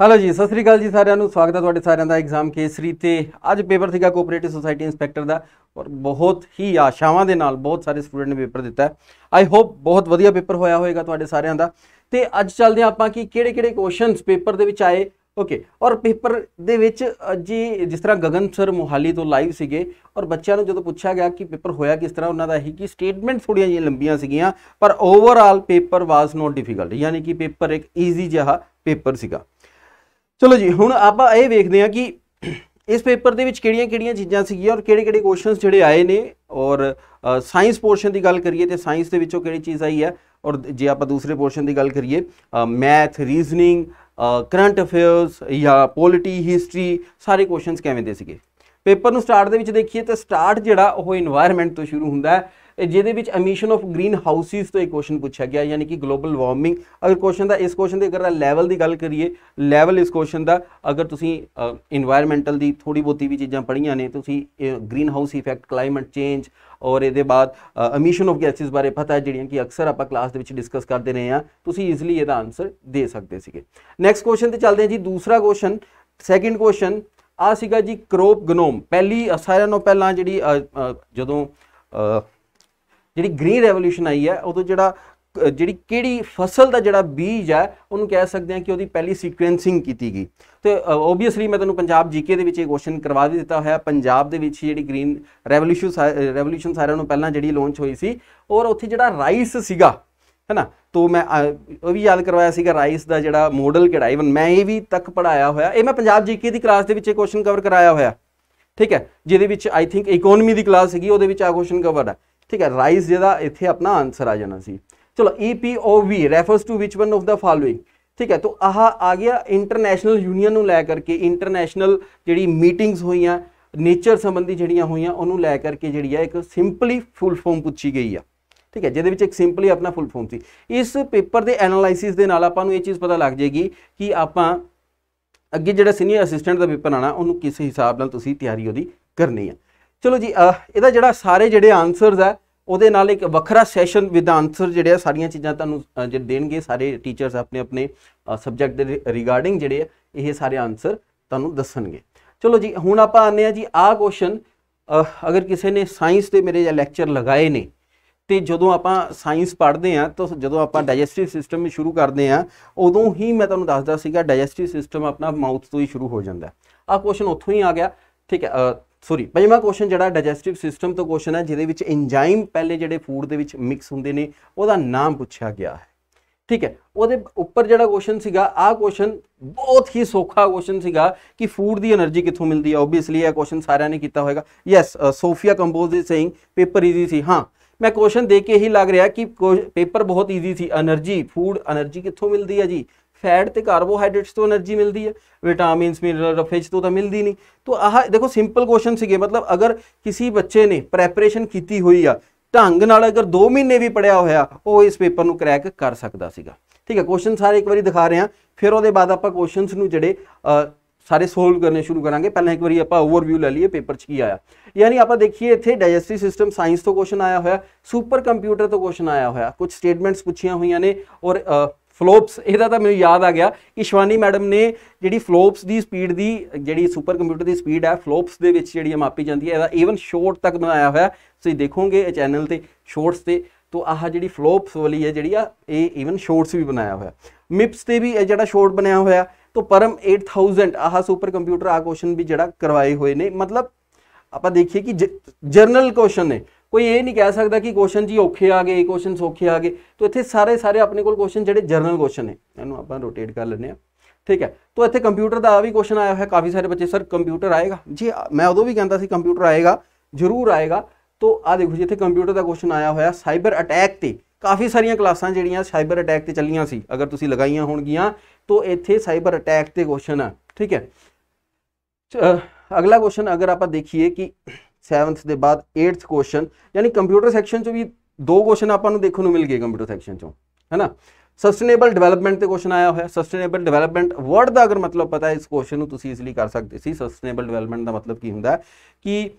Hello ਜੀ ਸਤਿ ਸ੍ਰੀ ਅਕਾਲ ਜੀ ਸਾਰਿਆਂ ਨੂੰ ਸਵਾਗਤ ਹੈ ਤੁਹਾਡੇ ਸਾਰਿਆਂ ਦਾ ਐਗਜ਼ਾਮ ਕੇਸਰੀ ਤੇ ਅੱਜ ਪੇਪਰ ਸੀਗਾ ਕੋਆਪਰੇਟਿਵ ਸੁਸਾਇਟੀ ਇਨਸਪੈਕਟਰ ਦਾ ਔਰ ਬਹੁਤ ਹੀ ਆਸ਼ਾਵਾਂ ਦੇ ਨਾਲ ਬਹੁਤ ਸਾਰੇ ਸਟੂਡੈਂਟ ਨੇ ਪੇਪਰ ਦਿੱਤਾ ਆਈ ਹੋਪ ਬਹੁਤ ਵਧੀਆ ਪੇਪਰ ਹੋਇਆ ਹੋਵੇਗਾ ਤੁਹਾਡੇ ਸਾਰਿਆਂ ਦਾ ਤੇ ਅੱਜ ਚੱਲਦੇ ਆਪਾਂ ਕਿ ਕਿਹੜੇ ਕਿਹੜੇ ਕੁਐਸਚਨਸ ਪੇਪਰ ਦੇ ਵਿੱਚ ਆਏ ਓਕੇ ਔਰ ਪੇਪਰ ਦੇ ਵਿੱਚ ਜੀ ਜਿਸ ਤਰ੍ਹਾਂ ਗਗਨ ਸਰ ਮੁਹਾਲੀ ਤੋਂ ਲਾਈਵ ਸੀਗੇ ਔਰ ਬੱਚਿਆਂ ਨੂੰ ਜਦੋਂ ਪੁੱਛਿਆ ਗਿਆ ਕਿ ਪੇਪਰ ਹੋਇਆ ਕਿਸ ਤਰ੍ਹਾਂ ਉਹਨਾਂ ਦਾ ਇਹ ਕਿ ਸਟੇਟਮੈਂਟ ਥੋੜੀਆਂ ਜਿਹੀਆਂ ਲੰਬੀਆਂ ਸੀਗੀਆਂ ਪਰ overall paper was not difficult ਯਾਨੀ ਕਿ ਪੇਪਰ ਇੱਕ ਈਜ਼ੀ ਜਿਹਾ ਪੇਪਰ ਸੀਗਾ ਚਲੋ ਜੀ ਹੁਣ ਆਪਾਂ ਇਹ ਵੇਖਦੇ ਹਾਂ ਕਿ ਇਸ ਪੇਪਰ ਦੇ ਵਿੱਚ ਕਿਹੜੀਆਂ-ਕਿਹੜੀਆਂ ਚੀਜ਼ਾਂ ਸੀਗੀਆਂ ਔਰ ਕਿਹੜੇ-ਕਿਹੜੇ ਕੁਐਸਚਨਸ ਜਿਹੜੇ ਆਏ ਨੇ ਔਰ ਸਾਇੰਸ ਪੋਰਸ਼ਨ ਦੀ ਗੱਲ ਕਰੀਏ ਤੇ ਸਾਇੰਸ ਦੇ ਵਿੱਚੋਂ ਕਿਹੜੀ ਚੀਜ਼ ਆਈ ਹੈ ਔਰ ਜੇ ਆਪਾਂ ਦੂਸਰੇ ਪੋਰਸ਼ਨ ਦੀ ਗੱਲ ਕਰੀਏ ਮੈਥ ਰੀਜ਼ਨਿੰਗ ਕਰੰਟ ਅਫੇਅਰਸ ਜਾਂ ਪੋਲਿਟੀ ਹਿਸਟਰੀ ਸਾਰੇ ਕੁਐਸਚਨਸ ਕਿਵੇਂ ਦੇ ਸੀਗੇ ਪੇਪਰ ਨੂੰ ਸਟਾਰਟ ਦੇ ਵਿੱਚ ਦੇਖੀਏ ਤਾਂ ਸਟਾਰਟ ਜਿਹੜਾ ਉਹ এনवायरमेंट ਤੋਂ ਸ਼ੁਰੂ ਹੁੰਦਾ ਹੈ ਜਿਹਦੇ ਵਿੱਚ ਐਮਿਸ਼ਨ ਆਫ ਗ੍ਰੀਨ ਹਾਊਸਿਸ ਤੋਂ ਇੱਕ ਕੁਐਸਚਨ ਪੁੱਛਿਆ ਗਿਆ ਯਾਨੀ ਕਿ ਗਲੋਬਲ ਵਾਰਮਿੰਗ ਅਗਰ ਕੁਐਸਚਨ ਦਾ ਇਸ ਕੁਐਸਚਨ ਦੇ ਅਗਰ ਲੈਵਲ ਦੀ ਗੱਲ ਕਰੀਏ ਲੈਵਲ ਇਸ ਕੁਐਸਚਨ ਦਾ ਅਗਰ ਤੁਸੀਂ এনवायरमेंटਲ ਦੀ ਥੋੜੀ ਬੋਤੀ ਵੀ ਚੀਜ਼ਾਂ ਪੜ੍ਹੀਆਂ ਨੇ ਤੁਸੀਂ green house effect climate change ਔਰ ਇਹਦੇ ਬਾਅਦ ਐਮਿਸ਼ਨ ਆਫ ਗੈਸਿਸ ਬਾਰੇ ਪਤਾ ਜਿਹੜੀਆਂ ਕਿ ਅਕਸਰ ਆਪਾਂ ਕਲਾਸ ਦੇ ਵਿੱਚ ਡਿਸਕਸ ਕਰਦੇ ਰਹੇ ਆ ਤੁਸੀਂ इजीली ਇਹਦਾ ਆਨਸਰ ਦੇ ਸਕਦੇ ਸੀਗੇ ਨੈਕਸਟ ਕੁਐਸਚਨ ਤੇ ਚੱਲਦੇ ਹਾਂ ਜੀ ਦੂਸਰਾ ਕੁਐਸਚਨ ਸੈਕਿੰਡ ਕੁਐਸਚਨ ਆ ਸੀਗਾ ਜੀ ਕ੍ਰੋਪ ਗਨੋਮ ਪਹਿਲੀ ਸਾਰਿਆਂ ਨੂੰ ਪਹਿਲਾਂ ਜਿਹੜੀ ਜਦੋਂ ਜਿਹੜੀ ਗ੍ਰੀਨ ਰੈਵੋਲੂਸ਼ਨ ਆਈ ਹੈ ਉਦੋਂ ਜਿਹੜਾ ਜਿਹੜੀ ਕਿਹੜੀ ਫਸਲ ਦਾ ਜਿਹੜਾ ਬੀਜ ਹੈ ਉਹਨੂੰ ਕਹਿ ਸਕਦੇ ਆ ਕਿ ਉਹਦੀ ਪਹਿਲੀ ਸੀਕੁਐਂਸਿੰਗ ਕੀਤੀ ਗਈ ਤੇ ਆਬਵੀਅਸਲੀ ਮੈਂ ਤੁਹਾਨੂੰ ਪੰਜਾਬ ਜੀਕੇ ਦੇ ਵਿੱਚ ਇਹ ਕੁਐਸਚਨ ਕਰਵਾ ਦੇ ਦਿੱਤਾ ਹੋਇਆ ਪੰਜਾਬ ਦੇ ਵਿੱਚ ਜਿਹੜੀ ਗ੍ਰੀਨ ਰੈਵੋਲੂਸ਼ਨ ਰੈਵੋਲੂਸ਼ਨ ਸਾਰਿਆਂ ਨੂੰ ਪਹਿਲਾਂ ਜਿਹੜੀ ਲਾਂਚ ਹੋਈ ਸੀ ਔਰ ਉੱਥੇ ਜਿਹੜਾ ਰਾਈਸ ਸੀਗਾ ਹੈਨਾ ਤੋ ਮੈਂ ਉਹ ਵੀ ਯਾਦ ਕਰਵਾਇਆ ਸੀਗਾ ਰਾਈਸ ਦਾ ਜਿਹੜਾ ਮਾਡਲ ਕਿਹੜਾ ਇਵਨ ਮੈਂ ਇਹ ਵੀ ਤੱਕ ਪੜਾਇਆ ਹੋਇਆ ਇਹ ਮੈਂ ਪੰਜਾਬ ਜੀਕੇ ਦੀ ਕਲਾਸ ਦੇ ਵਿੱਚ ਇਹ ਕੁਐਸਚਨ ਕਵਰ ਕਰਾਇਆ ਹੋਇਆ ਠੀਕ ਹੈ ਜਿਹਦੇ ਵਿੱਚ ਆਈ ਥਿੰਕ ਇਕਨੋਮੀ ਦੀ ਕਲਾਸ ਸੀਗੀ ਉਹਦੇ ਵਿੱਚ ਆ ਕੁਐਸਚਨ ਕਵਰ ਹੈ ਠੀਕ ਹੈ ਰਾਈਸ ਜਿਹਦਾ ਇੱਥੇ ਆਪਣਾ ਆਨਸਰ ਆ ਜਾਣਾ ਸੀ ਚਲੋ ਵੀ refers to which one of the following ਠੀਕ ਹੈ ਤਾਂ ਆਹ ਆ ਗਿਆ ਇੰਟਰਨੈਸ਼ਨਲ ਯੂਨੀਅਨ ਨੂੰ ਲੈ ਕਰਕੇ ਇੰਟਰਨੈਸ਼ਨਲ ਜਿਹੜੀ ਮੀਟਿੰਗਸ ਹੋਈਆਂ ਨੇਚਰ ਸੰਬੰਧੀ ਜਿਹੜੀਆਂ ਹੋਈਆਂ ਉਹਨੂੰ ਲੈ ਕਰਕੇ ਜਿਹੜੀ ਆ ਇੱਕ ਸਿੰਪਲੀ ਫੁੱਲ ਫਾਰਮ ਪੁੱਛੀ ਗਈ ਆ ਠੀਕ ਹੈ ਜਿਹਦੇ ਵਿੱਚ ਇੱਕ ਸਿੰਪਲੀ ਆਪਣਾ ਫੁੱਲ ਫਾਰਮ ਸੀ ਇਸ ਪੇਪਰ ਦੇ ਐਨਾਲਾਈਸਿਸ ਦੇ ਨਾਲ ਆਪਾਂ ਨੂੰ ਇਹ ਚੀਜ਼ ਪਤਾ ਲੱਗ ਜੇਗੀ ਕਿ ਆਪਾਂ ਅੱਗੇ ਜਿਹੜਾ ਸੀਨੀਅਰ ਅਸਿਸਟੈਂਟ ਦਾ ਪੇਪਰ ਆਣਾ ਉਹਨੂੰ ਕਿਸ ਹਿਸਾਬ ਨਾਲ ਤੁਸੀਂ ਤਿਆਰੀ ਉਹਦੀ ਕਰਨੀ ਹੈ ਚਲੋ ਜੀ ਇਹਦਾ ਜਿਹੜਾ ਸਾਰੇ ਜਿਹੜੇ ਆਨਸਰਸ ਆ ਉਹਦੇ ਨਾਲ ਇੱਕ ਵੱਖਰਾ ਸੈਸ਼ਨ ਵਿਦ ਆਨਸਰ ਜਿਹੜੇ ਆ ਸਾਰੀਆਂ ਚੀਜ਼ਾਂ ਤੁਹਾਨੂੰ ਜੇ ਦੇਣਗੇ ਸਾਰੇ ਟੀਚਰਸ ਆਪਣੇ ਆਪਣੇ ਸਬਜੈਕਟ ਦੇ ਰਿਗਾਰਡਿੰਗ ਜਿਹੜੇ ਇਹ ਸਾਰੇ ਆਨਸਰ ਤੁਹਾਨੂੰ ਦੱਸਣਗੇ ਚਲੋ ਜੀ ਹੁਣ ਆਪਾਂ ਆਨੇ ਆ ਜੀ ਆ ਕੁਐਸਚਨ ਅਗਰ ਕਿਸੇ ਨੇ ਸਾਇੰਸ ਦੇ ਮੇਰੇ ਲੈਕਚਰ ਲਗਾਏ ਨੇ ਤੇ ਜਦੋਂ ਆਪਾਂ ਸਾਇੰਸ ਪੜ੍ਹਦੇ ਆ ਤਾਂ ਜਦੋਂ ਆਪਾਂ ਡਾਈਜੈਸਟਿਵ ਸਿਸਟਮ ਸ਼ੁਰੂ ਕਰਦੇ ਆ ਉਦੋਂ ਹੀ ਮੈਂ ਤੁਹਾਨੂੰ ਦੱਸਦਾ ਸੀਗਾ ਡਾਈਜੈਸਟਿਵ ਸਿਸਟਮ ਆਪਣਾ ਮਾਊਥ ਤੋਂ ਹੀ ਸ਼ੁਰੂ ਹੋ ਜਾਂਦਾ ਆ ਕੁਐਸਚਨ ਉੱਥੋਂ ਹੀ ਆ ਗਿਆ ਠੀਕ ਹੈ ਸੌਰੀ ਪੰਜਵਾਂ ਕੁਐਸਚਨ ਜਿਹੜਾ ਡਾਈਜੈਸਟਿਵ ਸਿਸਟਮ ਤੋਂ ਕੁਐਸਚਨ ਹੈ ਜਿਹਦੇ ਵਿੱਚ ਐਂਜ਼ਾਈਮ ਪਹਿਲੇ ਜਿਹੜੇ ਫੂਡ ਦੇ ਵਿੱਚ ਮਿਕਸ ਹੁੰਦੇ ਨੇ ਉਹਦਾ ਨਾਮ ਪੁੱਛਿਆ ਗਿਆ ਹੈ ਠੀਕ ਹੈ ਉਹਦੇ ਉੱਪਰ ਜਿਹੜਾ ਕੁਐਸਚਨ ਸੀਗਾ ਆਹ ਕੁਐਸਚਨ ਬਹੁਤ ਹੀ ਸੌਖਾ ਕੁਐਸਚਨ ਸੀਗਾ ਕਿ ਫੂਡ ਦੀ એનર્ਜੀ ਕਿੱਥੋਂ ਮਿਲਦੀ ਹੈ ਆਬਵੀਅਸਲੀ ਇਹ ਕੁਐਸਚਨ ਸਾਰਿਆਂ ਨੇ ਕੀਤਾ ਹੋਵੇਗਾ yes Sophia compose is saying paper easy ਸੀ ਹਾਂ ਮੈਂ ਕੁਐਸਚਨ ਦੇਖ ਕੇ ਹੀ ਲੱਗ ਰਿਹਾ ਕਿ ਪੇਪਰ ਬਹੁਤ ਈਜ਼ੀ ਸੀ એનર્ਜੀ ਫੂਡ એનર્ਜੀ ਕਿੱਥੋਂ ਮਿਲਦੀ ਹੈ ਜੀ ਫੈਟ ਤੇ ਕਾਰਬੋਹਾਈਡਰੇਟਸ ਤੋਂ એનર્ਜੀ ਮਿਲਦੀ ਹੈ ਵਿਟਾਮਿਨਸ ਮਿਨਰਲ ਰਫੇਜ ਤੋਂ ਤਾਂ ਮਿਲਦੀ ਨਹੀਂ ਤੋਂ ਆਹ ਦੇਖੋ ਸਿੰਪਲ ਕੁਐਸਚਨ ਸੀਗੇ ਮਤਲਬ ਅਗਰ ਕਿਸੇ ਬੱਚੇ ਨੇ ਪ੍ਰੈਪਰੇਸ਼ਨ ਕੀਤੀ ਹੋਈ ਆ ਢੰਗ ਨਾਲ ਅਗਰ 2 ਮਹੀਨੇ ਵੀ ਪੜਿਆ ਹੋਇਆ ਉਹ ਇਸ ਪੇਪਰ ਨੂੰ ਕਰੈਕ ਕਰ ਸਕਦਾ ਸੀਗਾ ਠੀਕ ਹੈ ਕੁਐਸਚਨ ਸਾਰੇ ਇੱਕ ਵਾਰੀ ਦਿਖਾ ਰਹੇ ਹਾਂ ਫਿਰ ਉਹਦੇ ਬਾਅਦ ਆਪਾਂ ਕੁਐਸਚਨਸ ਨੂੰ ਜਿਹੜੇ ਸਾਰੇ ਸੋਲਵ ਕਰਨੇ ਸ਼ੁਰੂ ਕਰਾਂਗੇ ਪਹਿਲਾਂ ਇੱਕ ਵਾਰੀ ਆਪਾਂ ਓਵਰਵਿਊ ਲੈ ਲਈਏ ਪੇਪਰ 'ਚ ਕੀ ਆਇਆ ਯਾਨੀ ਆਪਾਂ ਦੇਖੀਏ ਇੱਥੇ ਡਾਈਜੈਸਟਿਵ ਸਿਸਟਮ ਸਾਇੰਸ ਤੋਂ ਕੁਐਸਚਨ ਆਇਆ ਹੋਇਆ ਸੁਪਰ ਕੰਪਿਊਟਰ ਤੋਂ ਕੁਐਸਚਨ ਆਇਆ ਹੋਇਆ ਕੁਝ ਸਟੇਟਮੈਂਟਸ ਪੁੱਛੀਆਂ ਹੋਈਆਂ ਨੇ ਔਰ ਫਲੋਪਸ ਇਹਦਾ ਤਾਂ ਮੈਨੂੰ ਯਾਦ ਆ ਗਿਆ ਕਿ ਸ਼ਵਾਨੀ ਮੈਡਮ ਨੇ ਜਿਹੜੀ ਫਲੋਪਸ ਦੀ ਸਪੀਡ ਦੀ ਜਿਹੜੀ ਸੁਪਰ ਕੰਪਿਊਟਰ ਦੀ ਸਪੀਡ ਹੈ ਫਲੋਪਸ ਦੇ ਵਿੱਚ ਜਿਹੜੀ ਮਾਪੀ ਜਾਂਦੀ ਹੈ ਇਹਦਾ ਈਵਨ ਸ਼ੋਰਟ ਤੱਕ ਬਣਾਇਆ ਹੋਇਆ ਤੁਸੀਂ ਦੇਖੋਗੇ ਇਹ ਚੈਨਲ ਤੇ ਸ਼ੋਰਟਸ ਤੇ ਤੋਂ ਆਹ ਜਿਹੜੀ ਫਲੋਪਸ ਵਾਲੀ ਹੈ ਜਿਹੜੀ ਆ ਇਹ ਈਵਨ ਸ਼ੋਰਟਸ ਵੀ ਬਣਾਇਆ ਹੋਇਆ ਮਿਪਸ ਤੇ ਵੀ ਇਹ ਜਿਹੜਾ ਸ਼ੋਰਟ ਬਣਾਇਆ ਹੋਇਆ ਤੋਂ ਪਰਮ 8000 ਆਹ ਸੁਪਰ ਕੰਪਿਊਟਰ ਆ ਕੁਐਸਚਨ ਵੀ ਜਿਹੜਾ ਕਰਵਾਏ ਹੋਏ ਨੇ ਮਤਲਬ ਆਪਾਂ ਦੇਖੀਏ ਕਿ ਜਰਨਲ ਕੁਐਸਚਨ ਨੇ ਕੋਈ ਇਹ ਨਹੀਂ ਕਹਿ ਸਕਦਾ ਕਿ ਕੁਐਸਚਨ ਜੀ ਔਖੇ ਆ ਗਏ ਕੁਐਸਚਨ ਸੌਖੇ ਆ ਗਏ ਤਾਂ ਇੱਥੇ ਸਾਰੇ ਸਾਰੇ ਆਪਣੇ ਕੋਲ ਕੁਐਸਚਨ ਜਿਹੜੇ ਜਨਰਲ ਕੁਐਸਚਨ ਨੇ ਇਹਨੂੰ ਆਪਾਂ ਰੋਟੇਟ ਕਰ ਲੈਂਦੇ ਆ ਠੀਕ ਹੈ ਤਾਂ ਇੱਥੇ ਕੰਪਿਊਟਰ ਦਾ ਆ ਵੀ ਕੁਐਸਚਨ ਆਇਆ ਹੋਇਆ ਕਾਫੀ ਸਾਰੇ ਬੱਚੇ ਸਰ ਕੰਪਿਊਟਰ ਆਏਗਾ ਜੀ ਮੈਂ ਉਦੋਂ ਵੀ ਕਹਿੰਦਾ ਸੀ ਕੰਪਿਊਟਰ ਆਏਗਾ ਜ਼ਰੂਰ ਆਏਗਾ ਤਾਂ ਆ ਦੇਖੋ ਜੀ ਇੱਥੇ ਕੰਪਿਊਟਰ ਦਾ ਕੁਐਸਚਨ ਆਇਆ ਹੋਇਆ ਸਾਈਬਰ ਅਟੈਕ ਤੇ ਕਾਫੀ ਸਾਰੀਆਂ ਕਲਾਸਾਂ ਜਿਹੜੀਆਂ ਸਾਈਬਰ ਅਟੈਕ ਤੇ ਚੱਲੀਆਂ ਸੀ ਅਗਰ ਤੁਸੀਂ ਲਗਾਈਆਂ ਹੋਣਗੀਆਂ ਤਾਂ ਇੱਥੇ ਸਾਈਬਰ ਅਟੈਕ ਤੇ ਕੁਐਸਚਨ ਆ ਠੀਕ ਹੈ ਅਗਲਾ ਕੁਐਸਚਨ ਅਗਰ ਆਪਾਂ ਦੇਖੀਏ ਕਿ 7th ਦੇ ਬਾਅਦ 8th ਕੁਐਸਚਨ ਯਾਨੀ ਕੰਪਿਊਟਰ ਸੈਕਸ਼ਨ ਚੋਂ ਵੀ ਦੋ ਕੁਐਸਚਨ ਆਪਾਂ ਨੂੰ ਦੇਖਣ ਨੂੰ ਮਿਲ ਗਏ ਕੰਪਿਊਟਰ ਸੈਕਸ਼ਨ ਚੋਂ ਹੈਨਾ ਸਸਟੇਨੇਬਲ ਡਿਵੈਲਪਮੈਂਟ ਤੇ ਕੁਐਸਚਨ ਆਇਆ ਹੋਇਆ ਸਸਟੇਨੇਬਲ ਡਿਵੈਲਪਮੈਂਟ ਵਰਡ ਦਾ ਅਗਰ ਮਤਲਬ ਪਤਾ ਹੈ ਇਸ ਕੁਐਸਚਨ ਨੂੰ ਤੁਸੀਂ ਈਜ਼ੀਲੀ ਕਰ ਸਕਦੇ ਸੀ ਸਸਟੇਨੇਬਲ ਡਿਵੈਲਪਮੈਂਟ ਦਾ ਮਤਲਬ ਕੀ ਹੁੰਦਾ ਹੈ ਕਿ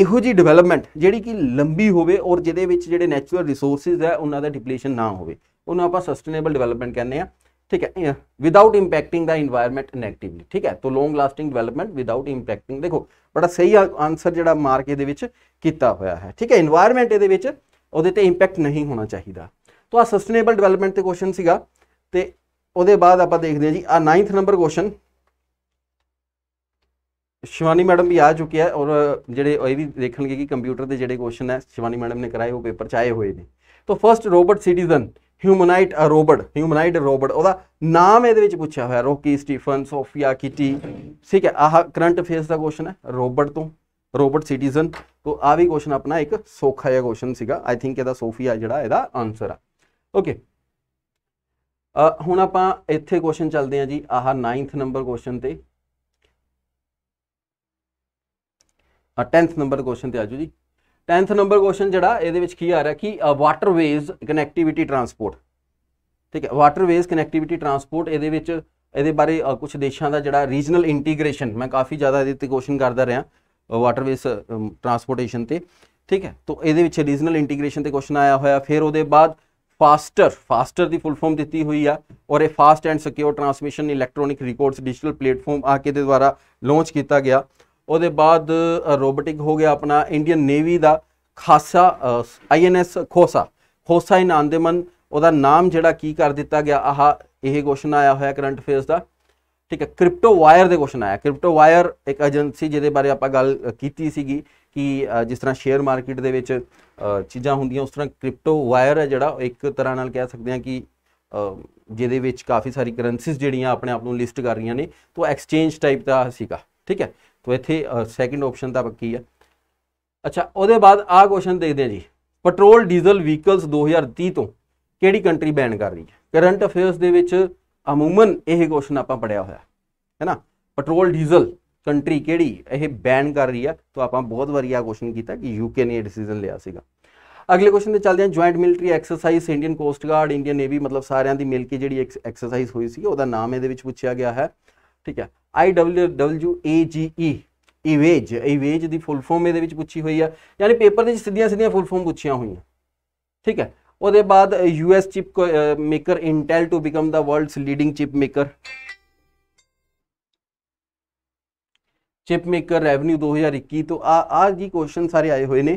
ਇਹੋ ਜੀ ਡਿਵੈਲਪਮੈਂਟ ਜਿਹੜੀ ਕਿ ਲੰਬੀ ਹੋਵੇ ਔਰ ਜਿਹਦੇ ਵਿੱਚ ਜਿਹੜੇ ਨੇਚਰਲ ਰਿਸੋਰਸਸ ਹੈ ਉਹਨਾਂ ਦਾ ਡਿਪਲੀਸ਼ਨ ਨਾ ਹੋਵੇ ਉਹਨੂੰ ਆਪਾਂ ਸਸਟੇਨੇਬਲ ਡਿਵੈਲਪਮੈਂਟ ਕਹਿੰਦੇ ਆ ठीक है without impacting the environment negatively ਠੀਕ ਹੈ ਤੋਂ long lasting development without impacting ਦੇਖੋ ਬੜਾ ਸਹੀ ਆਨਸਰ ਜਿਹੜਾ ਮਾਰਕ ਇਹਦੇ ਵਿੱਚ ਕੀਤਾ ਹੋਇਆ ਹੈ ਠੀਕ ਹੈ এনवायरमेंट ਇਹਦੇ ਵਿੱਚ ਉਹਦੇ ਤੇ ਇੰਪੈਕਟ ਨਹੀਂ ਹੋਣਾ ਚਾਹੀਦਾ ਤੋਂ ਆ ਸਸਟੇਨੇਬਲ ਡਿਵੈਲਪਮੈਂਟ ਤੇ ਕੁਐਸਚਨ ਸੀਗਾ ਤੇ ਉਹਦੇ ਬਾਅਦ ਆਪਾਂ ਦੇਖਦੇ ਹਾਂ ਜੀ ਆ 9th number question Shivani madam ਵੀ ਆ ਚੁੱਕੀ ਹੈ ਔਰ ਜਿਹੜੇ ਇਹ ਵੀ ਦੇਖਣਗੇ ਕਿ ਕੰਪਿਊਟਰ ਦੇ ਜਿਹੜੇ ਕੁਐਸਚਨ ਹੈ ਸ਼ਿਵਾਨੀ ਮੈਡਮ ਨੇ ਕਰਾਏ ਉਹ ਪੇਪਰ ਚ ਆਏ ਹੋਏ ਨੇ ਤੋਂ first robot citizen humanoid robot humanoid robot ਉਹਦਾ ਨਾਮ ਇਹਦੇ ਵਿੱਚ ਪੁੱਛਿਆ ਹੋਇਆ ਰੋਕੀ ਸਟੀਫਨ ਸੋਫੀਆ ਕਿਟੀ ਠੀਕ ਹੈ ਆਹ ਕਰੰਟ ਫੇਸ ਦਾ ਕੁਐਸਚਨ ਹੈ ਰੋਬਟ ਤੋਂ ਰੋਬਟ ਸਿਟੀਜ਼ਨ ਤੋਂ ਆ ਵੀ ਕੁਐਸਚਨ ਆਪਣਾ ਇੱਕ ਸੋਖਾ ਜਿਹਾ ਕੁਐਸਚਨ ਸੀਗਾ ਆਈ ਥਿੰਕ ਇਹਦਾ ਸੋਫੀਆ ਜਿਹੜਾ ਇਹਦਾ ਆਨਸਰ ਆ ਓਕੇ ਹੁਣ ਆਪਾਂ ਇੱਥੇ ਕੁਐਸਚਨ ਚੱਲਦੇ ਆ ਜੀ ਆਹ 9th ਨੰਬਰ ਕੁਐਸਚਨ ਤੇ ਆ 10th ਨੰਬਰ ਕੁਐਸਚਨ ਤੇ ਆਜੋ ਜੀ 10th ਨੰਬਰ ਕੁਐਸਚਨ ਜਿਹੜਾ ਇਹਦੇ ਵਿੱਚ ਕੀ ਆ ਰਿਹਾ ਕਿ ਵਾਟਰਵੇਜ਼ ਕਨੈਕਟੀਵਿਟੀ ਟਰਾਂਸਪੋਰਟ ਠੀਕ ਹੈ ਵਾਟਰਵੇਜ਼ ਕਨੈਕਟੀਵਿਟੀ ਟਰਾਂਸਪੋਰਟ ਇਹਦੇ ਵਿੱਚ ਇਹਦੇ ਬਾਰੇ ਕੁਝ ਦੇਸ਼ਾਂ ਦਾ ਜਿਹੜਾ ਰੀਜਨਲ ਇੰਟੀਗ੍ਰੇਸ਼ਨ ਮੈਂ ਕਾਫੀ ਜ਼ਿਆਦਾ ਇਹਦੇ ਤੇ ਕੁਐਸਚਨ ਕਰਦਾ ਰਿਹਾ ਵਾਟਰਵੇਜ਼ ਟਰਾਂਸਪੋਰਟੇਸ਼ਨ ਤੇ ਠੀਕ ਹੈ ਤੋਂ ਇਹਦੇ ਵਿੱਚ ਰੀਜਨਲ ਇੰਟੀਗ੍ਰੇਸ਼ਨ ਤੇ ਕੁਐਸਚਨ ਆਇਆ ਹੋਇਆ ਫਿਰ ਉਹਦੇ ਬਾਅਦ ਫਾਸਟਰ ਫਾਸਟਰ ਦੀ ਫੁੱਲ ਫਾਰਮ ਦਿੱਤੀ ਹੋਈ ਆ ਔਰ ਇਹ fast and secure transmission electronic records digital platform ਆ ਕੇ ਦੇ ਦੁਆਰਾ ਲਾਂਚ ਕੀਤਾ ਗਿਆ ਉਹਦੇ ਬਾਅਦ ਰੋਬੋਟਿਕ ਹੋ ਗਿਆ ਆਪਣਾ ਇੰਡੀਅਨ ਨੇਵੀ ਦਾ ਖਾਸਾ ਆਈਐਨਐਸ ਖੋਸਾ ਖੋਸਾ ਇਨ ਆਂਦੇਮਨ ਉਹਦਾ ਨਾਮ ਜਿਹੜਾ ਕੀ ਕਰ ਦਿੱਤਾ ਗਿਆ ਆਹ ਇਹ ਕੁਐਸਚਨ ਆਇਆ ਹੋਇਆ ਕਰੰਟ ਅਫੇਅਰਸ ਦਾ ਠੀਕ ਹੈ ਕ੍ਰਿਪਟੋ ਵਾਇਰ ਦੇ ਕੁਐਸਚਨ ਆਇਆ ਕ੍ਰਿਪਟੋ ਵਾਇਰ ਇੱਕ ਏਜੰਸੀ ਜਿਹਦੇ ਬਾਰੇ ਆਪਾਂ ਗੱਲ ਕੀਤੀ ਸੀਗੀ ਕਿ ਜਿਸ ਤਰ੍ਹਾਂ ਸ਼ੇਅਰ ਮਾਰਕੀਟ ਦੇ ਵਿੱਚ ਚੀਜ਼ਾਂ ਹੁੰਦੀਆਂ ਉਸ ਤਰ੍ਹਾਂ ਕ੍ਰਿਪਟੋ ਵਾਇਰ ਹੈ ਜਿਹੜਾ ਇੱਕ ਤਰ੍ਹਾਂ ਨਾਲ ਕਹਿ ਸਕਦੇ ਹਾਂ ਕਿ ਜਿਹਦੇ ਵਿੱਚ ਕਾਫੀ ਸਾਰੀ ਕਰੰਸੀਜ਼ ਜਿਹੜੀਆਂ ਆਪਣੇ ਆਪ ਨੂੰ ਲਿਸਟ ਕਰ ਰਹੀਆਂ ਨੇ ਤੋਂ ਐਕਸਚੇਂਜ ਟਾਈਪ ਦਾ ਸੀਗਾ ਠੀਕ ਹੈ ਸੋ ਇੱਥੇ ਸੈਕਿੰਡ ਆਪਸ਼ਨ ਤਾਂ ਪੱਕੀ ਆ ਅੱਛਾ ਉਹਦੇ ਬਾਅਦ ਆ ਕੁਐਸਚਨ ਦੇਖਦੇ ਆ ਜੀ ਪੈਟਰੋਲ ਡੀਜ਼ਲ ਵਹੀਕਲਸ 2030 ਤੋਂ ਕਿਹੜੀ ਕੰਟਰੀ ਬੈਨ ਕਰ ਰਹੀ ਹੈ ਕਰੰਟ ਅਫੇਅਰਸ ਦੇ ਵਿੱਚ ਅਮੂਮਨ ਇਹ ਕੁਐਸਚਨ ਆਪਾਂ ਪੜਿਆ ਹੋਇਆ ਹੈ ਨਾ ਪੈਟਰੋਲ ਡੀਜ਼ਲ ਕੰਟਰੀ ਕਿਹੜੀ ਇਹ ਬੈਨ ਕਰ ਰਹੀ ਆ ਤਾਂ ਆਪਾਂ ਬਹੁਤ ਵਾਰੀ ਆ ਕੁਐਸਚਨ ਕੀਤਾ ਕਿ ਯੂਕੇ ਨੇ ਇਹ ਡਿਸੀਜਨ ਲਿਆ ਸੀਗਾ ਅਗਲੇ ਕੁਐਸਚਨ ਤੇ ਚੱਲਦੇ ਹਾਂ joint military exercise Indian coast guard Indian navy ਮਤਲਬ ਸਾਰਿਆਂ ਦੀ ਮਿਲ ਕੇ ਜਿਹੜੀ ਐਕਸਰਸਾਈਜ਼ ਹੋਈ ਸੀ ਉਹਦਾ ਨਾਮ ਇਹਦੇ ਵਿੱਚ ਪੁੱਛਿਆ ਗਿਆ ਹੈ ਠੀਕ ਹੈ ਆਈ ਡਬਲਯੂ ਡਬਲਯੂ ਏ ਜੀ ਈ ਇਵੇਜ ਇਵੇਜ ਦੀ ਫੁੱਲ ਫਾਰਮ ਇਹਦੇ ਵਿੱਚ ਪੁੱਛੀ ਹੋਈ ਆ ਯਾਨੀ ਪੇਪਰ ਦੇ ਵਿੱਚ ਸਿੱਧੀਆਂ ਸਿੱਧੀਆਂ ਫੁੱਲ ਫਾਰਮ ਪੁੱਛੀਆਂ ਹੋਈਆਂ ਠੀਕ ਹੈ ਉਹਦੇ ਬਾਅਦ as chip maker Intel to become the world's leading chip maker chip maker revenue 2021 ਤੋਂ ਆ ਆ ਜੀ ਕੁਐਸਚਨ ਸਾਰੇ ਆਏ ਹੋਏ ਨੇ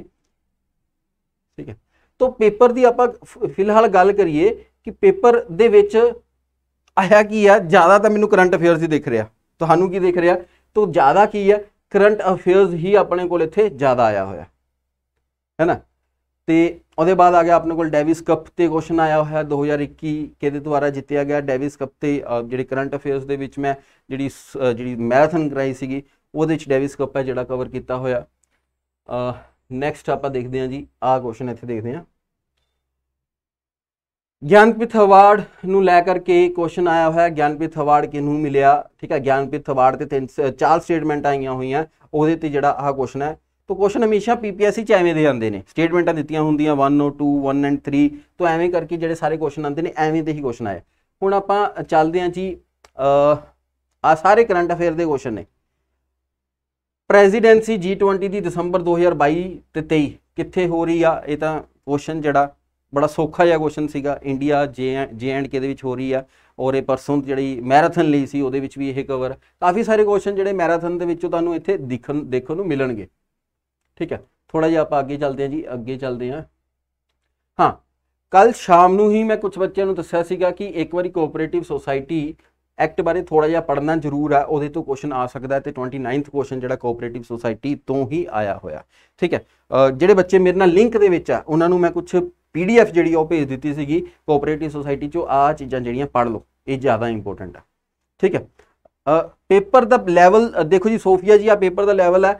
ਠੀਕ ਹੈ ਤੋਂ ਪੇਪਰ ਦੀ ਆਪਾਂ ਫਿਲਹਾਲ ਗੱਲ ਕਰੀਏ ਕਿ ਪੇਪਰ ਦੇ ਵਿੱਚ ਆਇਆ ਕੀ ਆ ਜ਼ਿਆਦਾ ਤਾਂ ਮੈਨੂੰ ਕਰੰਟ ਅਫੇਅਰਸ ਹੀ ਦਿਖ ਰਿਹਾ ਤੁਹਾਨੂੰ ਕੀ ਦਿਖ ਰਿਹਾ ਤੋਂ ਜ਼ਿਆਦਾ ਕੀ ਆ ਕਰੰਟ ਅਫੇਅਰਸ ਹੀ ਆਪਣੇ ਕੋਲ ਇੱਥੇ ਜ਼ਿਆਦਾ ਆਇਆ ਹੋਇਆ ਹੈ ਨਾ ਤੇ ਉਹਦੇ ਬਾਅਦ ਆ ਗਿਆ ਆਪਣੇ ਕੋਲ ਡੈਵਿਸ ਕੱਪ ਤੇ ਕੁਐਸਚਨ ਆਇਆ ਹੋਇਆ 2021 ਕਿਹਦੇ ਦੁਆਰਾ ਜਿੱਤਿਆ ਗਿਆ ਡੈਵਿਸ ਕੱਪ ਤੇ ਜਿਹੜੇ ਕਰੰਟ ਅਫੇਅਰਸ ਦੇ ਵਿੱਚ ਮੈਂ ਜਿਹੜੀ ਜਿਹੜੀ ਮੈਰਾਥਨ ਕਰਾਈ ਸੀਗੀ ਉਹਦੇ ਵਿੱਚ ਡੈਵਿਸ ਕੱਪ ਹੈ ਜਿਹੜਾ ਕਵਰ ਕੀਤਾ ਹੋਇਆ ਅ ਨੈਕਸਟ ਆਪਾਂ ਦੇਖਦੇ ਹਾਂ ਜੀ ਆਹ ਕੁਐਸਚਨ ਇੱਥੇ ਦੇਖਦੇ ਹਾਂ ਗਿਆਨਪੀਠ ਅਵਾਰਡ ਨੂੰ ਲੈ ਕਰਕੇ ਕੁਐਸਚਨ ਆਇਆ ਹੋਇਆ ਗਿਆਨਪੀਠ ਅਵਾਰਡ ਕਿਹਨੂੰ ਮਿਲਿਆ ਠੀਕ ਹੈ ਗਿਆਨਪੀਠ ਅਵਾਰਡ ਤੇ ਤਿੰਨ ਚਾਰ ਸਟੇਟਮੈਂਟ ਆਈਆਂ ਹੋਈਆਂ ਉਹਦੇ ਤੇ ਜਿਹੜਾ ਆਹ ਕੁਐਸਚਨ ਹੈ ਤੋਂ ਕੁਐਸਚਨ ਹਮੇਸ਼ਾ ਪੀਪੀਐਸਸੀ ਚ ਐਵੇਂ ਦੇ ਜਾਂਦੇ ਨੇ ਸਟੇਟਮੈਂਟਾਂ ਦਿੱਤੀਆਂ ਹੁੰਦੀਆਂ 1 2 1 ਐਂਡ 3 ਤੋਂ ਐਵੇਂ ਕਰਕੇ ਜਿਹੜੇ ਸਾਰੇ ਕੁਐਸਚਨ ਆਉਂਦੇ ਨੇ ਐਵੇਂ ਦੇ ਹੀ ਕੁਐਸਚਨ ਆਏ ਹੁਣ ਆਪਾਂ ਚੱਲਦੇ ਹਾਂ ਜੀ ਆ ਸਾਰੇ ਕਰੰਟ ਅਫੇਅਰ ਦੇ ਕੁਐਸਚਨ ਨੇ ਪ੍ਰੈਜ਼ੀਡੈਂਸੀ G20 ਦੀ ਦਸੰਬਰ 2022 ਤੇ 23 ਕਿੱਥੇ ਹੋ ਰਹੀ ਆ ਇਹ ਤਾਂ ਕੁਐਸਚਨ ਜਿਹੜਾ ਬੜਾ ਸੌਖਾ ਜਿਹਾ ਕੁਐਸਚਨ ਸੀਗਾ ਇੰਡੀਆ ਜੇ ਐਂਡ ਕੇ ਦੇ ਵਿੱਚ ਹੋ ਰਹੀ ਆ ਔਰ ਇਹ ਪਰਸੋਂ ਜਿਹੜੀ ਮੈਰਾਥਨ ਲਈ ਸੀ ਉਹਦੇ ਵਿੱਚ ਵੀ ਇਹ ਕਵਰ ਕਾਫੀ ਸਾਰੇ ਕੁਐਸਚਨ ਜਿਹੜੇ ਮੈਰਾਥਨ ਦੇ ਵਿੱਚੋਂ ਤੁਹਾਨੂੰ ਇੱਥੇ ਦਿਖਣ ਦੇਖਣ ਨੂੰ ਮਿਲਣਗੇ ਠੀਕ ਹੈ ਥੋੜਾ ਜਿਹਾ ਆਪਾਂ ਅੱਗੇ ਚੱਲਦੇ ਹਾਂ ਜੀ ਅੱਗੇ ਚੱਲਦੇ ਹਾਂ ਹਾਂ ਕੱਲ ਸ਼ਾਮ ਨੂੰ ਹੀ ਮੈਂ ਕੁਝ ਬੱਚਿਆਂ ਨੂੰ ਦੱਸਿਆ ਸੀਗਾ ਕਿ ਇੱਕ ਵਾਰੀ ਕੋਆਪਰੇਟਿਵ ਸੋਸਾਇਟੀ ਐਕਟ ਬਾਰੇ ਥੋੜਾ ਜਿਹਾ ਪੜਨਾ ਜ਼ਰੂਰ ਆ ਉਹਦੇ ਤੋਂ ਕੁਐਸਚਨ ਆ ਸਕਦਾ ਹੈ ਤੇ 29th ਕੁਐਸਚਨ ਜਿਹੜਾ ਕੋਆਪਰੇਟਿਵ ਸੋਸਾਇਟੀ ਤੋਂ ਹੀ ਆਇਆ ਹੋਇਆ ਠੀਕ ਹੈ ਜਿਹੜੇ ਬੱਚੇ ਮੇਰੇ ਨਾਲ ਲਿੰਕ ਦੇ ਵਿੱਚ ਆ ਉਹਨਾਂ ਨੂੰ ਮੈਂ ਕੁਝ ਪੀਡੀਐਫ ਜਿਹੜੀ ਉਹ ਭੇਜ ਦਿੱਤੀ ਸੀਗੀ ਕੋਆਪਰੇਟਿਵ ਸੋਸਾਇਟੀ ਚੋਂ ਆ ਚੀਜ਼ਾਂ ਜਿਹੜੀਆਂ ਪੜ੍ਹ ਲਓ ਇਹ ਜ਼ਿਆਦਾ ਇੰਪੋਰਟੈਂਟ ਆ ਠੀਕ ਹੈ ਪੇਪਰ ਦਾ ਲੈਵਲ ਦੇਖੋ ਜੀ ਸੋਫੀਆ ਜੀ ਆ ਪੇਪਰ ਦਾ ਲੈਵਲ ਹੈ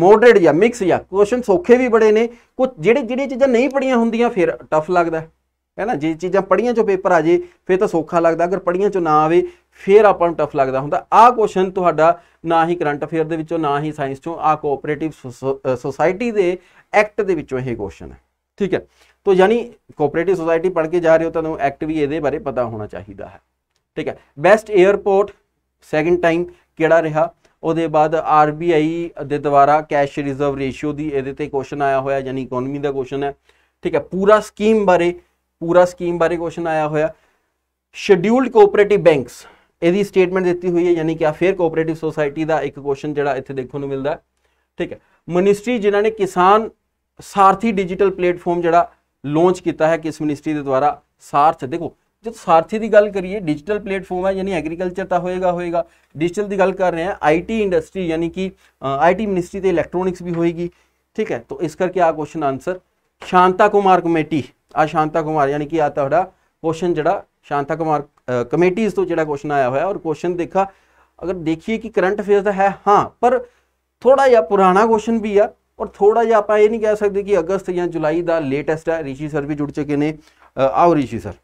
ਮੋਡਰੇਟ ਜਾਂ ਮਿਕਸ ਜਾਂ ਕੁਐਸਚਨ ਸੌਖੇ ਵੀ ਬੜੇ ਨੇ ਕੁਝ ਜਿਹੜੇ ਜਿਹੜੀਆਂ ਚੀਜ਼ਾਂ ਨਹੀਂ ਪੜੀਆਂ ਹੁੰਦੀਆਂ ਫਿਰ ਟਫ ਲੱਗਦਾ ਹੈ ਨਾ ਜੇ ਚੀਜ਼ਾਂ ਪੜੀਆਂ ਚੋਂ ਪੇਪਰ ਆ ਜੇ ਫਿਰ ਤਾਂ ਸੌਖਾ ਲੱਗਦਾ ਅਗਰ ਪੜੀਆਂ ਚੋਂ ਨਾ ਆਵੇ ਫਿਰ ਆਪਾਂ ਨੂੰ ਟਫ ਲੱਗਦਾ ਹੁੰਦਾ ਆਹ ਕੁਐਸਚਨ ਤੁਹਾਡਾ ਨਾ ਹੀ ਕਰੰਟ ਅਫੇਅਰ ਦੇ ਵਿੱਚੋਂ ਨਾ ਹੀ ਸਾਇੰਸ ਚੋਂ ਆਹ ਕੋਆਪਰੇਟਿਵ ਸੋਸਾਇਟੀ ਦੇ ਐਕਟ ਦੇ ਵਿੱਚੋਂ ਇਹ ਕੁਐਸਚਨ ਹੈ ਠੀਕ ਹੈ ਤੋਂ ਯਾਨੀ ਕੋਆਪਰੇਟਿਵ ਸੁਸਾਇਟੀ ਪੜ੍ਹ ਕੇ ਜਾ ਰਹੇ ਹੋ ਤਾਂ ਤੁਹਾਨੂੰ ਐਕਟ ਵੀ ਇਹਦੇ ਬਾਰੇ ਪਤਾ ਹੋਣਾ ਚਾਹੀਦਾ ਹੈ ਠੀਕ ਹੈ ਬੈਸਟ 에ਅਰਪੋਰਟ ਸੈਕਿੰਡ ਟਾਈਮ ਕਿਹੜਾ ਰਿਹਾ ਉਹਦੇ ਬਾਅਦ ਆਰਬੀਆਈ ਦੇ ਦੁਆਰਾ ਕੈਸ਼ ਰਿਜ਼ਰਵ ਰੇਸ਼ੀਓ ਦੀ ਇਹਦੇ ਤੇ ਕੁਐਸਚਨ ਆਇਆ ਹੋਇਆ ਯਾਨੀ ਇਕਨੋਮੀ ਦਾ ਕੁਐਸਚਨ ਹੈ ਠੀਕ ਹੈ ਪੂਰਾ ਸਕੀਮ ਬਾਰੇ ਪੂਰਾ ਸਕੀਮ ਬਾਰੇ ਕੁਐਸਚਨ ਆਇਆ ਹੋਇਆ ਸ਼ਡਿਊਲਡ ਕੋਆਪਰੇਟਿਵ ਬੈਂਕਸ ਇਹਦੀ ਸਟੇਟਮੈਂਟ ਦਿੱਤੀ ਹੋਈ ਹੈ ਯਾਨੀ ਕਿ ਆ ਫੇਰ ਕੋਆਪਰੇਟਿਵ ਸੋਸਾਇਟੀ ਦਾ ਇੱਕ ਕੁਐਸਚਨ ਜਿਹੜਾ ਇੱਥੇ ਦੇਖਣ ਨੂੰ ਮਿਲਦਾ ਹੈ ਠੀਕ ਹੈ ਮਿਨਿਸਟਰੀ ਜਿਨ੍ਹਾਂ ਨੇ ਕਿਸਾਨ ਸਾਰਥੀ ਡਿਜੀਟਲ ਪਲੇਟਫਾਰਮ ਜਿਹੜਾ ਲਾਂਚ ਕੀਤਾ ਹੈ ਕਿਸ ਮਿਨਿਸਟਰੀ ਦੇ ਦੁਆਰਾ ਸਾਰਥ ਦੇਖੋ ਜਦ ਸਾਰਥੀ ਦੀ ਗੱਲ ਕਰੀਏ ਡਿਜੀਟਲ ਪਲੇਟਫਾਰਮ ਹੈ ਯਾਨੀ ਐਗਰੀਕਲਚਰ ਤਾਂ ਹੋਏਗਾ ਹੋਏਗਾ ਡਿਜੀਟਲ ਦੀ ਗੱਲ ਕਰ ਰਹੇ ਹਾਂ ਆਈਟੀ ਇੰਡਸਟਰੀ ਯਾਨੀ ਕਿ ਆਈਟੀ ਮਿਨਿਸਟਰੀ ਤੇ ਇਲੈਕਟ੍ਰੋਨਿਕਸ ਵੀ ਹੋਏਗੀ ਠੀਕ ਹੈ ਤਾਂ ਇਸ ਕਰਕੇ ਆ question answer Shanta Kumar committee ਆ ਸ਼ਾਂਤਾ ਕੁਮਾਰ ਯਾਨੀ ਕਿ ਆ ਤੁਹਾਡਾ ਕੁਐਸਚਨ ਜਿਹੜਾ ਸ਼ਾਂਤਾ ਕੁਮਾਰ ਕਮੇਟੀਜ਼ ਤੋਂ ਜਿਹੜਾ ਕੁਐਸਚਨ ਆਇਆ ਹੋਇਆ ਔਰ ਕੁਐਸਚਨ ਦੇਖਾ ਅਗਰ ਦੇਖੀਏ ਕਿ ਕਰੰਟ ਅਫੇਅਰਸ ਦਾ ਹੈ ਹਾਂ ਪਰ ਥੋੜਾ ਜਿਹਾ ਪੁਰਾਣਾ ਕੁਐਸਚਨ ਵੀ ਆ ਔਰ ਥੋੜਾ ਜਿਹਾ ਆਪਾਂ ਇਹ ਨਹੀਂ ਕਹਿ ਸਕਦੇ ਕਿ ਅਗਸਤ ਜਾਂ ਜੁਲਾਈ ਦਾ ਲੇਟੈਸਟ ਹੈ ਰਿਸ਼ੀ ਸਰ ਵੀ ਜੁੜ ਚੁੱਕੇ ਨੇ ਆਓ Rishi sir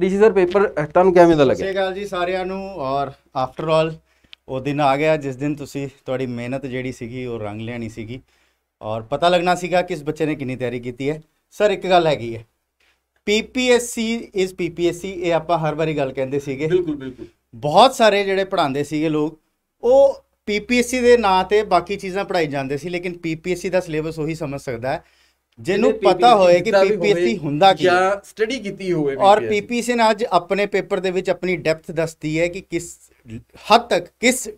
Rishi sir paper ਤੁਹਾਨੂੰ ਕਿਵੇਂ ਦਾ ਲੱਗਿਆ ਸਹੀ ਗੱਲ ਜੀ ਸਾਰਿਆਂ ਨੂੰ ਔਰ ਆਫਟਰ ਆਲ ਉਹ ਦਿਨ ਆ ਗਿਆ ਜਿਸ ਦਿਨ ਤੁਸੀਂ ਤੁਹਾਡੀ ਮਿਹਨਤ ਜਿਹੜੀ ਸੀਗੀ ਉਹ ਰੰਗ ਲੈਣੀ ਸੀਗੀ ਔਰ ਪਤਾ ਲੱਗਣਾ ਸੀਗਾ ਕਿਸ ਬੱਚੇ ਨੇ ਕਿੰਨੀ ਤਿਆਰੀ ਕੀਤੀ ਹੈ ਸਰ ਇੱਕ ਗੱਲ ਹੈਗੀ ਹੈ ਪੀਪੀਐਸਸੀ ਇਸ ਪੀਪੀਐਸਸੀ ਇਹ ਆਪਾਂ ਹਰ ਵਾਰੀ ਗੱਲ ਕਹਿੰਦੇ ਸੀਗੇ ਬਿਲਕੁਲ ਬਿਲਕੁਲ ਬਹੁਤ ਸਾਰੇ ਜਿਹੜੇ ਪੜਾਉਂਦੇ ਸੀਗੇ ਲੋਕ ਉਹ ਪੀਪੀਐਸਸੀ ਦੇ ਨਾਂ ਤੇ ਬਾਕੀ ਚੀਜ਼ਾਂ ਪੜਾਈ ਜਾਂਦੇ ਸੀ ਲੇਕਿਨ ਪੀਪੀਐਸਸੀ ਦਾ ਸਿਲੇਬਸ ਉਹੀ ਸਮਝ ਸਕਦਾ ਹੈ ਜਿਹਨੂੰ ਪਤਾ ਹੋਏ ਕਿ ਪੀਪੀਐਸਸੀ ਹੁੰਦਾ ਕੀ ਜਾਂ ਸਟੱਡੀ ਕੀਤੀ ਹੋਵੇ ਔਰ ਪੀਪੀਐਸਸੀ ਨੇ ਅੱਜ ਆਪਣੇ ਪੇਪਰ ਦੇ ਵਿੱਚ ਆਪਣੀ ਡੈਪਥ ਦੱਸਦੀ ਹੈ ਕਿ ਕਿਸ ਹੱਦ ਤੱਕ ਕਿਸ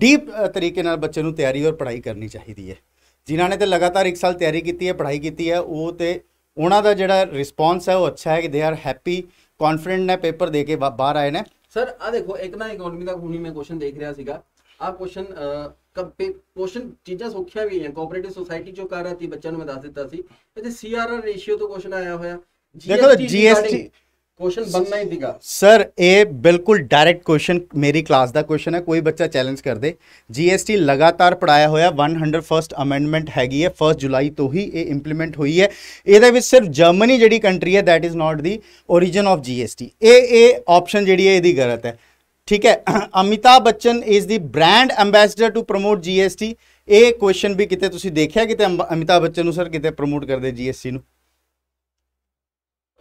ਡੀਪ ਤਰੀਕੇ ਨਾਲ ਬੱਚੇ ਨੂੰ ਤਿਆਰੀ ਔਰ ਪੜ੍ਹਾਈ ਕਰਨੀ ਚਾਹੀਦੀ ਹੈ ਜਿਨ੍ਹਾਂ ਨੇ ਤੇ ਲਗਾਤਾਰ 1 ਸਾਲ ਤਿਆਰੀ ਕੀਤੀ ਹੈ ਪੜ੍ਹਾਈ ਕੀਤੀ ਹੈ ਉਹ ਤੇ ਉਹਨਾਂ ਦਾ ਜਿਹੜਾ ਰਿਸਪੌਂਸ ਹੈ ਉਹ ਅੱਛਾ ਹੈ ਕਿ ਦੇ ਆਰ ਹੈਪੀ ਕੌਨਫੀਡੈਂਟ ਨੇ ਪੇਪਰ ਦੇ ਕੇ ਬਾਹਰ ਆਏ ਨੇ ਸਰ ਆ ਦੇਖੋ ਇੱਕ ਨਾ ਇਕਨੋਮੀ ਦਾ ਹੁਣੀ ਮੈਂ ਕੁਐਸਚਨ ਦੇਖ ਰਿਹਾ ਸੀਗਾ ਆ ਕੁਐਸਚਨ ਕੰਪੇ ਕੁਐਸਚਨ ਚੀਜ਼ਾਂ ਸੌਖੀਆਂ ਵੀ ਹੈ ਕੋਆਪਰੇਟਿਵ ਸੋਸਾਇਟੀ ਜੋ ਕਰ ਰਹੀ ਸੀ ਬੱਚਿਆਂ ਨੂੰ ਮੈਂ ਦੱਸ ਦਿੱਤਾ ਸੀ ਇਹਦੇ ਸੀਆਰਆਰ ਰੇਸ਼ੀਓ ਤੋਂ ਕੁਐਸਚਨ ਆਇਆ ਹੋਇਆ ਦੇਖੋ ਜੀਐਸਟੀ ਕੁਐਸਚਨ ਬੰਨਣਾ ਹੀ ਦਿਗਾ ਸਰ ਇਹ ਬਿਲਕੁਲ ਡਾਇਰੈਕਟ ਕੁਐਸਚਨ ਮੇਰੀ ਕਲਾਸ ਦਾ ਕੁਐਸਚਨ ਹੈ ਕੋਈ ਬੱਚਾ ਚੈਲੰਜ ਕਰ ਦੇ ਜੀਐਸਟੀ ਲਗਾਤਾਰ ਪੜਾਇਆ ਹੋਇਆ 101st ਅਮੈਂਡਮੈਂਟ ਹੈਗੀ ਹੈ 1 ਜੁਲਾਈ ਤੋਂ ਹੀ ਇਹ ਇੰਪਲੀਮੈਂਟ ਹੋਈ ਹੈ ਇਹਦੇ ਵਿੱਚ ਸਿਰਫ ਜਰਮਨੀ ਜਿਹੜੀ ਕੰਟਰੀ ਹੈ that is not the origin of GST ਇਹ ਇਹ ਆਪਸ਼ਨ ਜਿਹੜੀ ਹੈ ਇਹਦੀ ਗਲਤ ਹੈ ਠੀਕ ਹੈ Amitabh Bachchan is the brand ambassador to promote GST ਇਹ ਕੁਐਸਚਨ ਵੀ ਕਿਤੇ ਤੁਸੀਂ ਦੇਖਿਆ ਕਿਤੇ ਅਮਿਤਾ ਬੱਚਨ ਨੂੰ ਸਰ ਕਿਤੇ ਪ੍ਰੋਮੋਟ ਕਰਦੇ ਜੀਐਸਟੀ ਨੂੰ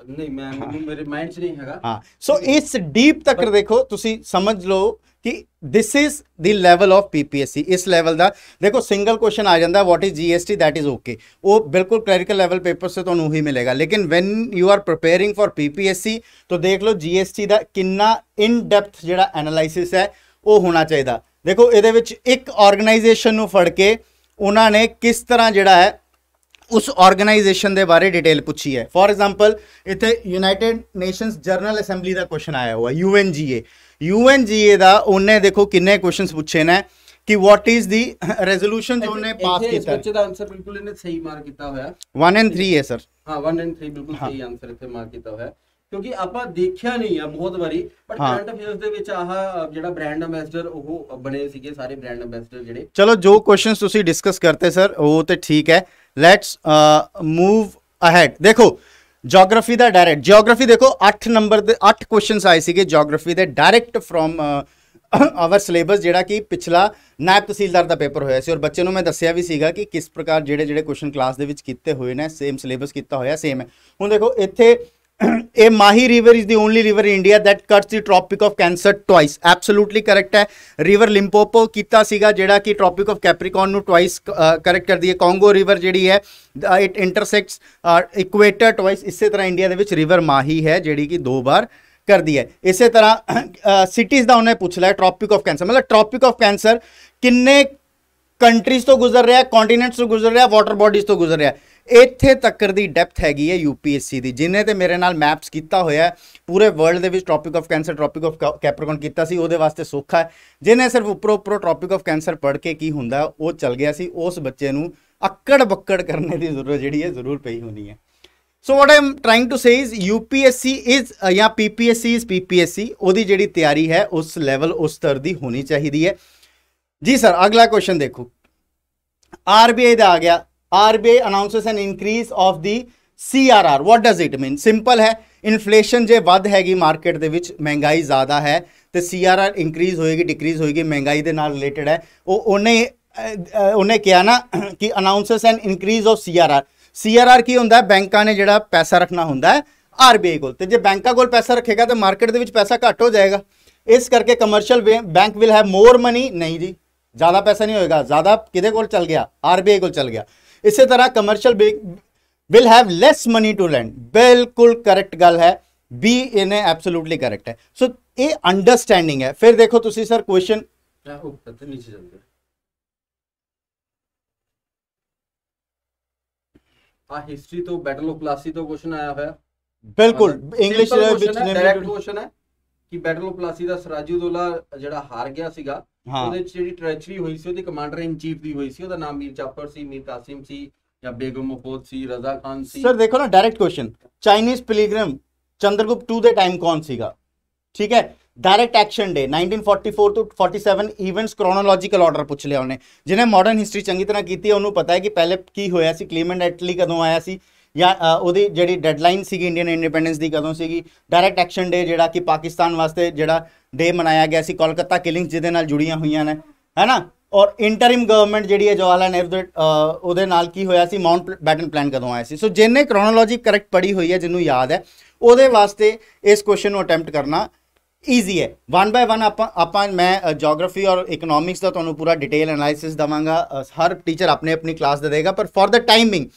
ਨਹੀਂ ਮੈਂ ਮੇਰੇ ਮਾਈਂਡ 'ਚ ਨਹੀਂ ਹੈਗਾ ਹਾਂ ਸੋ ਇਸ ਡੀਪ ਤੱਕ ਦੇਖੋ ਤੁਸੀਂ ਸਮਝ ਲਓ ਕਿ this is the level of PPSC ਇਸ ਲੈਵਲ ਦਾ ਦੇਖੋ ਸਿੰਗਲ ਕੁਐਸਚਨ ਆ ਜਾਂਦਾ what is GST that is okay ਉਹ ਬਿਲਕੁਲ ਕਲੈਰੀਕਲ ਲੈਵਲ ਪੇਪਰ ਸੇ ਤੁਹਾਨੂੰ ਉਹੀ ਮਿਲੇਗਾ ਲੇਕਿਨ when you are preparing for PPSC ਤੋ ਦੇਖ ਲਓ ਜੀਐਸਟੀ ਦਾ ਕਿੰਨਾ ਇਨ ਡੈਪਥ ਜਿਹੜਾ ਐਨਾਲਿਸਿਸ ਹੈ ਉਹ ਹੋਣਾ ਚਾਹੀਦਾ ਦੇਖੋ ਇਹਦੇ ਵਿੱਚ ਇੱਕ ਆਰਗੇਨਾਈਜੇਸ਼ਨ ਨੂੰ ਫੜ ਕੇ ਉਹਨਾਂ ਨੇ ਕਿਸ ਤਰ੍ਹਾਂ ਜਿਹੜਾ ਹੈ ਉਸ ਆਰਗੇਨਾਈਜੇਸ਼ਨ ਦੇ ਬਾਰੇ ਡਿਟੇਲ ਪੁੱਛੀ ਹੈ ਫੋਰ ਐਗਜ਼ਾਮਪਲ ਇੱਥੇ ਯੂਨਾਈਟਿਡ ਨੇਸ਼ਨਸ ਜਰਨਲ ਅਸੈਂਬਲੀ ਦਾ ਕੁਐਸਚਨ ਆਇਆ ਹੋਇਆ ਯੂਐਨਜੀਏ ਯੂਐਨਜੀਏ ਦਾ ਉਹਨੇ ਦੇਖੋ ਕਿੰਨੇ ਕੁਐਸਚਨਸ ਪੁੱਛੇ ਨੇ ਕਿ ਵਾਟ ਇਜ਼ ਦੀ ਰੈਜ਼ੋਲੂਸ਼ਨ ਜੋ ਉਹਨੇ ਪਾਸ ਕੀਤਾ ਇਸ ਬੱਚੇ ਦਾ ਆਨਸਰ ਬਿਲਕੁਲ ਇਹਨੇ ਸਹੀ ਮਾਰਕ ਕੀਤਾ ਹੋਇਆ 1 ਐਂਡ 3 ਹੈ ਸਰ ਹਾਂ 1 ਐਂਡ 3 ਬਿਲਕੁਲ ਸਹੀ ਆਨਸਰ ਇੱਥੇ ਮਾਰਕ ਕੀਤਾ ਹੋਇਆ ਕਿਉਂਕਿ ਆਪਾਂ ਦੇਖਿਆ ਨਹੀਂ ਆ ਬਹੁਤ ਵਾਰੀ ਬਟ ਕਰੰਟ ਅਫੇਅਰਸ ਦੇ ਵਿੱਚ ਆਹ ਜਿਹੜਾ ਬ੍ਰਾਂਡ ਐਮਬੈਸਡਰ ਉਹ ਬਣੇ ਸੀਗੇ ਸਾਰੇ ਬ੍ਰਾਂਡ ਐਮਬੈਸਡਰ ਜਿਹੜੇ ਚਲੋ ਜੋ ਕੁਐਸਚਨਸ ਤੁਸੀਂ ਡਿਸਕਸ ਕਰਤੇ ਸਰ ਉਹ ਤੇ ਠੀਕ ਹੈ ਲੈਟਸ ਮੂਵ ਅਹੈਡ ਦੇਖੋ ਜੀਓਗ੍ਰਾਫੀ ਦਾ ਡਾਇਰੈਕਟ ਜੀਓਗ੍ਰਾਫੀ ਦੇਖੋ 8 ਨੰਬਰ ਦੇ 8 ਕੁਐਸਚਨਸ ਆਏ ਸੀਗੇ ਜੀਓਗ੍ਰਾਫੀ ਦੇ ਡਾਇਰੈਕਟ ਫਰੋਮ ਆਵਰ ਸਿਲੇਬਸ ਜਿਹੜਾ ਕਿ ਪਿਛਲਾ ਨਾਇਬ ਤਹਿਸੀਲਦਾਰ ਦਾ ਪੇਪਰ ਹੋਇਆ ਸੀ ਔਰ ਬੱਚੇ ਨੂੰ ਮੈਂ ਦੱਸਿਆ ਵੀ ਸੀਗਾ ਕਿ ਕਿਸ ਪ੍ਰਕਾਰ ਜਿਹੜੇ ਜਿਹੜੇ ਕੁਐਸਚਨ ਕਲਾਸ ਦੇ ਵਿੱਚ ਕੀਤੇ ਹੋਏ ਨੇ ਸੇਮ ਸਿਲੇਬਸ ਕੀਤਾ ਹੋਇਆ ਸੇਮ ਹੈ ਹੁਣ ਦੇਖੋ ਇੱਥੇ a Mahi River is the only river in India that cuts the Tropic of Cancer twice. Absolutely correct ਹੈ river Limpopo ਕੀਤਾ ਸੀਗਾ ਜਿਹੜਾ ਕਿ Tropic of Capricorn ਨੂੰ twice correct ਕਰਦੀ ਹੈ. Congo river ਜਿਹੜੀ ਹੈ it intersects equator twice ਇਸੇ ਤਰ੍ਹਾਂ ਇੰਡੀਆ ਦੇ ਵਿੱਚ river Mahi ਹੈ ਜਿਹੜੀ ਕਿ ਦੋ ਵਾਰ ਕਰਦੀ ਹੈ ਇਸੇ ਤਰ੍ਹਾਂ ਸਿਟੀਜ਼ ਦਾ ਉਹਨੇ ਪੁੱਛ ਲਿਆ ਟ੍ਰੋਪਿਕ ਆਫ ਕੈਂਸਰ ਮਤਲਬ ਟ੍ਰੋਪਿਕ ਆਫ ਕੈਂਸਰ ਕਿੰਨੇ ਕੰਟਰੀਜ਼ ਤੋਂ ਗੁਜ਼ਰ ਰਿਹਾ ਕੰਟੀਨੈਂਟਸ ਤੋਂ ਗੁਜ਼ਰ ਰਿਹਾ ਵਾਟਰ ਬਾਡੀਜ਼ ਤੋਂ ਗੁਜ਼ਰ ਰਿਹਾ ਇੱਥੇ ਤੱਕਰ ਦੀ ਡੈਪਥ ਹੈਗੀ ਹੈ ਯੂਪੀਐਸਸੀ ਦੀ ਜਿਨੇ ਤੇ ਮੇਰੇ ਨਾਲ ਮੈਪਸ ਕੀਤਾ ਹੋਇਆ ਪੂਰੇ ਵਰਲਡ ਦੇ ਵਿੱਚ tropic of cancer tropic of capricorn ਕੀਤਾ ਸੀ ਉਹਦੇ ਵਾਸਤੇ ਸੋਖਾ ਹੈ ਜਿਨੇ ਸਿਰਫ ਉੱਪਰੋਂ ਉੱਪਰੋਂ ਟੌਪਿਕ ਆਫ ਕੈਂਸਰ ਪੜ੍ਹ ਕੇ ਕੀ ਹੁੰਦਾ ਉਹ ਚੱਲ ਗਿਆ ਸੀ ਉਸ ਬੱਚੇ ਨੂੰ ਅੱਕੜ ਬੱਕੜ ਕਰਨੇ ਦੀ ਜ਼ਰੂਰਤ ਜਿਹੜੀ ਹੈ ਜ਼ਰੂਰ ਪਈ ਹੋਣੀ ਹੈ so what am trying to say is UPSC is ਜਾਂ ਪੀਪੀਐਸਸੀ ਇਜ਼ ਪੀਪੀਐਸਸੀ ਉਹਦੀ ਜਿਹੜੀ ਤਿਆਰੀ ਹੈ ਉਸ ਲੈਵਲ ਉਸ ਤਰ ਦੀ ਹੋਣੀ ਚਾਹੀਦੀ ਹੈ ਜੀ ਸਰ ਅਗਲਾ ਕੁਐਸਚਨ ਦੇਖੋ ਆਰਬੀਆਈ ਦਾ ਆ ਗਿਆ RBI announces an increase of the CRR what does it mean simple ਹੈ ਇਨਫਲੇਸ਼ਨ ਜੇ ਵੱਧ ਹੈਗੀ ਮਾਰਕੀਟ ਦੇ ਵਿੱਚ ਮਹਿੰਗਾਈ ਜ਼ਿਆਦਾ ਹੈ ਤੇ CRR ਇਨਕਰੀਜ਼ ਹੋਏਗੀ ਡਿਕਰੀਜ਼ ਹੋਏਗੀ ਮਹਿੰਗਾਈ ਦੇ ਨਾਲ ਰਿਲੇਟਡ ਹੈ ਉਹ ਉਹਨੇ ਉਹਨੇ ਕਿਹਾ ਨਾ ਕਿ ਅਨਾਉਂਸਸ ਐਨ ਇਨਕਰੀਜ਼ ਆਫ ਸੀਆਰਆਰ ਸੀਆਰਆਰ ਕੀ ਹੁੰਦਾ ਹੈ ਬੈਂਕਾਂ ਨੇ ਜਿਹੜਾ ਪੈਸਾ ਰੱਖਣਾ ਹੁੰਦਾ ਹੈ ਆਰਬੀਆਈ ਕੋਲ ਤੇ ਜੇ ਬੈਂਕਾਂ ਕੋਲ ਪੈਸਾ ਰੱਖੇਗਾ ਤਾਂ ਮਾਰਕੀਟ ਦੇ ਵਿੱਚ ਪੈਸਾ ਘੱਟ ਹੋ ਜਾਏਗਾ ਇਸ ਕਰਕੇ commercial bank will have more money ਨਹੀਂ ਜੀ ਜ਼ਿਆਦਾ ਪੈਸਾ ਨਹੀਂ ਹੋਏਗਾ ਜ਼ਿਆਦਾ ਕਿਹਦੇ ਕੋਲ ਚਲ ਗਿਆ ਆਰਬੀਆਈ ਕੋਲ ਚਲ ਗਿਆ इसी तरह commercial will have less money to lend बिल्कुल करेक्ट गल है बी इन एब्सोल्युटली करेक्ट है सो ये अंडरस्टैंडिंग है फिर देखो ਤੁਸੀਂ सर क्वेश्चन हिस्ट्री तो बैटल ऑफ ਤੋਂ तो क्वेश्चन तो आया हुआ है बिल्कुल इंग्लिश ਬਿਲਕੁਲ ਇੰਗਲਿਸ਼ ਵਿੱਚ ਕਿ ਬੈਟਲ ਆਫ ਪਲਾਸੀ ਦਾ ਸਰਾਜੂਦੋਲਾ ਜਿਹੜਾ ਹਾਰ ਗਿਆ ਸੀਗਾ ਉਹਦੇ ਵਿੱਚ ਜਿਹੜੀ ਟ੍ਰੈਚਰੀ ਹੋਈ ਸੀ ਉਹਦੇ ਕਮਾਂਡਰ ਇਨ ਚੀਫ ਦੀ ਹੋਈ ਸੀ ਉਹਦਾ ਨਾਮ ਮੀਰ ਜਾਫਰ ਸੀ ਮੀਰ ਕਾਸਿਮ ਸੀ ਜਾਂ ਬੇਗਮ ਮਫੋਦ ਸੀ ਰਜ਼ਾ ਖਾਨ ਸੀ ਸਰ ਦੇਖੋ ਨਾ direct question Chinese pilgrim Chandragupta 2 ਦੇ ਟਾਈਮ ਕੌਣ ਸੀਗਾ ਠੀਕ ਹੈ ਡਾਇਰੈਕਟ ਐਕਸ਼ਨ ਡੇ 1944 ਤੋਂ 47 ਇਵੈਂਟਸ ਕ੍ਰੋਨੋਲੋਜੀਕਲ ਆਰਡਰ ਪੁੱਛ ਲਿਆ ਉਹਨੇ ਜਿਹਨੇ ਮਾਡਰਨ ਹਿਸਟਰੀ ਚੰਗੀ ਤਰ੍ਹਾਂ ਕੀਤੀ ਉਹਨੂੰ ਪਤਾ ਹੈ ਕਿ ਪਹਿਲੇ ਕੀ ਹੋਇਆ ਸੀ ਕਲੀਮੈਂਟ ਐਟਲੀ ਕਦੋਂ ਆਇਆ ਸੀ ਜਾਂ ਉਹਦੀ ਜਿਹੜੀ ਡੈਡਲਾਈਨ ਸੀਗੀ ਇੰਡੀਅਨ ਇੰਡੀਪੈਂਡੈਂਸ ਦੀ ਕਦੋਂ ਸੀਗੀ ਡਾਇਰੈਕਟ ਐਕਸ਼ਨ ਡੇ ਜਿਹੜਾ ਕਿ ਪਾਕਿਸਤਾਨ ਵਾਸਤੇ ਜਿਹੜਾ ਡੇ ਮਨਾਇਆ ਗਿਆ ਸੀ ਕੋਲਕਾਤਾ ਕਿਲਿੰਗਸ ਜਿਹਦੇ ਨਾਲ ਜੁੜੀਆਂ ਹੋਈਆਂ ਨੇ ਹੈਨਾ ਔਰ ਇੰਟਰਿਮ ਗਵਰਨਮੈਂਟ ਜਿਹੜੀ ਹੈ ਜਵਾਲਾ ਨਹਿਰੂ ਉਹਦੇ ਨਾਲ ਕੀ ਹੋਇਆ ਸੀ ਮਾਉਂਟ ਬੈਟਨ ਪਲਾਨ ਕਦੋਂ ਆਇਆ ਸੀ ਸੋ ਜਿੰਨੇ ਕ੍ਰੋਨੋਲੋਜੀ ਕਰੈਕਟ ਪੜੀ ਹੋਈ ਹੈ ਜਿਹਨੂੰ ਯਾਦ ਹੈ ਉਹਦੇ ਵਾਸਤੇ ਇਸ ਕੁਐਸਚਨ ਨੂੰ ਅਟੈਂਪਟ ਕਰਨਾ ਈਜ਼ੀ ਹੈ ਵਨ ਬਾਈ ਵਨ ਆਪਾਂ ਆਪਾਂ ਮੈਂ ਜੀਓਗ੍ਰਾਫੀ ਔਰ ਇਕਨੋਮਿਕਸ ਦਾ ਤੁਹਾਨੂੰ ਪੂਰਾ ਡਿਟੇਲ ਐਨਾਲਿਸਿਸ ਦਵਾਂਗਾ ਹਰ ਟੀਚਰ ਆਪਣੇ ਆਪਣੀ ਕਲਾਸ ਦੇ ਦੇਗਾ ਪਰ ਫॉर द ਟਾਈਮਿੰਗ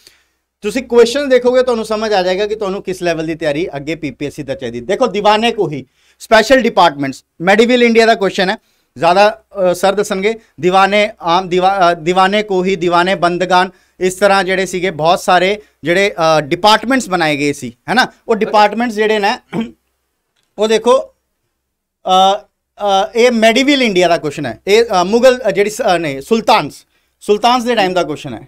ਤੁਸੀਂ ਕੁਐਸਚਨ ਦੇਖੋਗੇ ਤੁਹਾਨੂੰ ਸਮਝ ਆ ਜਾਏਗਾ ਕਿ ਤੁਹਾਨੂੰ ਕਿਸ ਲੈਵਲ ਦੀ ਤਿਆਰੀ ਅੱਗੇ ਪੀਪੀਐਸਸੀ ਦਾ ਚਾਹੀਦੀ ਦੇਖੋ دیਵਾਨੇ ਕੋ ਹੀ ਸਪੈਸ਼ਲ ਡਿਪਾਰਟਮੈਂਟਸ ਮੈਡੀਵਲ ਇੰਡੀਆ ਦਾ ਕੁਐਸਚਨ ਹੈ ਜ਼ਿਆਦਾ ਸਰ ਦੱਸਣਗੇ دیਵਾਨੇ ਆਮ دیਵਾਨੇ ਕੋ ਹੀ دیਵਾਨੇ ਬੰਦਗਾਨ ਇਸ ਤਰ੍ਹਾਂ ਜਿਹੜੇ ਸੀਗੇ ਬਹੁਤ ਸਾਰੇ ਜਿਹੜੇ ਡਿਪਾਰਟਮੈਂਟਸ ਬਣਾਏ ਗਏ ਸੀ ਹੈਨਾ ਉਹ ਡਿਪਾਰਟਮੈਂਟਸ ਜਿਹੜੇ ਨੇ ਉਹ ਦੇਖੋ ਇਹ ਮੈਡੀਵਲ ਇੰਡੀਆ ਦਾ ਕੁਐਸਚਨ ਹੈ ਇਹ ਮੁਗਲ ਜਿਹੜੀ ਨੇ ਸੁਲਤਾਨਸ ਸੁਲਤਾਨਸ ਦੇ ਟਾਈਮ ਦਾ ਕੁਐਸਚਨ ਹੈ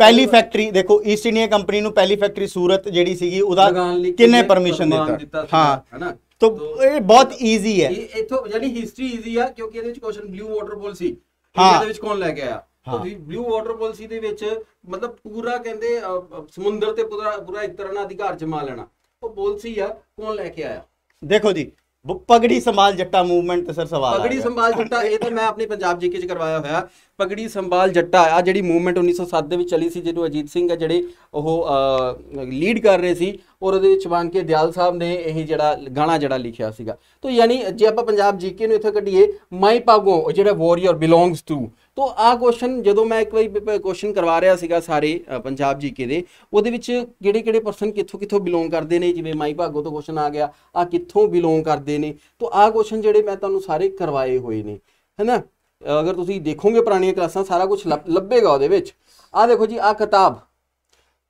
ਪਹਿਲੀ ਫੈਕਟਰੀ ਦੇਖੋ ਈਸਟ ਇੰਡੀਆ ਕੰਪਨੀ ਨੂੰ ਪਹਿਲੀ ਫੈਕਟਰੀ ਸੂਰਤ ਜਿਹੜੀ ਸੀਗੀ ਉਹਦਾ ਕਿੰਨੇ ਪਰਮਿਸ਼ਨ ਦਿੱਤਾ ਹਾਂ ਹਨਾ ਤੋ ਇਹ ਬਹੁਤ ਈਜ਼ੀ ਹੈ ਇਥੋਂ ਯਾਨੀ ਹਿਸਟਰੀ ਈਜ਼ੀ ਆ ਕਿਉਂਕਿ ਇਹਦੇ ਵਿੱਚ ਕੁਐਸਚਨ ਬਲੂ ਵਾਟਰ ਪਾਲਿਸੀ ਇਹਦੇ ਵਿੱਚ ਕੌਣ ਲੈ ਕੇ ਆਇਆ ਤੁਸੀਂ ਬਲੂ ਵਾਟਰ ਪਾਲਿਸੀ ਦੇ ਵਿੱਚ ਮਤਲਬ ਪੂਰਾ ਕਹਿੰਦੇ ਸਮੁੰਦਰ ਤੇ ਪੂਰਾ ਪੂਰਾ ਇੱਕ ਤਰ੍ਹਾਂ ਦਾ ਅਧਿਕਾਰ ਜਮਾ ਲੈਣਾ ਉਹ ਪਾਲਿਸੀ ਆ ਕੌਣ ਲੈ ਕੇ ਆਇਆ ਦੇਖੋ ਜੀ ਪਗੜੀ ਸੰਭਾਲ ਜੱਟਾ ਮੂਵਮੈਂਟ ਤੇ ਸਰ ਸਵਾਲ ਪਗੜੀ ਸੰਭਾਲ ਜੱਟਾ ਇਹ ਤਾਂ ਮੈਂ ਆਪਣੀ ਪੰਜਾਬ ਜੀਕੇ ਚ ਕਰਵਾਇਆ ਹੋਇਆ ਪਗੜੀ ਸੰਭਾਲ ਜੱਟਾ ਆ ਜਿਹੜੀ ਮੂਵਮੈਂਟ 1907 ਦੇ ਵਿੱਚ ਚੱਲੀ ਸੀ ਜਿਹਨੂੰ ਅਜੀਤ ਸਿੰਘ ਆ ਜਿਹੜੇ ਉਹ ਲੀਡ ਕਰ ਰਹੇ ਸੀ ਔਰ ਉਹਦੇ ਵਿੱਚ ਬਣ ਕੇ ਦਿਆਲ ਸਾਹਿਬ ਨੇ ਇਹ ਜਿਹੜਾ ਗਾਣਾ ਜਿਹੜਾ ਲਿਖਿਆ ਸੀਗਾ ਤੋਂ ਯਾਨੀ ਜੇ ਆਪਾਂ ਪੰਜਾਬ ਜੀਕੇ ਨੂੰ ਇੱਥੇ ਕੱਢੀਏ ਮਾਈ ਪਾਗੋ ਜਿਹੜਾ ਵਾਰੀਅਰ ਬਿਲੋਂਗਸ ਟੂ ਤੋਂ ਆ ਕੁਐਸਚਨ ਜਦੋਂ ਮੈਂ ਇੱਕ ਵਾਰੀ ਕੁਐਸਚਨ ਕਰਵਾ ਰਿਹਾ ਸੀਗਾ ਸਾਰੇ ਪੰਜਾਬ ਜੀਕੇ ਦੇ ਉਹਦੇ ਵਿੱਚ ਕਿਹੜੇ ਕਿਹੜੇ ਪਰਸਨ ਕਿੱਥੋਂ ਕਿੱਥੋਂ ਬਿਲੋਂਗ ਕਰਦੇ ਨੇ ਜਿਵੇਂ ਮਾਈ ਭਾਗੋ ਤੋਂ ਕੁਐਸਚਨ ਆ ਗਿਆ ਆ ਕਿੱਥੋਂ ਬਿਲੋਂਗ ਕਰਦੇ ਨੇ ਤੋਂ ਆ ਕੁਐਸਚਨ ਜਿਹੜੇ ਮੈਂ ਤੁਹਾਨੂੰ ਸਾਰੇ ਕਰਵਾਏ ਹੋਏ ਨੇ ਹੈਨਾ ਅਗਰ ਤੁਸੀਂ ਦੇਖੋਗੇ ਪੁਰਾਣੀਆਂ ਕਲਾਸਾਂ ਸਾਰਾ ਕੁਝ ਲੱਭੇਗਾ ਉਹਦੇ ਵਿੱਚ ਆ ਦੇਖੋ ਜੀ ਆ ਕਿਤਾਬ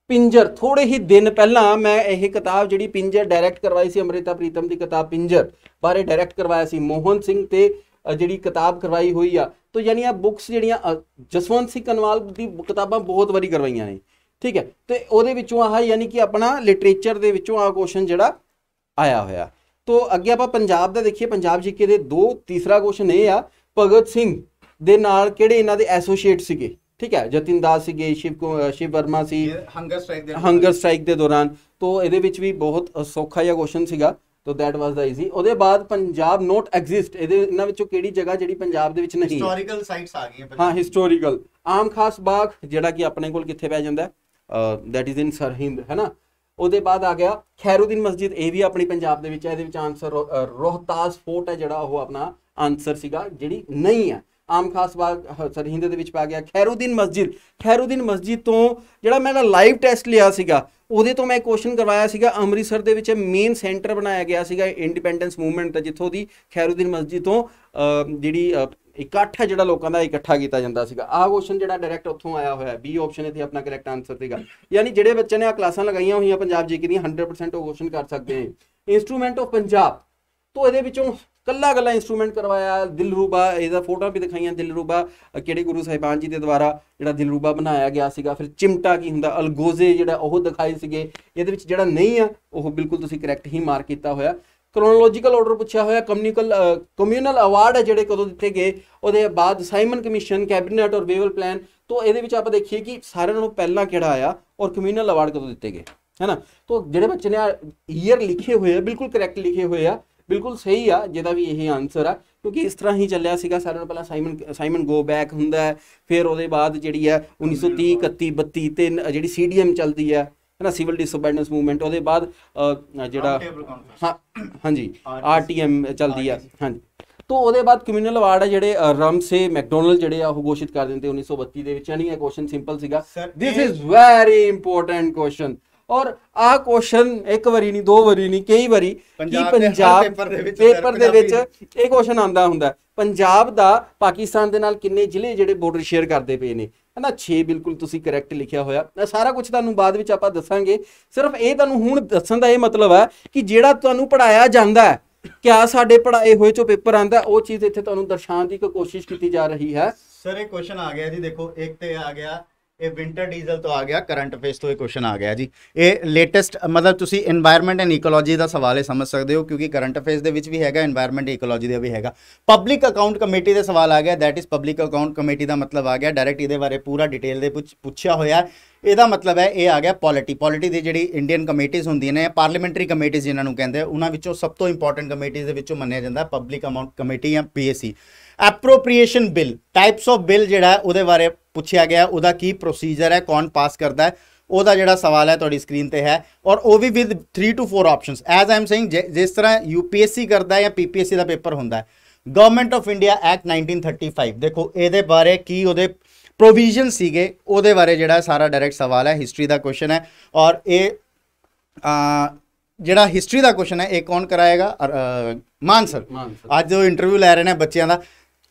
ਪਿੰਜਰ ਥੋੜੇ ਹੀ ਦਿਨ ਪਹਿਲਾਂ ਮੈਂ ਇਹ ਕਿਤਾਬ ਜਿਹੜੀ ਪਿੰਜਰ ਡਾਇਰੈਕਟ ਕਰਵਾਈ ਸੀ ਅਮ੍ਰਿਤਾ ਪ੍ਰੀਤਮ ਦੀ ਕਿਤਾਬ ਪਿੰਜਰ ਬਾਰੇ ਡਾਇਰੈਕਟ ਕਰਵਾਇਆ ਸੀ ਮੋਹਨ ਸਿੰਘ ਤੇ ਜਿਹੜੀ ਕਿਤਾਬ ਕਰਵਾਈ ਹੋਈ ਆ ਤੋ ਯਾਨੀ ਆ ਬੁੱਕਸ ਜਿਹੜੀਆਂ ਜਸਵੰਤ ਸਿੰਘ ਕਨਵਾਲ ਦੀ ਕਿਤਾਬਾਂ ਬਹੁਤ ਵਾਰੀ ਕਰਵਾਈਆਂ ਨੇ ਠੀਕ ਹੈ ਤੇ ਉਹਦੇ ਵਿੱਚੋਂ ਆਹ ਯਾਨੀ ਕਿ ਆਪਣਾ ਲਿਟਰੇਚਰ ਦੇ ਵਿੱਚੋਂ ਆ ਕੁਐਸਚਨ ਜਿਹੜਾ ਆਇਆ ਹੋਇਆ ਤੋ ਅੱਗੇ ਆਪਾਂ ਪੰਜਾਬ ਦਾ ਦੇਖੀਏ ਪੰਜਾਬ ਜੀਕੇ ਦੇ ਦੋ ਤੀਸਰਾ ਕੁਐਸਚਨ ਇਹ ਆ ਭਗਤ ਸਿੰਘ ਦੇ ਨਾਲ ਕਿਹੜੇ ਇਹਨਾਂ ਦੇ ਐਸੋਸੀਏਟ ਸੀਗੇ ਠੀਕ ਹੈ ਜਤਿਨ ਦਾਸ ਸੀਗੇ ਸ਼ਿਵ ਸ਼ਿਵ ਵਰਮਾ ਸੀ ਹੰਗਰ ਸਟ੍ਰਾਈਕ ਦੇ ਹੰਗਰ ਸਟ੍ਰਾਈਕ ਦੇ ਦੌਰਾਨ ਤੋਂ ਇਹਦੇ ਵਿੱਚ ਵੀ ਬਹੁਤ ਸੌਖਾ ਜਿਹਾ ਕੁਐਸਚਨ ਸੀਗਾ ਤੋ ਦੈਟ ਵਾਸ ਦਾ ਈਜ਼ੀ ਉਹਦੇ ਬਾਅਦ ਪੰਜਾਬ ਨੋਟ ਐਗਜ਼ਿਸਟ ਇਹਦੇ ਇਹਨਾਂ ਵਿੱਚੋਂ ਕਿਹੜੀ ਜਗ੍ਹਾ ਜਿਹੜੀ ਪੰਜਾਬ ਦੇ ਵਿੱਚ ਨਹੀਂ ਹਿਸਟੋਰੀਕਲ ਸਾਈਟਸ ਆ ਗਈਆਂ ਹਾਂ ਹਿਸਟੋਰੀਕਲ ਆਮ ਖਾਸ ਬਾਗ ਜਿਹੜਾ ਕਿ ਆਪਣੇ ਕੋਲ ਕਿੱਥੇ ਪੈ ਜਾਂਦਾ ਦੈਟ ਇਜ਼ ਇਨ ਸਰਹਿੰਦ ਹੈ ਨਾ ਉਹਦੇ ਬਾਅਦ ਆ ਗਿਆ ਖੈਰੂਦੀਨ ਮਸਜਿਦ ਇਹ ਵੀ ਆਪਣੀ ਪੰਜਾਬ ਦੇ ਵਿੱਚ ਹੈ ਇਹਦੇ ਵਿੱਚ ਆਨਸਰ ਰੋਹਤਾਸ ਫੋਰਟ ਹੈ ਜਿਹੜਾ ਉਹ ਆਪਣਾ ਆਨਸਰ ਸੀਗਾ ਜਿਹੜੀ ਨਹੀਂ ਹੈ ਆਮ ਖਾਸ ਬਾਗ ਸਰਹਿੰਦ ਦੇ ਵਿੱਚ ਪਾ ਗਿਆ ਖੈਰੂਦੀਨ ਮਸਜਿਦ ਖੈਰੂਦੀਨ ਮਸਜਿਦ ਤੋਂ ਜਿਹੜਾ ਮੈਂ ਲਾਈਵ ਟੈਸਟ ਲਿਆ ਸੀਗਾ ਉਹਦੇ ਤੋਂ ਮੈਂ ਕੁਐਸਚਨ ਕਰਵਾਇਆ ਸੀਗਾ ਅੰਮ੍ਰਿਤਸਰ ਦੇ ਵਿੱਚ ਮੇਨ ਸੈਂਟਰ ਬਣਾਇਆ ਗਿਆ ਸੀਗਾ ਇੰਡੀਪੈਂਡੈਂਸ ਮੂਵਮੈਂਟ ਦਾ ਜਿੱਥੋਂ ਦੀ ਖੈਰੂਦੀਨ ਮਸਜਿਦ ਤੋਂ ਜਿਹੜੀ ਇਕੱਠ ਹੈ ਜਿਹੜਾ ਲੋਕਾਂ ਦਾ ਇਕੱਠਾ ਕੀਤਾ ਜਾਂਦਾ ਸੀਗਾ ਆਹ ਕੁਐਸਚਨ ਜਿਹੜਾ ਡਾਇਰੈਕਟ ਉੱਥੋਂ ਆਇਆ ਹੋਇਆ ਹੈ ਬੀ ਆਪਸ਼ਨ ਇੱਥੇ ਆਪਣਾ ਕਰੈਕਟ ਆਨਸਰ ਸੀਗਾ ਯਾਨੀ ਜਿਹੜੇ ਬੱਚੇ ਨੇ ਆ ਕਲਾਸਾਂ ਲਗਾਈਆਂ ਹੋਈਆਂ ਪੰਜਾਬ ਜੀਕੇ ਦੀਆਂ 100% ਉਹ ਕੁਐਸਚਨ ਕਰ ਸਕਦੇ ਨੇ ਇਨਸਟਰੂਮੈਂਟ ਆਫ ਪੰਜਾਬ ਤੋਂ ਇਹਦੇ ਵਿੱਚੋਂ ਕੱਲਾ ਕੱਲਾ ਇਨਸਟਰੂਮੈਂਟ ਕਰਵਾਇਆ ਦਿਲਰੂਬਾ ਇਹਦਾ ਫੋਟੋ ਵੀ ਦਿਖਾਈਆਂ ਦਿਲਰੂਬਾ ਕਿਹੜੇ ਗੁਰੂ ਸਾਹਿਬਾਨ ਜੀ ਦੇ ਦੁਆਰਾ ਜਿਹੜਾ ਦਿਲਰੂਬਾ ਬਣਾਇਆ ਗਿਆ ਸੀਗਾ ਫਿਰ ਚਿਮਟਾ ਕੀ ਹੁੰਦਾ ਅਲਗੋਜ਼ੇ ਜਿਹੜਾ ਉਹ ਦਿਖਾਏ ਸੀਗੇ ਇਹਦੇ ਵਿੱਚ ਜਿਹੜਾ ਨਹੀਂ ਆ ਉਹ ਬਿਲਕੁਲ ਤੁਸੀਂ ਕਰੈਕਟ ਹੀ ਮਾਰਕ ਕੀਤਾ ਹੋਇਆ ਕ੍ਰੋਨੋਲੋਜੀਕਲ ਆਰਡਰ ਪੁੱਛਿਆ ਹੋਇਆ ਕਮਿਊਨਿਕਲ ਕਮਿਊਨਲ ਅਵਾਰਡ ਹੈ ਜਿਹੜੇ ਕਦੋਂ ਦਿੱਤੇ ਗਏ ਉਹਦੇ ਬਾਅਦ ਸਾਈਮਨ ਕਮਿਸ਼ਨ ਕੈਬਨਿਟ ਔਰ ਵੇਵਲ ਪਲਾਨ ਤੋਂ ਇਹਦੇ ਵਿੱਚ ਆਪਾਂ ਦੇਖੀਏ ਕਿ ਸਾਰਿਆਂ ਨਾਲੋਂ ਪਹਿਲਾਂ ਕਿਹੜਾ ਆਇਆ ਔਰ ਕਮਿਊਨਲ ਅਵਾਰਡ ਕਦੋਂ ਦਿੱਤੇ ਗਏ ਹੈਨਾ ਤੋਂ ਜਿਹੜੇ ਬੱਚੇ ਨੇ ਈਅਰ ਲਿਖੇ ਹੋਏ ਆ ਬਿਲਕੁਲ ਕਰੈਕਟ ਲਿਖੇ ਹੋਏ ਆ ਬਿਲਕੁਲ ਸਹੀ ਆ ਜਿਹਦਾ ਵੀ ਇਹ ਆਨਸਰ ਆ ਕਿਉਂਕਿ ਇਸ ਤਰ੍ਹਾਂ ਹੀ ਚੱਲਿਆ ਸੀਗਾ ਸਾਰਿਆਂ ਨੂੰ ਪਹਿਲਾਂ ਸਾਈਮਨ ਸਾਈਮਨ ਗੋ ਬੈਕ ਹੁੰਦਾ ਹੈ ਫਿਰ ਉਹਦੇ ਬਾਅਦ ਜਿਹੜੀ ਆ 1930 31 32 ਤੇ ਜਿਹੜੀ ਸੀਡੀਐਮ ਚੱਲਦੀ ਆ ਨਾ ਸਿਵਲ ਡਿਸਓਬੈਂਡੈਂਸ ਮੂਵਮੈਂਟ ਉਹਦੇ ਬਾਅਦ ਜਿਹੜਾ ਹਾਂ ਹਾਂਜੀ ਆਰਟੀਐਮ ਚੱਲਦੀ ਆ ਹਾਂਜੀ ਤੋਂ ਉਹਦੇ ਬਾਅਦ ਕਮਿਊਨਲ ਵਾਰਡ ਆ ਜਿਹੜੇ ਰਮਸੇ ਮੈਕਡੋਨਲ ਜਿਹੜੇ ਆ ਉਹ ਘੋਸ਼ਿਤ ਕਰ ਦਿੰਦੇ 1932 ਦੇ ਵਿੱਚ ਯਾਨੀ ਇਹ ਕੁਐਸਚਨ ਸਿੰਪਲ ਸੀਗਾ this is very important question ਔਰ ਆਹ ਕੁਐਸਚਨ ਇੱਕ ਵਾਰੀ ਨਹੀਂ ਦੋ ਵਾਰੀ ਨਹੀਂ ਕਈ ਵਾਰੀ ਕੀ ਪੰਜਾਬ ਪੇਪਰ ਦੇ ਵਿੱਚ ਇਹ ਕੁਐਸਚਨ ਆਂਦਾ ਹੁੰਦਾ ਪੰਜਾਬ ਦਾ ਪਾਕਿਸਤਾਨ ਦੇ ਨਾਲ ਕਿੰਨੇ ਜ਼ਿਲ੍ਹੇ ਜਿਹੜੇ ਬਾਰਡਰ ਸ਼ੇਅਰ ਕਰਦੇ ਪਏ ਨੇ ਕਹਿੰਦਾ 6 ਬਿਲਕੁਲ ਤੁਸੀਂ ਕਰੈਕਟ ਲਿਖਿਆ ਹੋਇਆ ਮੈਂ ਸਾਰਾ ਕੁਝ ਤੁਹਾਨੂੰ ਬਾਅਦ ਵਿੱਚ ਆਪਾਂ ਦੱਸਾਂਗੇ ਸਿਰਫ ਇਹ ਤੁਹਾਨੂੰ ਹੁਣ ਦੱਸਣ ਦਾ ਇਹ ਮਤਲਬ ਹੈ ਕਿ ਜਿਹੜਾ ਤੁਹਾਨੂੰ ਪੜਾਇਆ ਜਾਂਦਾ ਹੈ ਕਿਆ ਸਾਡੇ ਪੜਾਏ ਹੋਏ ਚੋਂ ਪੇਪਰ ਆਂਦਾ ਉਹ ਚੀਜ਼ ਇੱਥੇ ਤੁਹਾਨੂੰ ਦਰਸਾਉਣ ਦੀ ਕੋਸ਼ਿਸ਼ ਕੀਤੀ ਜਾ ਰਹੀ ਹੈ ਸਰ ਇਹ ਕੁਐਸਚਨ ਆ ਗਿਆ ਜੀ ਦੇਖੋ ਇੱਕ ਤੇ ਆ ਗਿਆ ਇਹ ਵਿੰਟਰ ਡੀਜ਼ਲ ਤੋਂ ਆ ਗਿਆ ਕਰੰਟ ਅਫੇਅਰਸ ਤੋਂ ਇਹ ਕੁਐਸਚਨ ਆ ਗਿਆ ਜੀ ਇਹ ਲੇਟੈਸਟ ਮਤਲਬ ਤੁਸੀਂ এনवायरमेंट ਐਂਡ ਇਕੋਲੋਜੀ ਦਾ ਸਵਾਲ ਇਹ ਸਮਝ ਸਕਦੇ ਹੋ ਕਿਉਂਕਿ ਕਰੰਟ ਅਫੇਅਰਸ ਦੇ ਵਿੱਚ ਵੀ ਹੈਗਾ এনवायरमेंट ਇਕੋਲੋਜੀ ਦੇ ਵੀ ਹੈਗਾ ਪਬਲਿਕ ਅਕਾਊਂਟ ਕਮੇਟੀ ਦੇ ਸਵਾਲ ਆ ਗਿਆ that is public account committee ਦਾ ਮਤਲਬ ਆ ਗਿਆ ਡਾਇਰੈਕਟ ਇਹਦੇ ਬਾਰੇ ਪੂਰਾ ਡਿਟੇਲ ਦੇ ਵਿੱਚ ਪੁੱਛਿਆ ਹੋਇਆ ਇਹਦਾ ਮਤਲਬ ਹੈ ਇਹ ਆ ਗਿਆ ਪੋਲਿਟੀ ਪੋਲਿਟੀ ਦੀ ਜਿਹੜੀ ਇੰਡੀਅਨ ਕਮੇਟੀਆਂ ਹੁੰਦੀਆਂ ਨੇ ਪਾਰਲੀਮੈਂਟਰੀ ਕਮੇਟੀਆਂ ਜਿਨ੍ਹਾਂ ਨੂੰ ਕਹਿੰਦੇ ਉਹਨਾਂ ਵਿੱਚੋਂ ਸਭ ਤੋਂ ਇੰਪੋਰਟੈਂਟ ਕਮੇਟੀਆਂ ਦੇ ਵਿੱਚੋਂ ਮੰਨਿਆ ਜਾਂਦਾ ਪਬਲਿਕ ਅਕਾਊਂਟ ਕਮੇਟੀ ਜਾਂ PAC appropriation bill types of bill ਜਿਹੜਾ ਉਹਦੇ ਬਾਰੇ ਪੁੱਛਿਆ ਗਿਆ ਉਹਦਾ ਕੀ ਪ੍ਰੋਸੀਜਰ ਹੈ ਕੌਣ ਪਾਸ ਕਰਦਾ ਹੈ ਉਹਦਾ ਜਿਹੜਾ ਸਵਾਲ ਹੈ ਤੁਹਾਡੀ ਸਕਰੀਨ ਤੇ ਹੈ ਔਰ ਉਹ ਵੀ with 3 to 4 options as am saying ਜਿਸ ਤਰ੍ਹਾਂ ਯੂਪੀਐਸਸੀ ਕਰਦਾ ਹੈ ਜਾਂ ਪੀਪੀਐਸਸੀ ਦਾ ਪੇਪਰ ਹੁੰਦਾ ਹੈ ਗਵਰਨਮੈਂਟ ਆਫ ਇੰਡੀਆ ਐਕਟ 1935 ਦੇਖੋ ਇਹਦੇ ਬਾਰੇ ਕੀ ਉਹਦੇ ਪ੍ਰੋਵੀਜ਼ਨ ਸੀਗੇ ਉਹਦੇ ਬਾਰੇ ਜਿਹੜਾ ਸਾਰਾ ਡਾਇਰੈਕਟ ਸਵਾਲ ਹੈ ਹਿਸਟਰੀ ਦਾ ਕੁਐਸਚਨ ਹੈ ਔਰ ਇਹ ਜਿਹੜਾ ਹਿਸਟਰੀ ਦਾ ਕੁਐਸਚਨ ਹੈ ਇਹ ਕੌਣ ਕਰਾਏਗਾ ਮਾਨ ਸਰ ਅੱਜ ਉਹ ਇੰਟਰਵਿਊ ਲੈ ਰਹੇ ਨੇ ਬੱਚਿਆਂ ਦਾ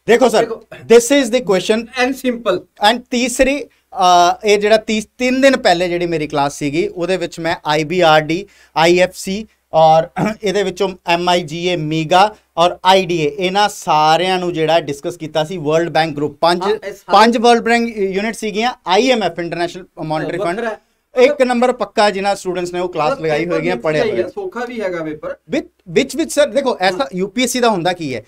ਦੇਖੋ sir this is the question and simple and ਤੀਸਰੀ ਇਹ ਜਿਹੜਾ 3 ਦਿਨ ਪਹਿਲੇ ਜਿਹੜੀ ਮੇਰੀ ਕਲਾਸ ਸੀਗੀ ਉਹਦੇ ਵਿੱਚ ਮੈਂ ਆਈਬੀਆਰਡੀ ਆਈਐਫਸੀ ਔਰ ਇਹਦੇ ਵਿੱਚੋਂ ਐਮਆਈਜੀਏ ਮੀਗਾ ਔਰ IDA ਇਹਨਾਂ ਸਾਰਿਆਂ ਨੂੰ ਜਿਹੜਾ ਡਿਸਕਸ ਕੀਤਾ ਸੀ ਵਰਲਡ ਬੈਂਕ ਗਰੁੱਪ ਪੰਜ ਪੰਜ ਵਰਲਡ ਬੈਂਕ ਯੂਨਿਟ ਸੀਗੀਆਂ ਆਈਐਮਐਫ ਇੰਟਰਨੈਸ਼ਨਲ ਮੋਨਟਰੀ ਫੰਡ ਇੱਕ ਨੰਬਰ ਪੱਕਾ ਜਿਨ੍ਹਾਂ ਸਟੂਡੈਂਟਸ ਨੇ ਉਹ ਕਲਾਸ ਲਗਾਈ ਹੋਈਗੀ ਪੜਿਆ ਹੋਇਆ ਸੋਖਾ ਵੀ ਹੈਗਾ ਪੇਪਰ ਵਿਚ ਵਿਚ ਸਰ ਦੇਖੋ ਐਸਾ ਯੂਪੀਐਸਸੀ ਦਾ ਹੁੰਦਾ ਕੀ ਹੈ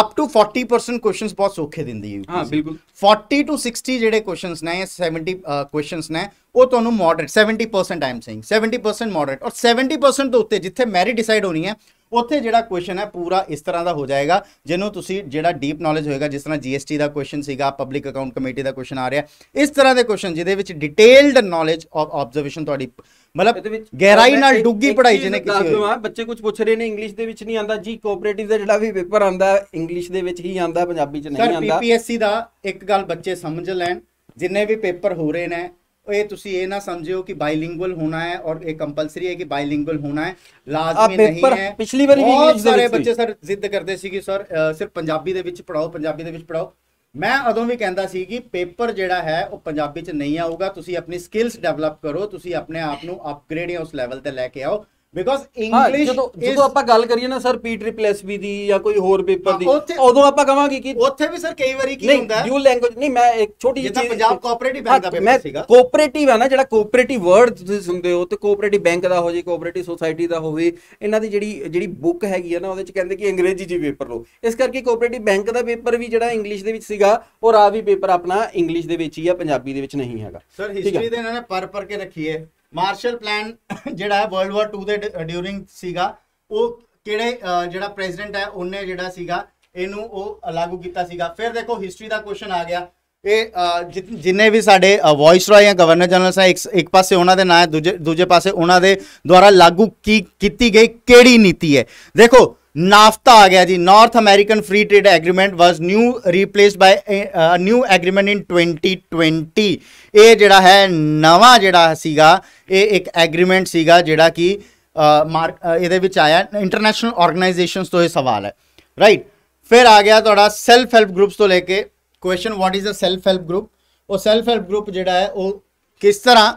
ਅਪ ਟੂ 40% ਕੁਐਸਚਨਸ ਬਹੁਤ ਸੌਖੇ ਦਿੰਦੀ ਹੈ ਹਾਂ ਬਿਲਕੁਲ 40 ਟੂ 60 ਜਿਹੜੇ ਕੁਐਸਚਨਸ ਨੇ 70 ਕੁਐਸਚਨਸ ਨੇ ਉਹ ਤੁਹਾਨੂੰ moderate 70% I am saying 70% moderate ਔਰ 70% ਤੋਂ ਉੱਤੇ ਜਿੱਥੇ ਮੈਰਿਟ ਡਿਸਾਈਡ ਹੋਣੀ ਹੈ ਉੱਥੇ ਜਿਹੜਾ ਕੁਐਸਚਨ ਹੈ ਪੂਰਾ ਇਸ ਤਰ੍ਹਾਂ ਦਾ ਹੋ ਜਾਏਗਾ ਜਿਹਨੂੰ ਤੁਸੀਂ ਜਿਹੜਾ ਡੀਪ ਨੌਲੇਜ ਹੋਏਗਾ ਜਿਸ ਤਰ੍ਹਾਂ ਜੀਐਸਟੀ ਦਾ ਕੁਐਸਚਨ ਸੀਗਾ ਪਬਲਿਕ ਅਕਾਊਂਟ ਕਮੇਟੀ ਦਾ ਕੁਐਸਚਨ ਆ ਰਿਹਾ ਇਸ ਤਰ੍ਹਾਂ ਦੇ ਕੁਐਸਚਨ ਜਿਹਦੇ ਵਿੱਚ ਡਿਟੇਲਡ ਨੌਲੇਜ ਆਫ ਆਬਜ਼ਰਵੇਸ਼ਨ ਤੁਹਾਡੀ ਮਤਲਬ ਗਹਿਰਾਈ ਨਾਲ ਡੁੱਗੀ ਪੜਾਈ ਜਿਹਨੇ ਕੀਤੀ ਹੋਈ ਬੱਚੇ ਕੁਝ ਪੁੱਛ ਰਹੇ ਨੇ ਇੰਗਲਿਸ਼ ਦੇ ਵਿੱਚ ਨਹੀਂ ਆਂਦਾ ਜੀ ਕੋਆਪਰੇਟਿਵ ਦਾ ਜਿਹੜਾ ਵੀ ਪੇਪਰ ਆਂਦਾ ਇੰਗਲਿਸ਼ ਦੇ ਵਿੱਚ ਹੀ ਆਂਦਾ ਪੰਜਾਬੀ ਚ ਨਹੀਂ ਆਂਦਾ ਸਰ ਪੀਪੀਐਸਸੀ ਦਾ ਇੱਕ ਗੱਲ ਬੱਚੇ ਸਮਝ ਲੈਣ ਜਿੰਨੇ ਵੀ ਪੇਪਰ ਹੋ ਰਹੇ ਨੇ ਇਹ ਤੁਸੀਂ ਇਹ ਨਾ ਸਮਝਿਓ ਕਿ ਬਾਈਲਿੰਗੁਅਲ ਹੋਣਾ ਹੈ ਔਰ ਇਹ ਕੰਪਲਸਰੀ ਹੈ ਕਿ ਬਾਈਲਿੰਗੁਅਲ ਹੋਣਾ ਹੈ ਲਾਜ਼ਮੀ ਨਹੀਂ ਹੈ ਪਿਛਲੀ ਵਾਰੀ ਵੀ ਇੰਗਲਿਸ਼ ਦੇ ਵਿੱਚ ਬੱਚੇ ਸਰ ਜ਼ਿੱਦ ਕਰਦੇ ਸੀ ਕਿ ਸਰ ਸਿਰਫ ਪੰਜਾਬੀ ਦੇ ਵਿੱਚ ਪੜਾਓ ਪੰਜਾਬੀ ਦੇ ਵਿੱਚ ਪੜਾਓ ਮੈਂ ਉਦੋਂ ਵੀ ਕਹਿੰਦਾ ਸੀ ਕਿ ਪੇਪਰ ਜਿਹੜਾ ਹੈ ਉਹ ਪੰਜਾਬੀ ਚ ਨਹੀਂ ਆਊਗਾ ਤੁਸੀਂ ਆਪਣੀ ਸਕਿੱਲਸ ਡਿਵੈਲਪ ਕਰੋ ਤੁਸੀਂ ਆਪਣੇ ਆਪ ਨੂੰ ਅਪਗ੍ਰੇਡ ਜਾਂ ਉਸ ਲੈਵਲ ਤੇ ਲੈ ਕੇ ਆਓ ਬਿਕੋਜ਼ ਇੰਗਲਿਸ਼ ਜਦੋਂ ਜਦੋਂ ਆਪਾਂ ਗੱਲ ਕਰੀਏ ਨਾ sir P triple S B ਦੀ ਜਾਂ ਕੋਈ ਹੋਰ ਪੇਪਰ ਦੀ ਉਦੋਂ ਆਪਾਂ ਕਵਾਂਗੇ ਕਿ ਉੱਥੇ ਵੀ ਸਰ ਕਈ ਵਾਰੀ ਕੀ ਹੁੰਦਾ ਨਿਊ ਲੈਂਗੁਏਜ ਨਹੀਂ ਮੈਂ ਇੱਕ ਛੋਟੀ ਜਿਹੀ ਚੀਜ਼ ਪੰਜਾਬ ਕੋਆਪਰੇਟਿਵ ਬੈਂਕ ਦਾ ਪੇਪਰ ਸੀਗਾ ਕੋਆਪਰੇਟਿਵ ਹੈ ਨਾ ਜਿਹੜਾ ਕੋਆਪਰੇਟਿਵ ਵਰਡ ਤੁਸੀਂ ਸੁਣਦੇ ਹੋ ਤੇ ਕੋਆਪਰੇਟਿਵ ਬੈਂਕ ਦਾ ਹੋ ਜੇ ਕੋਆਪਰੇਟਿਵ ਸੋਸਾਇਟੀ ਦਾ ਹੋਵੇ ਇਹਨਾਂ ਦੀ ਜਿਹੜੀ ਜਿਹੜੀ ਬੁੱਕ ਹੈਗੀ ਹੈ ਨਾ ਉਹਦੇ ਚ ਕਹਿੰਦੇ ਕਿ ਅੰਗਰੇਜ਼ੀ ਜੀ ਪੇਪਰ ਲੋ ਇਸ ਕਰਕੇ ਕੋਆਪਰੇਟਿਵ ਬੈਂਕ ਦਾ ਪੇਪਰ ਵੀ ਜਿਹੜਾ ਇੰਗਲਿਸ਼ ਦੇ ਵਿੱਚ ਸੀਗਾ ਔਰ ਆ ਵੀ ਪੇਪਰ ਆਪਣਾ ਇੰਗਲਿਸ਼ ਦੇ ਵਿੱਚ ਹੀ ਆ ਪੰਜਾਬੀ ਦੇ ਵਿੱਚ ਨਹੀਂ ਹੈਗਾ ਸਰ ਹਿਸਟਰੀ ਦੇ ਇਹਨਾਂ ਨੇ ਪਰ ਪਰ ਕੇ ਰੱਖੀ ਹੈ ਮਾਰਸ਼ਲ ਪਲਾਨ ਜਿਹੜਾ ਹੈ ਵਰਲਡ ਵਾਰ 2 ਦੇ ਡਿਊਰਿੰਗ ਸੀਗਾ ਉਹ ਕਿਹੜੇ ਜਿਹੜਾ ਪ੍ਰੈਜ਼ੀਡੈਂਟ ਹੈ ਉਹਨੇ ਜਿਹੜਾ ਸੀਗਾ ਇਹਨੂੰ ਉਹ ਲਾਗੂ ਕੀਤਾ ਸੀਗਾ ਫਿਰ ਦੇਖੋ ਹਿਸਟਰੀ ਦਾ ਕੁਐਸਚਨ ਆ ਗਿਆ ਇਹ ਜਿੰਨੇ ਵੀ ਸਾਡੇ ਵੌਇਸ ਰਾਏ ਜਾਂ ਗਵਰਨਰ ਜਨਰਲ ਸਾਹਿਬ ਇੱਕ ਇੱਕ ਪਾਸੇ ਉਹਨਾਂ ਦੇ ਨਾਂ ਦੂਜੇ ਦੂਜੇ ਪਾਸੇ ਉਹਨਾਂ ਦੇ ਦੁਆਰਾ ਲਾਗੂ ਕੀ ਕੀਤੀ ਗਈ ਕਿਹੜੀ ਨੀਤੀ ਹੈ ਦੇਖੋ नाफ्ता आ गया जी North American free trade agreement was new replace by new agreement in twenty ए जड़ा है नवा जड़ा सीगा एक एग्रीमेंट सीगा जड़ा कि मार्क ये आया इंटरनेशनल ऑर्गनाइजेशन तो यह सवाल है राइट फिर आ गया थोड़ा सैल्फ़ हेल्प ग्रुप्स तो लेके question what is the self help group और सेल्फ हेल्प ग्रुप जड़ा है वो किस तरह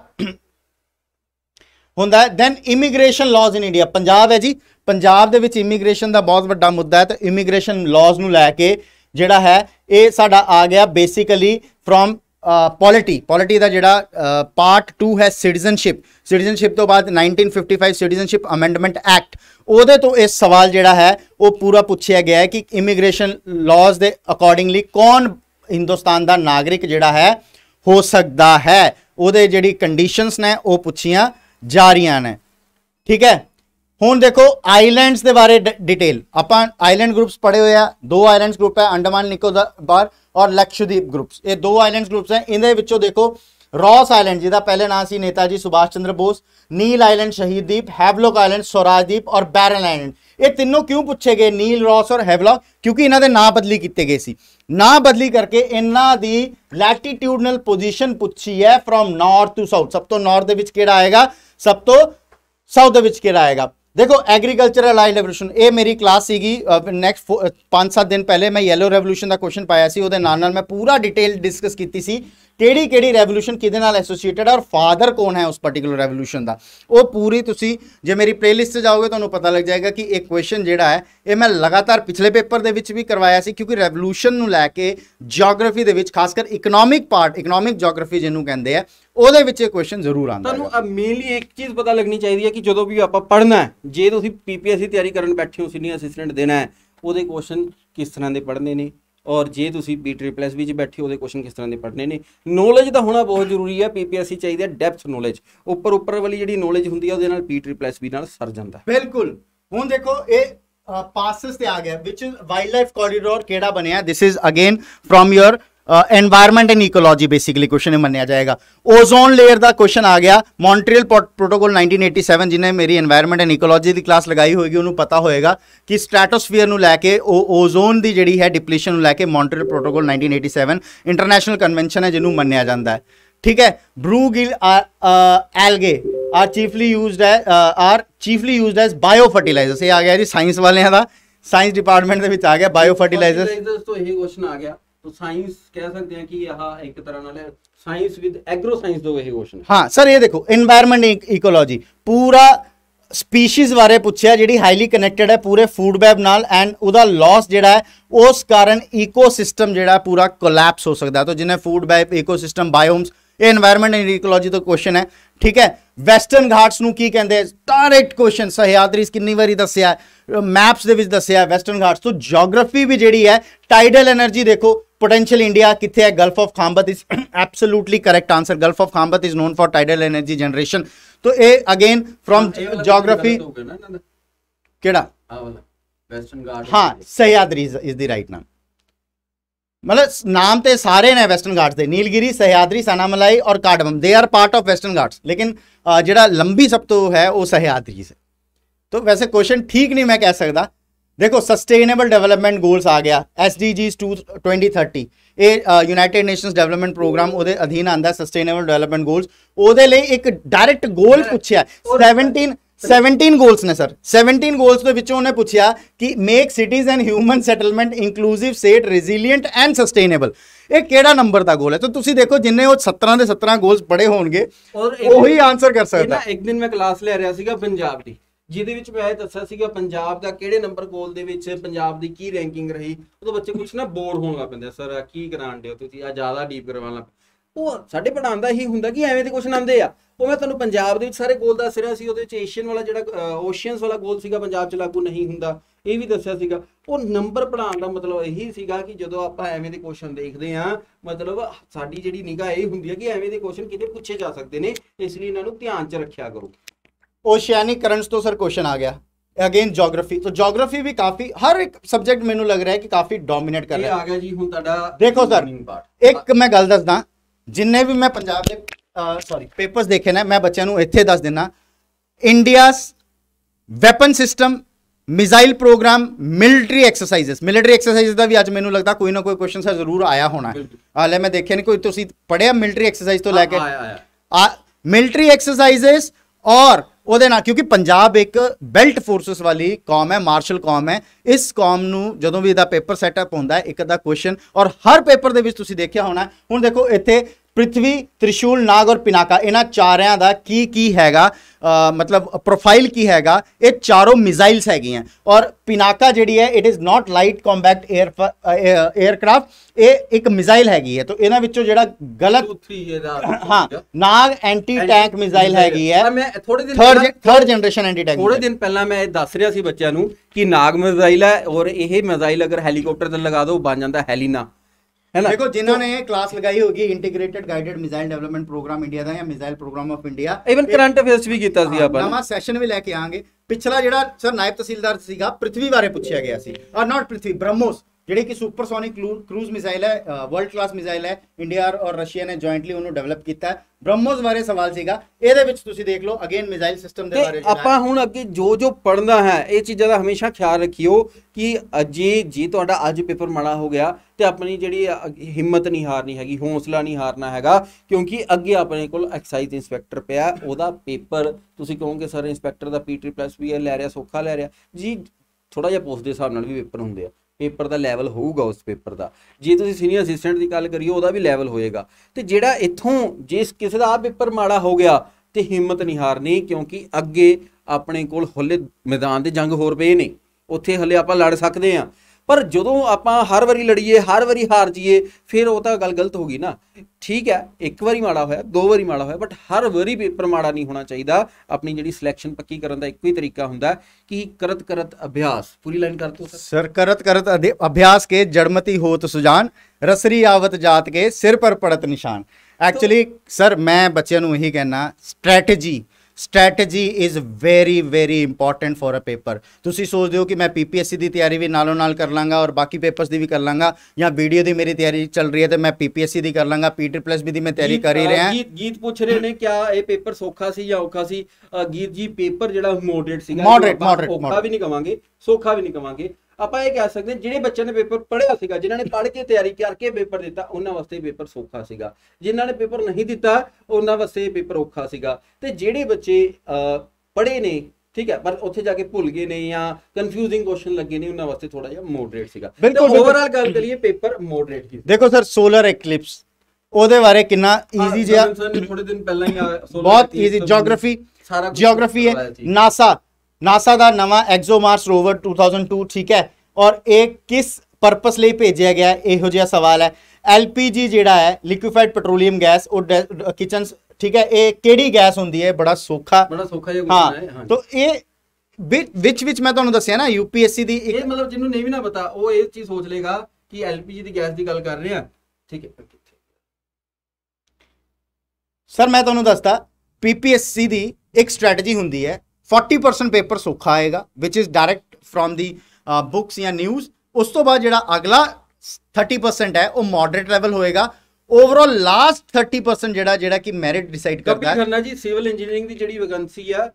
ਹੁੰਦਾ then immigration laws in India Punjab ਹੈ ਜੀ ਪੰਜਾਬ ਦੇ ਵਿੱਚ ਇਮੀਗ੍ਰੇਸ਼ਨ ਦਾ ਬਹੁਤ ਵੱਡਾ ਮੁੱਦਾ ਹੈ ਤਾਂ ਇਮੀਗ੍ਰੇਸ਼ਨ ਲਾਜ਼ ਨੂੰ ਲੈ ਕੇ ਜਿਹੜਾ ਹੈ ਇਹ ਸਾਡਾ ਆ ਗਿਆ ਬੇਸਿਕਲੀ ਫਰੋਮ ਪੋਲਿਟੀ ਪੋਲਿਟੀ ਦਾ ਜਿਹੜਾ ਪਾਰਟ 2 ਹੈ ਸਿਟੀਜ਼ਨਸ਼ਿਪ ਸਿਟੀਜ਼ਨਸ਼ਿਪ ਤੋਂ ਬਾਅਦ 1955 ਸਿਟੀਜ਼ਨਸ਼ਿਪ ਅਮੈਂਡਮੈਂਟ ਐਕਟ ਉਹਦੇ ਤੋਂ ਇਹ ਸਵਾਲ ਜਿਹੜਾ ਹੈ ਉਹ ਪੂਰਾ ਪੁੱਛਿਆ ਗਿਆ ਹੈ ਕਿ ਇਮੀਗ੍ਰੇਸ਼ਨ ਲਾਜ਼ ਦੇ ਅਕੋਰਡਿੰਗਲੀ ਕੌਣ ਹਿੰਦੁਸਤਾਨ ਦਾ ਨਾਗਰਿਕ ਜਿਹੜਾ ਹੈ ਹੋ ਸਕਦਾ ਹੈ ਉਹਦੇ ਜਿਹੜੀ ਕੰਡੀਸ਼ਨਸ ਨੇ ਉਹ ਪੁੱਛੀਆਂ ਜਾ ਰਹੀਆਂ ਨੇ ਠੀਕ ਹੈ ਹੁਣ ਦੇਖੋ ਆਈਲੈਂਡਸ ਦੇ ਬਾਰੇ ਡਿਟੇਲ ਆਪਾਂ ਆਈਲੈਂਡ ਗਰੁੱਪਸ ਪੜੇ ਹੋਏ ਆ ਦੋ ਆਈਲੈਂਡਸ ਗਰੁੱਪ ਹੈ ਅੰਡਮਾਨ ਨਿਕੋਬਾਰ ਔਰ ਲਕਸ਼ਦੀਪ ਗਰੁੱਪਸ ਇਹ ਦੋ ਆਈਲੈਂਡਸ ਗਰੁੱਪਸ ਹੈ ਇਹਦੇ ਵਿੱਚੋਂ ਦੇਖੋ ਰੌਸ ਆਈਲੈਂਡ ਜਿਹਦਾ ਪਹਿਲੇ ਨਾਮ ਸੀ Neta ji Subhash Chandra Bose Neil island Dweep Havelock island Swarajdweep ਔਰ ਬੈਰਨ ਆਈਲੈਂਡ ਇਹ ਤਿੰਨੋਂ ਕਿਉਂ ਪੁੱਛੇ ਗਏ ਨੀਲ ਰੌਸ ਔਰ ਹੈਵਲੋਕ ਕਿਉਂਕਿ ਇਹਨਾਂ ਦੇ ਨਾਮ ਬਦਲੀ ਕੀਤੇ ਗਏ ਸੀ ਨਾਮ ਬਦਲੀ ਕਰਕੇ ਇਹਨਾਂ ਦੀ ਲੈਟੀਟਿਊਡਨਲ ਪੋਜੀਸ਼ਨ ਪੁੱਛੀ ਹੈ ਫਰੋਮ ਨਾਰਥ ਟੂ ਸਾਊਥ ਸਭ ਤੋਂ ਨਾਰਥ ਦੇ ਵਿੱਚ ਕਿਹੜਾ ਆਏਗਾ ਸਭ ਤੋਂ ਸਾਊਥ ਦੇ ਵਿੱਚ ਕਿਹੜਾ ਆਏਗਾ देखो एग्रीकल्चरल आई रेवोल्यूशन ये मेरी क्लास ਸੀਗੀ ਨੈਕਸਟ 5-7 ਦਿਨ ਪਹਿਲੇ ਮੈਂ ਯੈਲੋ ਰੈਵੋਲੂਸ਼ਨ ਦਾ ਕੁਐਸਚਨ ਪਾਇਆ ਸੀ ਉਹਦੇ ਨਾਲ ਨਾਲ ਮੈਂ ਪੂਰਾ ਡਿਟੇਲ ਡਿਸਕਸ ਕੀਤੀ ਸੀ ਕਿਹੜੀ ਕਿਹੜੀ ਰੈਵੋਲੂਸ਼ਨ ਕਿਹਦੇ ਨਾਲ ਐਸੋਸੀਏਟਡ ਹੈ ਔਰ ਫਾਦਰ ਕੌਣ ਹੈ ਉਸ ਪਾਰਟਿਕੂਲਰ ਰੈਵੋਲੂਸ਼ਨ ਦਾ ਉਹ ਪੂਰੀ ਤੁਸੀਂ ਜੇ ਮੇਰੀ ਪਲੇਲਿਸਟ 'ਚ ਜਾਓਗੇ ਤੁਹਾਨੂੰ ਪਤਾ ਲੱਗ ਜਾਏਗਾ ਕਿ ਇਹ ਕੁਐਸਚਨ ਜਿਹੜਾ ਹੈ ਇਹ ਮੈਂ ਲਗਾਤਾਰ ਪਿਛਲੇ ਪੇਪਰ ਦੇ ਵਿੱਚ ਵੀ ਕਰਵਾਇਆ ਸੀ ਕਿਉਂਕਿ ਰੈਵੋਲੂਸ਼ਨ ਨੂੰ ਲੈ ਕੇ ਜੀਓਗ੍ਰਾਫੀ ਦੇ ਵਿੱਚ ਖਾਸ ਕਰ ਇਕਨੋਮਿਕ ਪਾਰਟ ਇਕਨੋਮਿਕ ਜੀਓਗ੍ਰਾਫੀ ਜਿਹਨੂੰ ਕਹਿੰਦੇ ਆ ਉਹਦੇ ਵਿੱਚ ਇਹ ਕੁਐਸਚਨ ਜ਼ਰੂਰ ਆਉਂਦਾ ਤੁਹਾਨੂੰ ਮੇਨਲੀ ਇੱਕ ਚੀਜ਼ ਪਤਾ ਲੱਗਣੀ ਚਾਹੀਦੀ ਹੈ ਕਿ ਜਦੋਂ ਵੀ ਆਪਾਂ ਪੜ੍ਹਨਾ ਜੇ ਤੁਸੀਂ ਪੀਪੀਐਸਸੀ ਤਿਆਰੀ ਕਰਨ ਬੈਠੇ ਹੋ ਸੀਨੀਅਰ ਅਸਿਸਟੈਂਟ ਦੇਣਾ ਹੈ ਉਹਦੇ ਕੁਐਸਚਨ ਕਿਸ ਤਰ੍ਹਾਂ ਦੇ ਪੜ੍ਹਨੇ ਨੇ ਔਰ ਜੇ ਤੁਸੀਂ ਬੀ ਟ੍ਰਿਪਲਸ ਵਿੱਚ ਬੈਠੇ ਹੋ ਉਹਦੇ ਕੁਐਸਚਨ ਕਿਸ ਤਰ੍ਹਾਂ ਦੇ ਪੜਨੇ ਨੇ ਨੋਲੇਜ ਦਾ ਹੋਣਾ ਬਹੁਤ ਜ਼ਰੂਰੀ ਹੈ ਪੀਪੀਐਸਸੀ ਚਾਹੀਦੀ ਹੈ ਡੈਪਥ ਨੋਲੇਜ ਉੱਪਰ ਉੱਪਰ ਵਾਲੀ ਜਿਹੜੀ ਨੋਲੇਜ ਹੁੰਦੀ ਹੈ ਉਹਦੇ ਨਾਲ ਪੀ ਟ੍ਰਿਪਲਸ ਵੀ ਨਾਲ ਸਰ ਜਾਂਦਾ ਬਿਲਕੁਲ ਹੁਣ ਦੇਖੋ ਇਹ ਪਾਸਸ ਤੇ ਆ ਗਿਆ ਵਿਚ ਵਾਈਲਡ ਲਾਈਫ ਕੋਰੀਡੋਰ ਕਿਹੜਾ ਬਣਿਆ this is again from your environment and ecology basically question ਮੰਨਿਆ ਜਾਏਗਾ ਓਜ਼ੋਨ ਲੇਅਰ ਦਾ ਕੁਐਸਚਨ ਆ ਗਿਆ ਮੌਂਟਰੀਅਲ ਪ੍ਰੋਟੋਕੋਲ 1987 ਜਿਨੇ ਮੇਰੀ ਐਨਵਾਇਰਨਮੈਂਟ ਐਂਡ ਇਕੋਲੋਜੀ ਦੀ ਕਲਾਸ ਲਗਾਈ ਹੋਏਗੀ ਉਹਨੂੰ ਪਤਾ ਹੋਏਗਾ ਕਿ ਸਟ੍ਰੈਟੋਸਫੀਅਰ ਨੂੰ ਲੈ ਕੇ ਓਜ਼ੋਨ ਦੀ ਜਿਹੜੀ ਹੈ ਡਿਪਲੀਸ਼ਨ ਨੂੰ ਲੈ ਕੇ ਮੌਂਟਰੀਅਲ ਪ੍ਰੋਟੋਕੋਲ 1987 ਇੰਟਰਨੈਸ਼ਨਲ ਕਨਵੈਨਸ਼ਨ ਹੈ ਜਿਹਨੂੰ ਮੰਨਿਆ ਜਾਂਦਾ ਹੈ ਠੀਕ ਹੈ blue green algae are chiefly used ਹੈ are chiefly used as bio fertilizers ਇਹ ਆ ਗਿਆ ਜੀ ਸਾਇੰਸ ਵਾਲਿਆਂ ਦਾ ਸਾਇੰਸ ਡਿਪਾਰਟਮੈਂਟ ਦੇ ਵਿੱਚ ਆ ਗਿਆ ਬਾਇਓ ਫਰਟੀਲਾਈਜ਼ਰਸ ਤੋਂ ਇਹ ਕੁਐਸਚਨ ਆ ਗਿਆ तो ਸਾਇੰਸ ਕਹਿ ਸਕਦੇ ਆ ਕਿ यह ਇੱਕ ਤਰ੍ਹਾਂ ਨਾਲ ਸਾਇੰਸ ਵਿਦ ਐਗਰੋ ਸਾਇੰਸ ਦੋ ਇਹ ਕੁਐਸਚਨ ਹਾਂ ਸਰ ਇਹ ਦੇਖੋ এনवायरमेंट ਇਕੋਲੋਜੀ ਪੂਰਾ ਸਪੀਸੀਜ਼ ਬਾਰੇ ਪੁੱਛਿਆ ਜਿਹੜੀ ਹਾਈਲੀ ਕਨੈਕਟਡ ਹੈ ਪੂਰੇ ਫੂਡ ਵੈਬ ਨਾਲ ਐਂਡ ਉਹਦਾ ਲਾਸ ਜਿਹੜਾ ਹੈ ਉਸ ਕਾਰਨ ਇਕੋਸਿਸਟਮ ਜਿਹੜਾ ਪੂਰਾ ਕੋਲੈਪਸ ਹੋ ਸਕਦਾ ਤਾਂ ਜਿਹਨੇ ਫੂਡ ਵੈਬ ਇਕੋਸਿਸਟਮ ਬਾਇਓਮਸ ਇਹ এনवायरमेंट ਐਂਡ ਇਕੋਲੋਜੀ ਤੋਂ ਕੁਐਸਚਨ ਹੈ ਠੀਕ ਹੈ ਵੈਸਟਰਨ ਘਾਟਸ ਨੂੰ ਕੀ ਕਹਿੰਦੇ ਸਾਰੇ ਕੁਐਸਚਨ ਸਹਿਆਦਰੀਸ ਕਿੰਨੀ ਵਾਰੀ ਦੱਸਿਆ ਮੈਪਸ ਦੇ ਵਿੱਚ ਦੱਸਿਆ ਵੈਸਟਰਨ ਘਾਟਸ ਤੋਂ ਜੀਓਗ੍ਰਾਫੀ ਵੀ ਜਿਹੜੀ ਹੈ ਟਾਈਡਲ એનર્ਜੀ ਦੇਖੋ potential India kithe hai Gulf of Khambat is absolutely correct answer Gulf of Khambat is known for tidal energy generation तो ये अगेन फ्रॉम ज्योग्राफी केड़ा हाँ सहयाद्री इज द राइट नाम मतलब नाम तो सारे ने वैसटर्न घाट्स ਦੇ ਨੀਲਗਿਰੀ ਸਹਿਆਦਰੀ ਸਨਾਮਲਾਈ ਔਰ ਕਾਡਵਮ ਦੇ are part of Western Ghats ਲੇਕਿਨ ਜਿਹੜਾ ਲੰਬੀ ਸਭ ਤੋਂ ਹੈ ਉਹ ਸਹਿਆਦਰੀ ਹੈ ਤਾਂ ਵੈਸੇ ਕੁਐਸਚਨ ਠੀਕ ਨਹੀਂ ਮੈਂ ਕਹਿ ਸਕਦਾ ਦੇਖੋ ਸਸਟੇਨੇਬਲ ਡਵੈਲਪਮੈਂਟ ਗੋਲਸ ਆ ਗਿਆ SDGs 2030 ਇਹ ਯੂਨਾਈਟਿਡ ਨੇਸ਼ਨਸ ਡਵੈਲਪਮੈਂਟ ਪ੍ਰੋਗਰਾਮ ਉਹਦੇ ਅਧੀਨ ਆਂਦਾ ਸਸਟੇਨੇਬਲ ਡਵੈਲਪਮੈਂਟ ਗੋਲਸ ਉਹਦੇ ਲਈ ਇੱਕ ਡਾਇਰੈਕਟ ਗੋਲ ਪੁੱਛਿਆ 17 17 ਗੋਲਸ ਨੇ ਸਰ 17 ਗੋਲਸ ਦੇ ਵਿੱਚੋਂ ਉਹਨੇ ਪੁੱਛਿਆ ਕਿ make cities and human settlement inclusive safe resilient and sustainable ਇਹ ਕਿਹੜਾ ਨੰਬਰ ਦਾ ਗੋਲ ਹੈ ਤਾਂ ਤੁਸੀਂ ਦੇਖੋ ਜਿੰਨੇ ਉਹ 17 ਦੇ 17 ਗੋਲਸ ਪੜੇ ਹੋਣਗੇ ਉਹੀ ਆਨਸਰ ਕਰ ਸਕਦਾ ਇੱਕ ਦਿਨ ਮੈਂ ਕਲਾਸ ਲੈ ਰਿਹਾ ਸੀਗਾ ਪੰਜਾਬ ਦੀ ਜਿਹਦੇ ਵਿੱਚ ਮੈਂ ਇਹ ਦੱਸਿਆ ਸੀਗਾ ਪੰਜਾਬ ਦਾ ਕਿਹੜੇ ਨੰਬਰ ਗੋਲ ਦੇ ਵਿੱਚ ਪੰਜਾਬ ਦੀ ਕੀ ਰੈਂਕਿੰਗ ਰਹੀ ਉਦੋਂ ਬੱਚੇ ਕੁਛ ਨਾ ਬੋਰ ਹੋਣ ਲੱਗ ਪੈਂਦੇ ਸਰ ਕੀ ਕਰਾਣ ਦਿਓ ਤੁਸੀਂ ਆ ਜ਼ਿਆਦਾ ਡੀਪ ਕਰਵਾਉਣ ਲੱਗ ਉਹ ਸਾਡੇ ਪੜਾਉਣ ਦਾ ਹੀ ਹੁੰਦਾ ਕਿ ਐਵੇਂ ਦੇ ਕੁਐਸਚਨ ਨੰਦੇ ਆ ਉਹ ਮੈਂ ਤੁਹਾਨੂੰ ਪੰਜਾਬ ਦੇ ਵਿੱਚ ਸਾਰੇ ਗੋਲ ਦੱਸ ਰਿਹਾ ਸੀ ਉਹਦੇ ਵਿੱਚ ਏਸ਼ੀਅਨ ਵਾਲਾ ਜਿਹੜਾ ਓਸ਼ੀਅਨਸ ਵਾਲਾ ਗੋਲ ਸੀਗਾ ਪੰਜਾਬ 'ਚ ਲਾਗੂ ਨਹੀਂ ਹੁੰਦਾ ਇਹ ਵੀ ਦੱਸਿਆ ਸੀਗਾ ਉਹ ਨੰਬਰ ਪੜਾਉਣ ਦਾ ਮਤਲਬ ਇਹੀ ਸੀਗਾ ਕਿ ਜਦੋਂ ਆਪਾਂ ਐਵੇਂ ਦੇ ਕੁਐਸਚਨ ਦੇਖਦੇ ਆ ਮਤਲਬ ਸਾਡੀ ਜਿਹੜੀ ਨਿਗਾਹ ਇਹ ਹੁੰਦੀ ਹੈ ਕਿ ਐਵੇਂ ਦੇ ਕੁਐਸਚਨ ਕਿਤੇ ਪੁੱਛੇ ਜਾ ਸਕਦੇ ਨੇ ਇਸ ਲਈ ਇਹਨਾਂ ਨੂੰ ਧਿਆਨ 'ਚ ਰੱਖਿਆ ਕਰੋ ओशियानिक करंट्स ਤੋਂ ਸਰ क्वेश्चन ਆ ਗਿਆ ਅਗੇਨ ਜੀਓਗ੍ਰਾਫੀ ਸੋ ਜੀਓਗ੍ਰਾਫੀ ਵੀ ਕਾਫੀ ਹਰ ਇੱਕ ਸਬਜੈਕਟ ਮੈਨੂੰ ਲੱਗ ਰਿਹਾ ਹੈ ਕਿ ਕਾਫੀ ਡੋਮਿਨੇਟ ਕਰ ਰਿਹਾ ਹੈ ਇਹ ਆ ਗਿਆ ਜੀ ਹੁਣ ਤੁਹਾਡਾ ਦੇਖੋ ਸਰ ਇੱਕ ਮੈਂ ਗੱਲ ਦੱਸਦਾ ਜਿੰਨੇ ਵੀ ਮੈਂ ਪੰਜਾਬ ਦੇ ਸੌਰੀ ਪੇਪਰਸ ਦੇਖੇ ਨੇ ਮੈਂ ਬੱਚਿਆਂ ਨੂੰ ਇੱਥੇ ਦੱਸ ਦਿੰਨਾ India's weapon system missile programme military exercises military exercise ਦਾ ਵੀ ਅੱਜ ਮੈਨੂੰ ਲੱਗਦਾ ਕੋਈ ਨਾ ਕੋਈ ਕੁਐਸਚਨ ਸਰ ਜ਼ਰੂਰ ਆਇਆ ਹੋਣਾ ਹਾਲੇ ਮੈਂ ਦੇਖਿਆ ਨਹੀਂ ਕੋਈ ਤੁਸੀਂ ਪੜਿਆ ਮਿਲਟਰੀ ਐਕਸਰਸਾਈਜ਼ ਤੋਂ ਲੈ ਕੇ ਮਿਲਟਰੀ ਐਕਸਰਸਾਈਜ਼ਸ ਔਰ ਉਹਦੇ ਨਾਲ ਕਿਉਂਕਿ ਪੰਜਾਬ ਇੱਕ ਬੈਲਟ ਫੋਰਸਸ ਵਾਲੀ ਕੌਮ ਹੈ ਮਾਰਸ਼ਲ ਕੌਮ ਹੈ ਇਸ ਕੌਮ ਨੂੰ ਜਦੋਂ ਵੀ ਇਹਦਾ ਪੇਪਰ ਸੈਟਅਪ ਹੁੰਦਾ ਹੈ ਇੱਕ ਦਾ ਕੁਐਸਚਨ ਔਰ ਹਰ ਪੇਪਰ ਦੇ ਵਿੱਚ ਤੁਸੀਂ ਦੇਖਿਆ ਹੋਣਾ ਹੁਣ ਦੇਖੋ ਇੱਥੇ ਪ੍ਰਿਥਵੀ ਤ੍ਰਿਸ਼ੂਲ ਨਾਗ ਔਰ ਪਿਨਾਕਾ ਇਹਨਾਂ ਚਾਰਿਆਂ ਦਾ ਕੀ ਕੀ ਹੈਗਾ ਮਤਲਬ ਪ੍ਰੋਫਾਈਲ ਕੀ ਹੈਗਾ ਇਹ ਚਾਰੋਂ ਮਿਜ਼ਾਈਲਸ ਹੈਗੀਆਂ ਔਰ ਪਿਨਾਕਾ ਜਿਹੜੀ ਹੈ it is not light combat air aircraft ਇਹ ਇੱਕ ਮਿਜ਼ਾਈਲ ਹੈਗੀ ਹੈ ਤਾਂ ਇਹਨਾਂ ਵਿੱਚੋਂ ਜਿਹੜਾ ਗਲਤ ਹਾਂ ਨਾਗ ਐਂਟੀ ਟੈਂਕ ਮਿਜ਼ਾਈਲ ਹੈਗੀ ਹੈ ਮੈਂ ਥੋੜੇ ਦਿਨ ਥਰਡ ਜਨਰੇਸ਼ਨ ਐਂਟੀ ਟੈਂਕ ਥੋੜੇ ਦਿਨ ਪਹਿਲਾਂ ਮੈਂ ਇਹ ਦੱਸ ਰਿਹਾ ਸੀ ਬੱਚਿਆਂ ਨੂੰ ਕਿ ਨਾਗ ਮਿਜ਼ਾਈਲ ਹੈ ਔਰ ਇਹ ਮਿਜ਼ਾਈਲ ਅਗਰ ਹੈਲੀਕਾਪਟਰ ਤੇ ਲਗਾ ਦਿਓ ਬਣ ਜਾਂਦਾ ਹੈਲੀਨਾ ਹੈ ਨਾ ਦੇਖੋ ਜਿਨ੍ਹਾਂ ਨੇ ਕਲਾਸ ਲਗਾਈ ਹੋਗੀ integrated guided missile development programme India ਦਾ ਜਾਂ missile programme of India even current affairs ਵੀ ਕੀਤਾ ਸੀ ਆਪਾਂ ਨਵਾਂ ਸੈਸ਼ਨ ਵੀ ਲੈ ਕੇ ਆਾਂਗੇ ਪਿਛਲਾ ਜਿਹੜਾ ਸਰ ਨਾਇਬ ਤਹਿਸੀਲਦਾਰ ਸੀਗਾ ਪ੍ਰithvi ਬਾਰੇ ਪੁੱਛਿਆ ਗਿਆ ਸੀ ਆਰ ਨਾਟ ਪ੍ਰithvi ਬ੍ਰਹਮੋਸ ਜਿਹੜੇ ਕਿ ਸੁਪਰਸੋਨਿਕ ਕਰੂਜ਼ ਮਿਜ਼ਾਈਲ ਹੈ ਵਰਲਡ ਕਲਾਸ ਮਿਜ਼ਾਈਲ ਹੈ ਇੰਡੀਆ ਔਰ ਰਸ਼ੀਆ ਨੇ ਜੁਆਇੰਟਲੀ ਉਹਨੂੰ ਡਿਵੈਲਪ ਕੀਤਾ ਬ੍ਰਹਮੋਸ ਬਾਰੇ ਸਵਾਲ ਸੀਗਾ ਇਹਦੇ ਵਿੱਚ ਤੁਸੀਂ ਦੇਖ ਲਓ ਅਗੇਨ ਮਿਜ਼ਾਈਲ ਸਿਸਟਮ ਦੇ ਬਾਰੇ ਆਪਾਂ ਹੁਣ ਅੱਗੇ ਜੋ ਜੋ ਪੜਨਾ ਹੈ ਇਹ ਚੀਜ਼ਾਂ ਦਾ ਹਮੇਸ਼ਾ ਖਿਆਲ ਰੱਖਿਓ ਕਿ ਅਜੇ ਜੀ ਤੁਹਾਡਾ ਅੱਜ ਪੇਪਰ ਮਾੜਾ ਹੋ ਗਿਆ ਤੇ ਆਪਣੀ ਜਿਹੜੀ ਹਿੰਮਤ ਨਹੀਂ ਹਾਰਨੀ ਹੈਗੀ ਹੌਸਲਾ ਨਹੀਂ ਹਾਰਨਾ ਹੈਗਾ ਕਿਉਂਕਿ ਅੱਗੇ ਆਪਣੇ ਕੋਲ ਐਕਸਾਈਜ਼ ਇਨਸਪੈਕਟਰ ਪਿਆ ਉਹਦਾ ਪੇਪਰ ਤੁਸੀਂ ਕਹੋਗੇ ਸਰ ਇਨਸਪੈਕਟਰ ਦਾ ਪੀਟੀ ਪਲੱਸ ਵੀ ਹੈ ਲੈ ਰਿਹਾ ਸੋਖਾ ਲੈ ਰਿਹਾ ਜੀ ਥੋੜਾ ਜਿਹਾ ਪੋਸਟ ਦੇ ਹਿਸਾਬ ਨਾਲ ਵੀ ਪੇਪਰ ਹੁੰਦੇ ਆ ਪੇਪਰ ਦਾ ਲੈਵਲ ਹੋਊਗਾ ਉਸ ਪੇਪਰ ਦਾ ਜੇ ਤੁਸੀਂ ਸੀਨੀਅਰ ਅਸਿਸਟੈਂਟ ਦੀ ਗੱਲ ਕਰੀਓ ਉਹਦਾ ਵੀ ਲੈਵਲ ਹੋਏਗਾ ਤੇ ਜਿਹੜਾ ਇੱਥੋਂ ਜੇ ਕਿਸੇ ਦਾ ਆ ਪੇਪਰ ਮਾੜਾ ਹੋ ਗਿਆ ਤੇ ਹਿੰਮਤ ਨਹੀਂ ਹਾਰਨੀ ਕਿਉਂਕਿ ਅੱਗੇ ਆਪਣੇ ਕੋਲ ਹਲੇ ਮੈਦਾਨ ਦੇ ਜੰਗ ਹੋਰ ਪਏ ਨੇ ਉੱਥੇ ਹਲੇ ਆਪਾਂ ਲੜ ਸਕਦੇ ਆ ਪਰ ਜਦੋਂ ਆਪਾਂ ਹਰ ਵਾਰੀ ਲੜੀਏ ਹਰ ਵਾਰੀ ਹਾਰ ਜਾਈਏ ਫਿਰ ਉਹ ਤਾਂ ਗੱਲ ਗਲਤ ਹੋ ਗਈ ਨਾ ਠੀਕ ਹੈ ਇੱਕ ਵਾਰੀ ਮਾੜਾ ਹੋਇਆ ਦੋ ਵਾਰੀ ਮਾੜਾ ਹੋਇਆ ਬਟ ਹਰ ਵਾਰੀ ਪੇਪਰ ਮਾੜਾ ਨਹੀਂ ਹੋਣਾ ਚਾਹੀਦਾ ਆਪਣੀ ਜਿਹੜੀ ਸਿਲੈਕਸ਼ਨ ਪੱਕੀ ਕਰਨ ਦਾ ਇੱਕੋ ਹੀ ਤਰੀਕਾ ਹੁੰਦਾ ਕਿ ਕਰਤ ਕਰਤ ਅਭਿਆਸ ਪੂਰੀ ਲਾਈਨ ਕਰ ਤੋ ਸਰ ਕਰਤ ਕਰਤ ਅਭਿਆਸ ਕੇ ਜੜਮਤੀ ਹੋਤ ਸੁਜਾਨ ਰਸਰੀ ਆਵਤ ਜਾਤ ਕੇ ਸਿਰ ਪਰ ਪੜਤ ਨਿਸ਼ਾਨ ਐਕਚੁਅਲੀ ਸਰ ਮੈਂ ਬੱਚਿਆਂ ਨੂੰ ਇਹੀ ਕਹਿਣਾ strategy strategy is very very important for a paper ਤੁਸੀਂ ਸੋਚਦੇ ਹੋ ਕਿ ਮੈਂ ਪੀਪੀਐਸਸੀ ਦੀ ਤਿਆਰੀ ਵੀ ਨਾਲੋਂ ਨਾਲ ਕਰ ਲਾਂਗਾ ਔਰ ਬਾਕੀ ਪੇਪਰਸ ਦੀ ਵੀ ਕਰ ਲਾਂਗਾ ਜਾਂ ਵੀਡੀਓ ਦੀ ਮੇਰੀ ਤਿਆਰੀ ਚੱਲ ਰਹੀ ਹੈ ਤੇ ਮੈਂ ਪੀਪੀਐਸਸੀ ਦੀ ਕਰ ਲਾਂਗਾ ਪੀਟਰ ਪਲੱਸ ਵੀ ਦੀ ਮੈਂ ਤਿਆਰੀ ਕਰ ਹੀ ਰਿਹਾ ਗੀਤ ਗੀਤ ਪੁੱਛ ਰਹੇ ਨੇ ਕਿਆ ਇਹ ਪੇਪਰ ਸੌਖਾ ਸੀ ਜਾਂ ਔਖਾ ਸੀ ਗੀਤ ਜੀ ਪੇਪਰ ਜਿਹੜਾ ਮੋਡਰੇਟ ਸੀਗਾ ਮੋਡਰੇਟ ਮੋਡਰੇਟ ਸੌਖਾ ਵੀ ਨਹੀਂ ਕਵਾਂਗੇ ਸੌਖਾ ਵੀ ਨਹੀਂ ਕਵਾਂਗੇ ਆਪਾਂ ਇਹ ਕਹਿ ਸਕਦੇ ਜਿਹੜੇ ਬੱਚਿਆਂ ਨੇ ਪੇਪਰ ਪੜ੍ਹਿਆ ਸੀਗਾ ਜਿਨ੍ਹਾਂ ਨੇ ਪੜ੍ਹ ਕੇ ਤਿਆਰੀ ਕਰਕੇ ਪੇਪਰ ਦਿੱਤਾ ਉਹਨਾਂ ਵਾਸਤੇ ਪੇਪਰ ਸੌਖਾ ਸੀਗਾ ਜਿਨ੍ਹਾਂ ਨੇ ਪੇਪਰ ਨਹੀਂ ਦਿੱਤਾ ਉਹਨਾਂ ਵਾਸਤੇ ਪੇਪਰ ਔਖਾ ਸੀਗਾ ਤੇ ਜਿਹੜੇ ਬੱਚੇ ਪੜ੍ਹੇ ਨੇ ਠੀਕ ਹੈ ਪਰ ਉੱਥੇ ਜਾ ਕੇ ਭੁੱਲ ਗਏ ਨੇ ਜਾਂ ਕਨਫਿਊਜ਼ਿੰਗ ਕੁਐਸਚਨ ਲੱਗੇ ਨੇ ਉਹਨਾਂ ਵਾਸਤੇ ਥੋੜਾ ਜਿਹਾ ਮੋਡਰੇਟ ਸੀਗਾ ਬਿਲਕੁਲ ਓਵਰਆਲ ਗੱਲ ਕਰੀਏ ਪੇਪਰ ਮੋਡਰੇਟ ਕੀ ਦੇਖੋ ਸਰ ਸੋਲਰ ਇਕਲਿਪਸ ਉਹਦੇ ਬਾਰੇ ਕਿੰਨਾ ਈਜ਼ੀ ਜਿਹਾ ਥੋੜੇ ਦਿਨ ਪਹਿਲਾਂ ਹੀ ਬਹੁਤ ਈਜ਼ੀ ਜੀਓਗ੍ਰਾਫੀ ਜੀਓਗ੍ਰਾਫੀ ਹੈ ਨਾਸਾ ਨਾਸਾ ਦਾ ਨਵਾਂ ਐਗਜ਼ੋਮਾਰਸ ਰੋਵਰ 2002 ਠੀਕ ਹੈ ਔਰ ਇਹ ਕਿਸ ਪਰਪਸ ਲਈ ਭੇਜਿਆ ਗਿਆ ਇਹੋ ਜਿਹਾ ਸਵਾਲ ਹੈ ਐਲਪੀਜੀ ਜਿਹੜਾ ਹੈ ਲਿਕੁਇਫਾਈਡ ਪੈਟਰੋਲੀਅਮ ਗੈਸ ਉਹ ਕਿਚਨ ਠੀਕ ਹੈ ਇਹ ਕਿਹੜੀ ਗੈਸ ਹੁੰਦੀ ਹੈ ਬੜਾ ਸੋਖਾ ਬੜਾ ਸੋਖਾ ਜਿਹਾ ਹੈ ਹਾਂ ਤਾਂ ਇਹ ਵਿੱਚ ਵਿੱਚ ਮੈਂ ਤੁਹਾਨੂੰ ਦੱਸਿਆ ਨਾ ਯੂਪੀਐਸਸੀ ਦੀ ਇੱਕ ਇਹ ਮਤਲਬ ਜਿਹਨੂੰ ਨਹੀਂ ਵੀ ਨਾ ਪਤਾ ਉਹ ਇਹ ਚੀਜ਼ ਸੋਚ ਲੇਗਾ ਕਿ ਐਲਪੀਜੀ ਦੀ ਗੈਸ ਦੀ ਗੱਲ ਕਰ ਰਹੇ ਆ ਠੀਕ ਹੈ ਸਰ ਮੈਂ ਤੁਹਾਨੂੰ ਦੱਸਦਾ ਪੀਪੀਐਸਸੀ ਦੀ ਇੱਕ ਸਟ੍ਰੈਟਜੀ ਹੁੰਦੀ ਹੈ 40% ਪੇਪਰ ਸੌਖਾ ਆਏਗਾ which is direct from the books ਜਾਂ ਨਿਊਜ਼ ਉਸ ਤੋਂ ਬਾਅਦ ਜਿਹੜਾ ਅਗਲਾ 30% ਹੈ ਉਹ ਮੋਡਰੇਟ ਲੈਵਲ ਹੋਏਗਾ ਓਵਰਆਲ ਲਾਸਟ 30% ਜਿਹੜਾ ਜਿਹੜਾ ਕਿ ਮੈਰਿਟ ਡਿਸਾਈਡ ਕਰਦਾ ਹੈ ਕਰਨਾ ਜੀ ਸਿਵਲ ਇੰਜੀਨੀਅਰਿੰਗ ਦੀ ਜਿਹੜੀ ਵੈਕੈਂਸੀ ਆ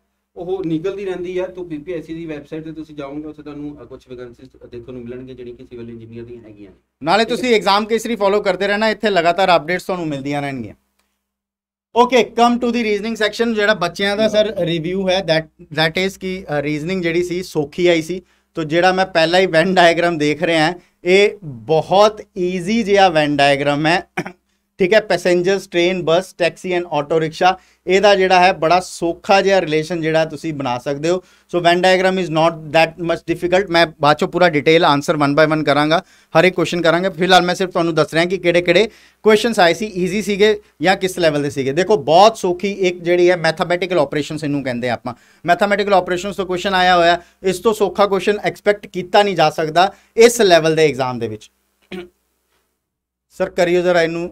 ਉਹ ਨਿਕਲਦੀ ਰਹਿੰਦੀ ਆ ਤੋਂ ਬੀਪੀਐਸਸੀ ਦੀ ਵੈਬਸਾਈਟ ਤੇ ਤੁਸੀਂ ਜਾਓਗੇ ਉੱਥੇ ਤੁਹਾਨੂੰ ਕੁਝ ਵੈਕੈਂਸੀ ਦੇਖਣ ਨੂੰ ਮਿਲਣਗੇ ਜਿਹੜੀ ਕਿ ਸਿਵਲ ਇੰਜੀਨੀਅਰ ਦੀਆਂ ਹੈਗੀਆਂ ਨਾਲੇ ਤੁਸੀਂ ਐਗਜ਼ਾਮ ਕੇਸਰੀ ਫੋਲੋ ਕਰਦੇ ਰਹਿਣਾ ਇੱਥੇ ਲਗਾਤਾਰ ਅਪਡੇਟਸ ਤੁਹਾਨੂੰ ਮਿਲਦੀਆਂ ਰਹਿਣਗੀਆਂ okay come to the reasoning section ਜਿਹੜਾ ਬੱਚਿਆਂ ਦਾ ਸਰ ਰਿਵਿਊ ਹੈ दैट दैट इज ਕਿ ਰੀਜ਼ਨਿੰਗ ਜਿਹੜੀ ਸੀ ਸੋਖੀ ਆਈ ਸੀ ਤੋ ਜਿਹੜਾ ਮੈਂ ਪਹਿਲਾ ਹੀ ਵੈਨ ਡਾਇਗ੍ਰਾਮ ਦੇਖ ਰਿਹਾ ਹਾਂ ਇਹ ਬਹੁਤ ਈਜ਼ੀ ਜਿਹਾ ਵੈਨ ਡਾਇਗ੍ਰਾਮ ਹੈ ਠੀਕ ਹੈ passengers train bus taxi and auto rickshaw ਇਹਦਾ ਜਿਹੜਾ ਹੈ ਬੜਾ ਸੌਖਾ ਜਿਹਾ ਰਿਲੇਸ਼ਨ ਜਿਹੜਾ ਤੁਸੀਂ ਬਣਾ ਸਕਦੇ ਹੋ so Venn diagram is not that much difficult ਮੈਂ ਬਾਅਦ ਚੋਂ ਪੂਰਾ ਡਿਟੇਲ ਆਨਸਰ 1 ਬਾਈ 1 ਕਰਾਂਗਾ ਹਰ ਇੱਕ ਕੁਐਸਚਨ ਕਰਾਂਗਾ ਫਿਲਹਾਲ ਮੈਂ ਸਿਰਫ ਤੁਹਾਨੂੰ ਦੱਸ ਰਿਹਾ ਕਿ ਕਿਹੜੇ ਕਿਹੜੇ ਕੁਐਸਚਨਸ ਆਏ ਸੀ ਈਜ਼ੀ ਸੀਗੇ ਜਾਂ ਕਿਸ ਲੈਵਲ ਦੇ ਸੀਗੇ ਦੇਖੋ ਬਹੁਤ ਸੌਖੀ ਇੱਕ ਜਿਹੜੀ ਹੈ ਮੈਥਮੈਟਿਕਲ ਆਪਰੇਸ਼ਨਸ ਇਹਨੂੰ ਕਹਿੰਦੇ ਆਪਾਂ ਮੈਥਮੈਟਿਕਲ ਆਪਰੇਸ਼ਨਸ ਤੋਂ ਕੁਐਸਚਨ ਆਇਆ ਹੋਇਆ ਇਸ ਤੋਂ ਸੌਖਾ ਕੁਐਸਚਨ ਐਕਸਪੈਕਟ ਕੀਤਾ ਨਹੀਂ ਜਾ ਸਕਦਾ ਇਸ ਲੈਵਲ ਦੇ ਐਗਜ਼ਾਮ ਦੇ ਵਿੱਚ ਸਰ ਕਰੀਓ ਜਰਾ ਇਹਨੂੰ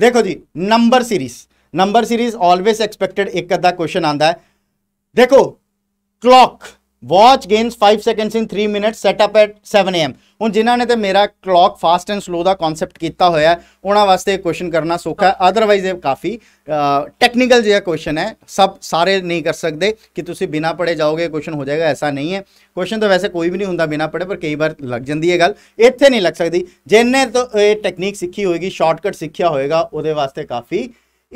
ਦੇਖੋ ਜੀ number series number series always expected ਇੱਕ ਅੱਧਾ ਕੁਐਸਚਨ ਆਂਦਾ ਹੈ ਦੇਖੋ clock watch gains 5 seconds in 3 minutes set up at 7 am ਹੁਣ ਜਿਨ੍ਹਾਂ ਨੇ ਤੇ ਮੇਰਾ ਕਲੌਕ ਫਾਸਟ ਐਂਡ ਸਲੋ ਦਾ ਕਨਸੈਪਟ ਕੀਤਾ ਹੋਇਆ ਉਹਨਾਂ ਵਾਸਤੇ ਕੁਐਸਚਨ ਕਰਨਾ ਸੌਖਾ ਹੈ ਆਦਰਵਾਇਜ਼ ਇਹ ਕਾਫੀ ਟੈਕਨੀਕਲ ਜਿਹਾ ਕੁਐਸਚਨ ਹੈ ਸਭ ਸਾਰੇ ਨਹੀਂ ਕਰ ਸਕਦੇ ਕਿ ਤੁਸੀਂ ਬਿਨਾ ਪੜੇ ਜਾਓਗੇ ਕੁਐਸਚਨ ਹੋ ਜਾਏਗਾ ਐਸਾ ਨਹੀਂ ਹੈ ਕੁਐਸਚਨ ਤਾਂ ਵੈਸੇ ਕੋਈ ਵੀ ਨਹੀਂ ਹੁੰਦਾ ਬਿਨਾ ਪੜੇ ਪਰ ਕਈ ਵਾਰ ਲੱਗ ਜਾਂਦੀ ਹੈ ਗੱਲ ਇੱਥੇ ਨਹੀਂ ਲੱਗ ਸਕਦੀ ਜਿੰਨੇ ਤੋਂ ਇਹ ਟੈਕਨੀਕ ਸਿੱਖੀ ਹੋਏਗੀ ਸ਼ਾਰਟਕਟ ਸਿੱਖਿਆ ਹੋਏਗਾ ਉਹਦੇ ਵਾਸਤੇ ਕਾਫੀ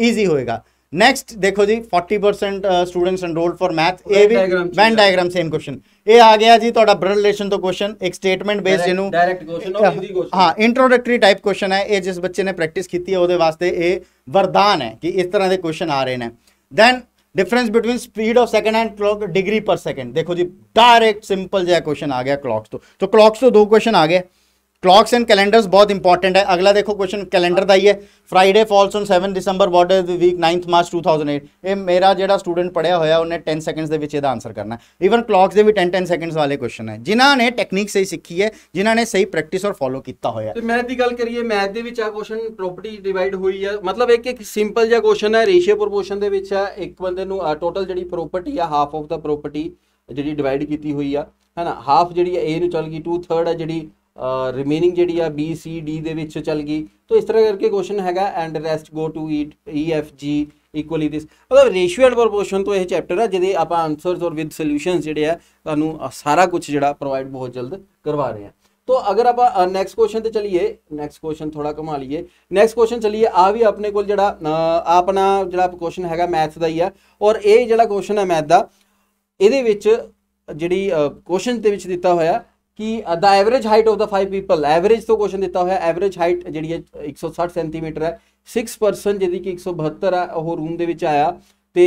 ਈਜ਼ੀ ਹੋਏਗਾ ਨੈਕਸਟ ਦੇਖੋ ਜੀ 40% ਸਟੂਡੈਂਟਸ ਅਨਰੋਲਡ ਫॉर ਮੈਥ ਇਹ ਵੀ ਵੈਨ ਡਾਇਗ੍ਰਾਮ ਸੇਮ ਕੁਐਸਚਨ ਇਹ ਆ ਗਿਆ ਜੀ ਤੁਹਾਡਾ ਬ੍ਰਡ ਰਿਲੇਸ਼ਨ ਤੋਂ ਕੁਐਸਚਨ ਇੱਕ ਸਟੇਟਮੈਂਟ ਬੇਸ ਜਿਹਨੂੰ ਡਾਇਰੈਕਟ ਕੁਐਸਚਨ ਹੋ ਹਿੰਦੀ ਕੁਐਸਚਨ ਹਾਂ ਇੰਟਰੋਡਕਟਰੀ ਟਾਈਪ ਕੁਐਸਚਨ ਹੈ ਇਹ ਜਿਸ ਬੱਚੇ ਨੇ ਪ੍ਰੈਕਟਿਸ ਕੀਤੀ ਹੈ ਉਹਦੇ ਵਾਸਤੇ ਇਹ ਵਰਦਾਨ ਹੈ ਕਿ ਇਸ ਤਰ੍ਹਾਂ ਦੇ ਕੁਐਸਚਨ ਆ ਰਹੇ ਨੇ then difference between speed of second hand clock degree per second ਦੇਖੋ ਜੀ ਡਾਇਰੈਕਟ ਸਿੰਪਲ ਜਿਹਾ ਕੁਐਸਚਨ ਆ ਗਿਆ ਕਲੌਕਸ ਤੋਂ ਤੋਂ ਕਲੌਕਸ ਤੋਂ ਦੋ ਕੁਐਸਚਨ ਆ ਗਏ ਕਲੌਕਸ ਐਂਡ ਕੈਲੰਡਰਸ ਬਹੁਤ ਇੰਪੋਰਟੈਂਟ ਹੈ ਅਗਲਾ ਦੇਖੋ ਕੁਐਸਚਨ ਕੈਲੰਡਰ ਦਾ ਹੀ ਹੈ Friday falls on 7 December what is the week 9th March 2008 ਇਹ ਮੇਰਾ ਜਿਹੜਾ ਸਟੂਡੈਂਟ ਪੜਿਆ ਹੋਇਆ ਉਹਨੇ 10 ਸੈਕਿੰਡਸ ਦੇ ਵਿੱਚ ਇਹਦਾ ਆਨਸਰ ਕਰਨਾ ਇਵਨ ਕਲੌਕਸ ਦੇ ਵੀ 10 10 ਸੈਕਿੰਡਸ ਵਾਲੇ ਕੁਐਸਚਨ ਹੈ ਜਿਨ੍ਹਾਂ ਨੇ ਟੈਕਨੀਕ ਸਹੀ ਸਿੱਖੀ ਹੈ ਜਿਨ੍ਹਾਂ ਨੇ ਸਹੀ ਪ੍ਰੈਕਟਿਸ ਔਰ ਫੋਲੋ ਕੀਤਾ ਹੋਇਆ ਤੇ ਮੈਥ ਦੀ ਗੱਲ ਕਰੀਏ ਮੈਥ ਦੇ ਵਿੱਚ ਆ ਕੁਐਸਚਨ ਪ੍ਰੋਪਰਟੀ ਡਿਵਾਈਡ ਹੋਈ ਹੈ ਮਤਲਬ ਇੱਕ ਇੱਕ ਸਿੰਪਲ ਜਿਹਾ ਕੁਐਸਚਨ ਹੈ ਰੇਸ਼ੀਓ ਪ੍ਰੋਪੋਰਸ਼ਨ ਦੇ ਵਿੱਚ ਹੈ ਇੱਕ ਬੰਦੇ ਨੂੰ ਟੋਟਲ ਜਿਹੜੀ ਪ੍ਰੋਪਰਟੀ ਆ ਹਾਫ ਆਫ ਦਾ ਪ੍ਰੋਪਰਟੀ ਜਿਹੜੀ ਡਿਵਾਈਡ ਕੀਤੀ ਹੋਈ ਆ ਹੈਨਾ ਹਾਫ ਜਿਹੜੀ a ਨੂੰ ਚੱਲ ਗਈ 2/3 ਆ ਜਿਹੜੀ ਰਿਮੇਨਿੰਗ ਜਿਹੜੀ ਆ ਬੀ ਸੀ ਡੀ ਦੇ ਵਿੱਚ ਚੱਲ ਗਈ ਤੋਂ ਇਸ ਤਰ੍ਹਾਂ ਕਰਕੇ ਕੁਐਸਚਨ ਹੈਗਾ and rest go to E F G equally this ਮਤਲਬ ਰੇਸ਼ੀਓ ਐਂਡ ਪ੍ਰੋਪੋਰਸ਼ਨ ਤੋਂ ਇਹ ਚੈਪਟਰ ਆ ਜਿਹਦੇ ਆਪਾਂ ਆਨਸਰਸ ਔਰ ਵਿਦ ਸੋਲੂਸ਼ਨਸ ਜਿਹੜੇ ਆ ਤੁਹਾਨੂੰ ਸਾਰਾ ਕੁਝ ਜਿਹੜਾ ਪ੍ਰੋਵਾਈਡ ਬਹੁਤ ਜਲਦ ਕਰਵਾ ਰਹੇ ਆ ਅਗਰ ਆਪਾਂ ਨੈਕਸਟ ਕੁਐਸਚਨ ਤੇ ਚਲੀਏ ਨੈਕਸਟ ਕੁਐਸਚਨ ਥੋੜਾ ਘਮਾ ਲਈਏ ਨੈਕਸਟ ਕੁਐਸਚਨ ਚਲੀਏ ਆ ਵੀ ਆਪਣੇ ਕੋਲ ਜਿਹੜਾ ਆਪਣਾ ਜਿਹੜਾ ਕੁਐਸਚਨ ਹੈਗਾ ਮੈਥਸ ਦਾ ਹੀ ਆ ਔਰ ਇਹ ਜਿਹੜਾ ਕੁਐਸਚਨ ਹੈ ਮੈਥ ਦਾ ਇਹਦੇ ਵਿੱਚ ਜਿਹੜੀ ਕੁਐਸਚਨ ਦੇ ਵਿੱਚ ਦਿੱਤਾ ਹੋਇਆ ਕਿ the average height of the five people average ਤੋਂ ਕੁਐਸਚਨ ਦਿੱਤਾ ਹੋਇਆ ਐਵਰੇਜ ਹਾਈਟ ਜਿਹੜੀ ਹੈ 160 ਸੈਂਟੀਮੀਟਰ ਹੈ 6 ਪਰਸਨ ਜਿਹਦੀ ਕਿ 172 ਹੈ ਉਹ ਰੂਮ ਦੇ ਵਿੱਚ ਆਇਆ ਤੇ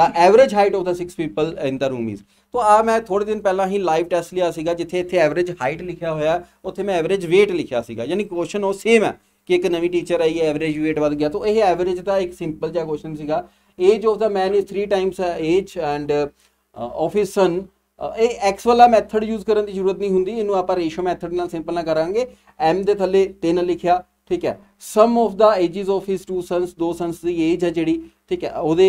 the average height of the 6 people in the room is ਤੋਂ ਆ ਮੈਂ ਥੋੜੇ ਦਿਨ ਪਹਿਲਾਂ ਹੀ ਲਾਈਵ ਟੈਸਟ ਲਿਆ ਸੀਗਾ ਜਿੱਥੇ ਇੱਥੇ ਐਵਰੇਜ ਹਾਈਟ ਲਿਖਿਆ ਹੋਇਆ ਉੱਥੇ ਮੈਂ ਐਵਰੇਜ weight ਲਿਖਿਆ ਸੀਗਾ ਯਾਨੀ ਕੁਐਸਚਨ ਉਹ ਸੇਮ ਹੈ ਕਿ ਇੱਕ ਨਵੀਂ ਟੀਚਰ ਆਈ ਹੈ ਐਵਰੇਜ weight ਵੱਧ ਗਿਆ ਤਾਂ ਇਹ ਐਵਰੇਜ ਦਾ ਇੱਕ ਸਿੰਪਲ ਜਿਹਾ ਕੁਐਸਚਨ ਸੀਗਾ age of the man is 3 times age and of his son ਇਹ x ਵਾਲਾ ਮੈਥਡ ਯੂਜ਼ ਕਰਨ ਦੀ ਜ਼ਰੂਰਤ ਨਹੀਂ ਹੁੰਦੀ ਇਹਨੂੰ ਆਪਾਂ ਰੇਸ਼ੋ ਮੈਥਡ ਨਾਲ ਸਿੰਪਲ ਨਾਲ ਕਰਾਂਗੇ m ਦੇ ਥੱਲੇ 3 ਲਿਖਿਆ ਠੀਕ ਹੈ sum of the ages of his two sons ਦੋ ਸਨਸ ਦੀ ਏਜ ਹੈ ਜਿਹੜੀ ਠੀਕ ਹੈ ਉਹਦੇ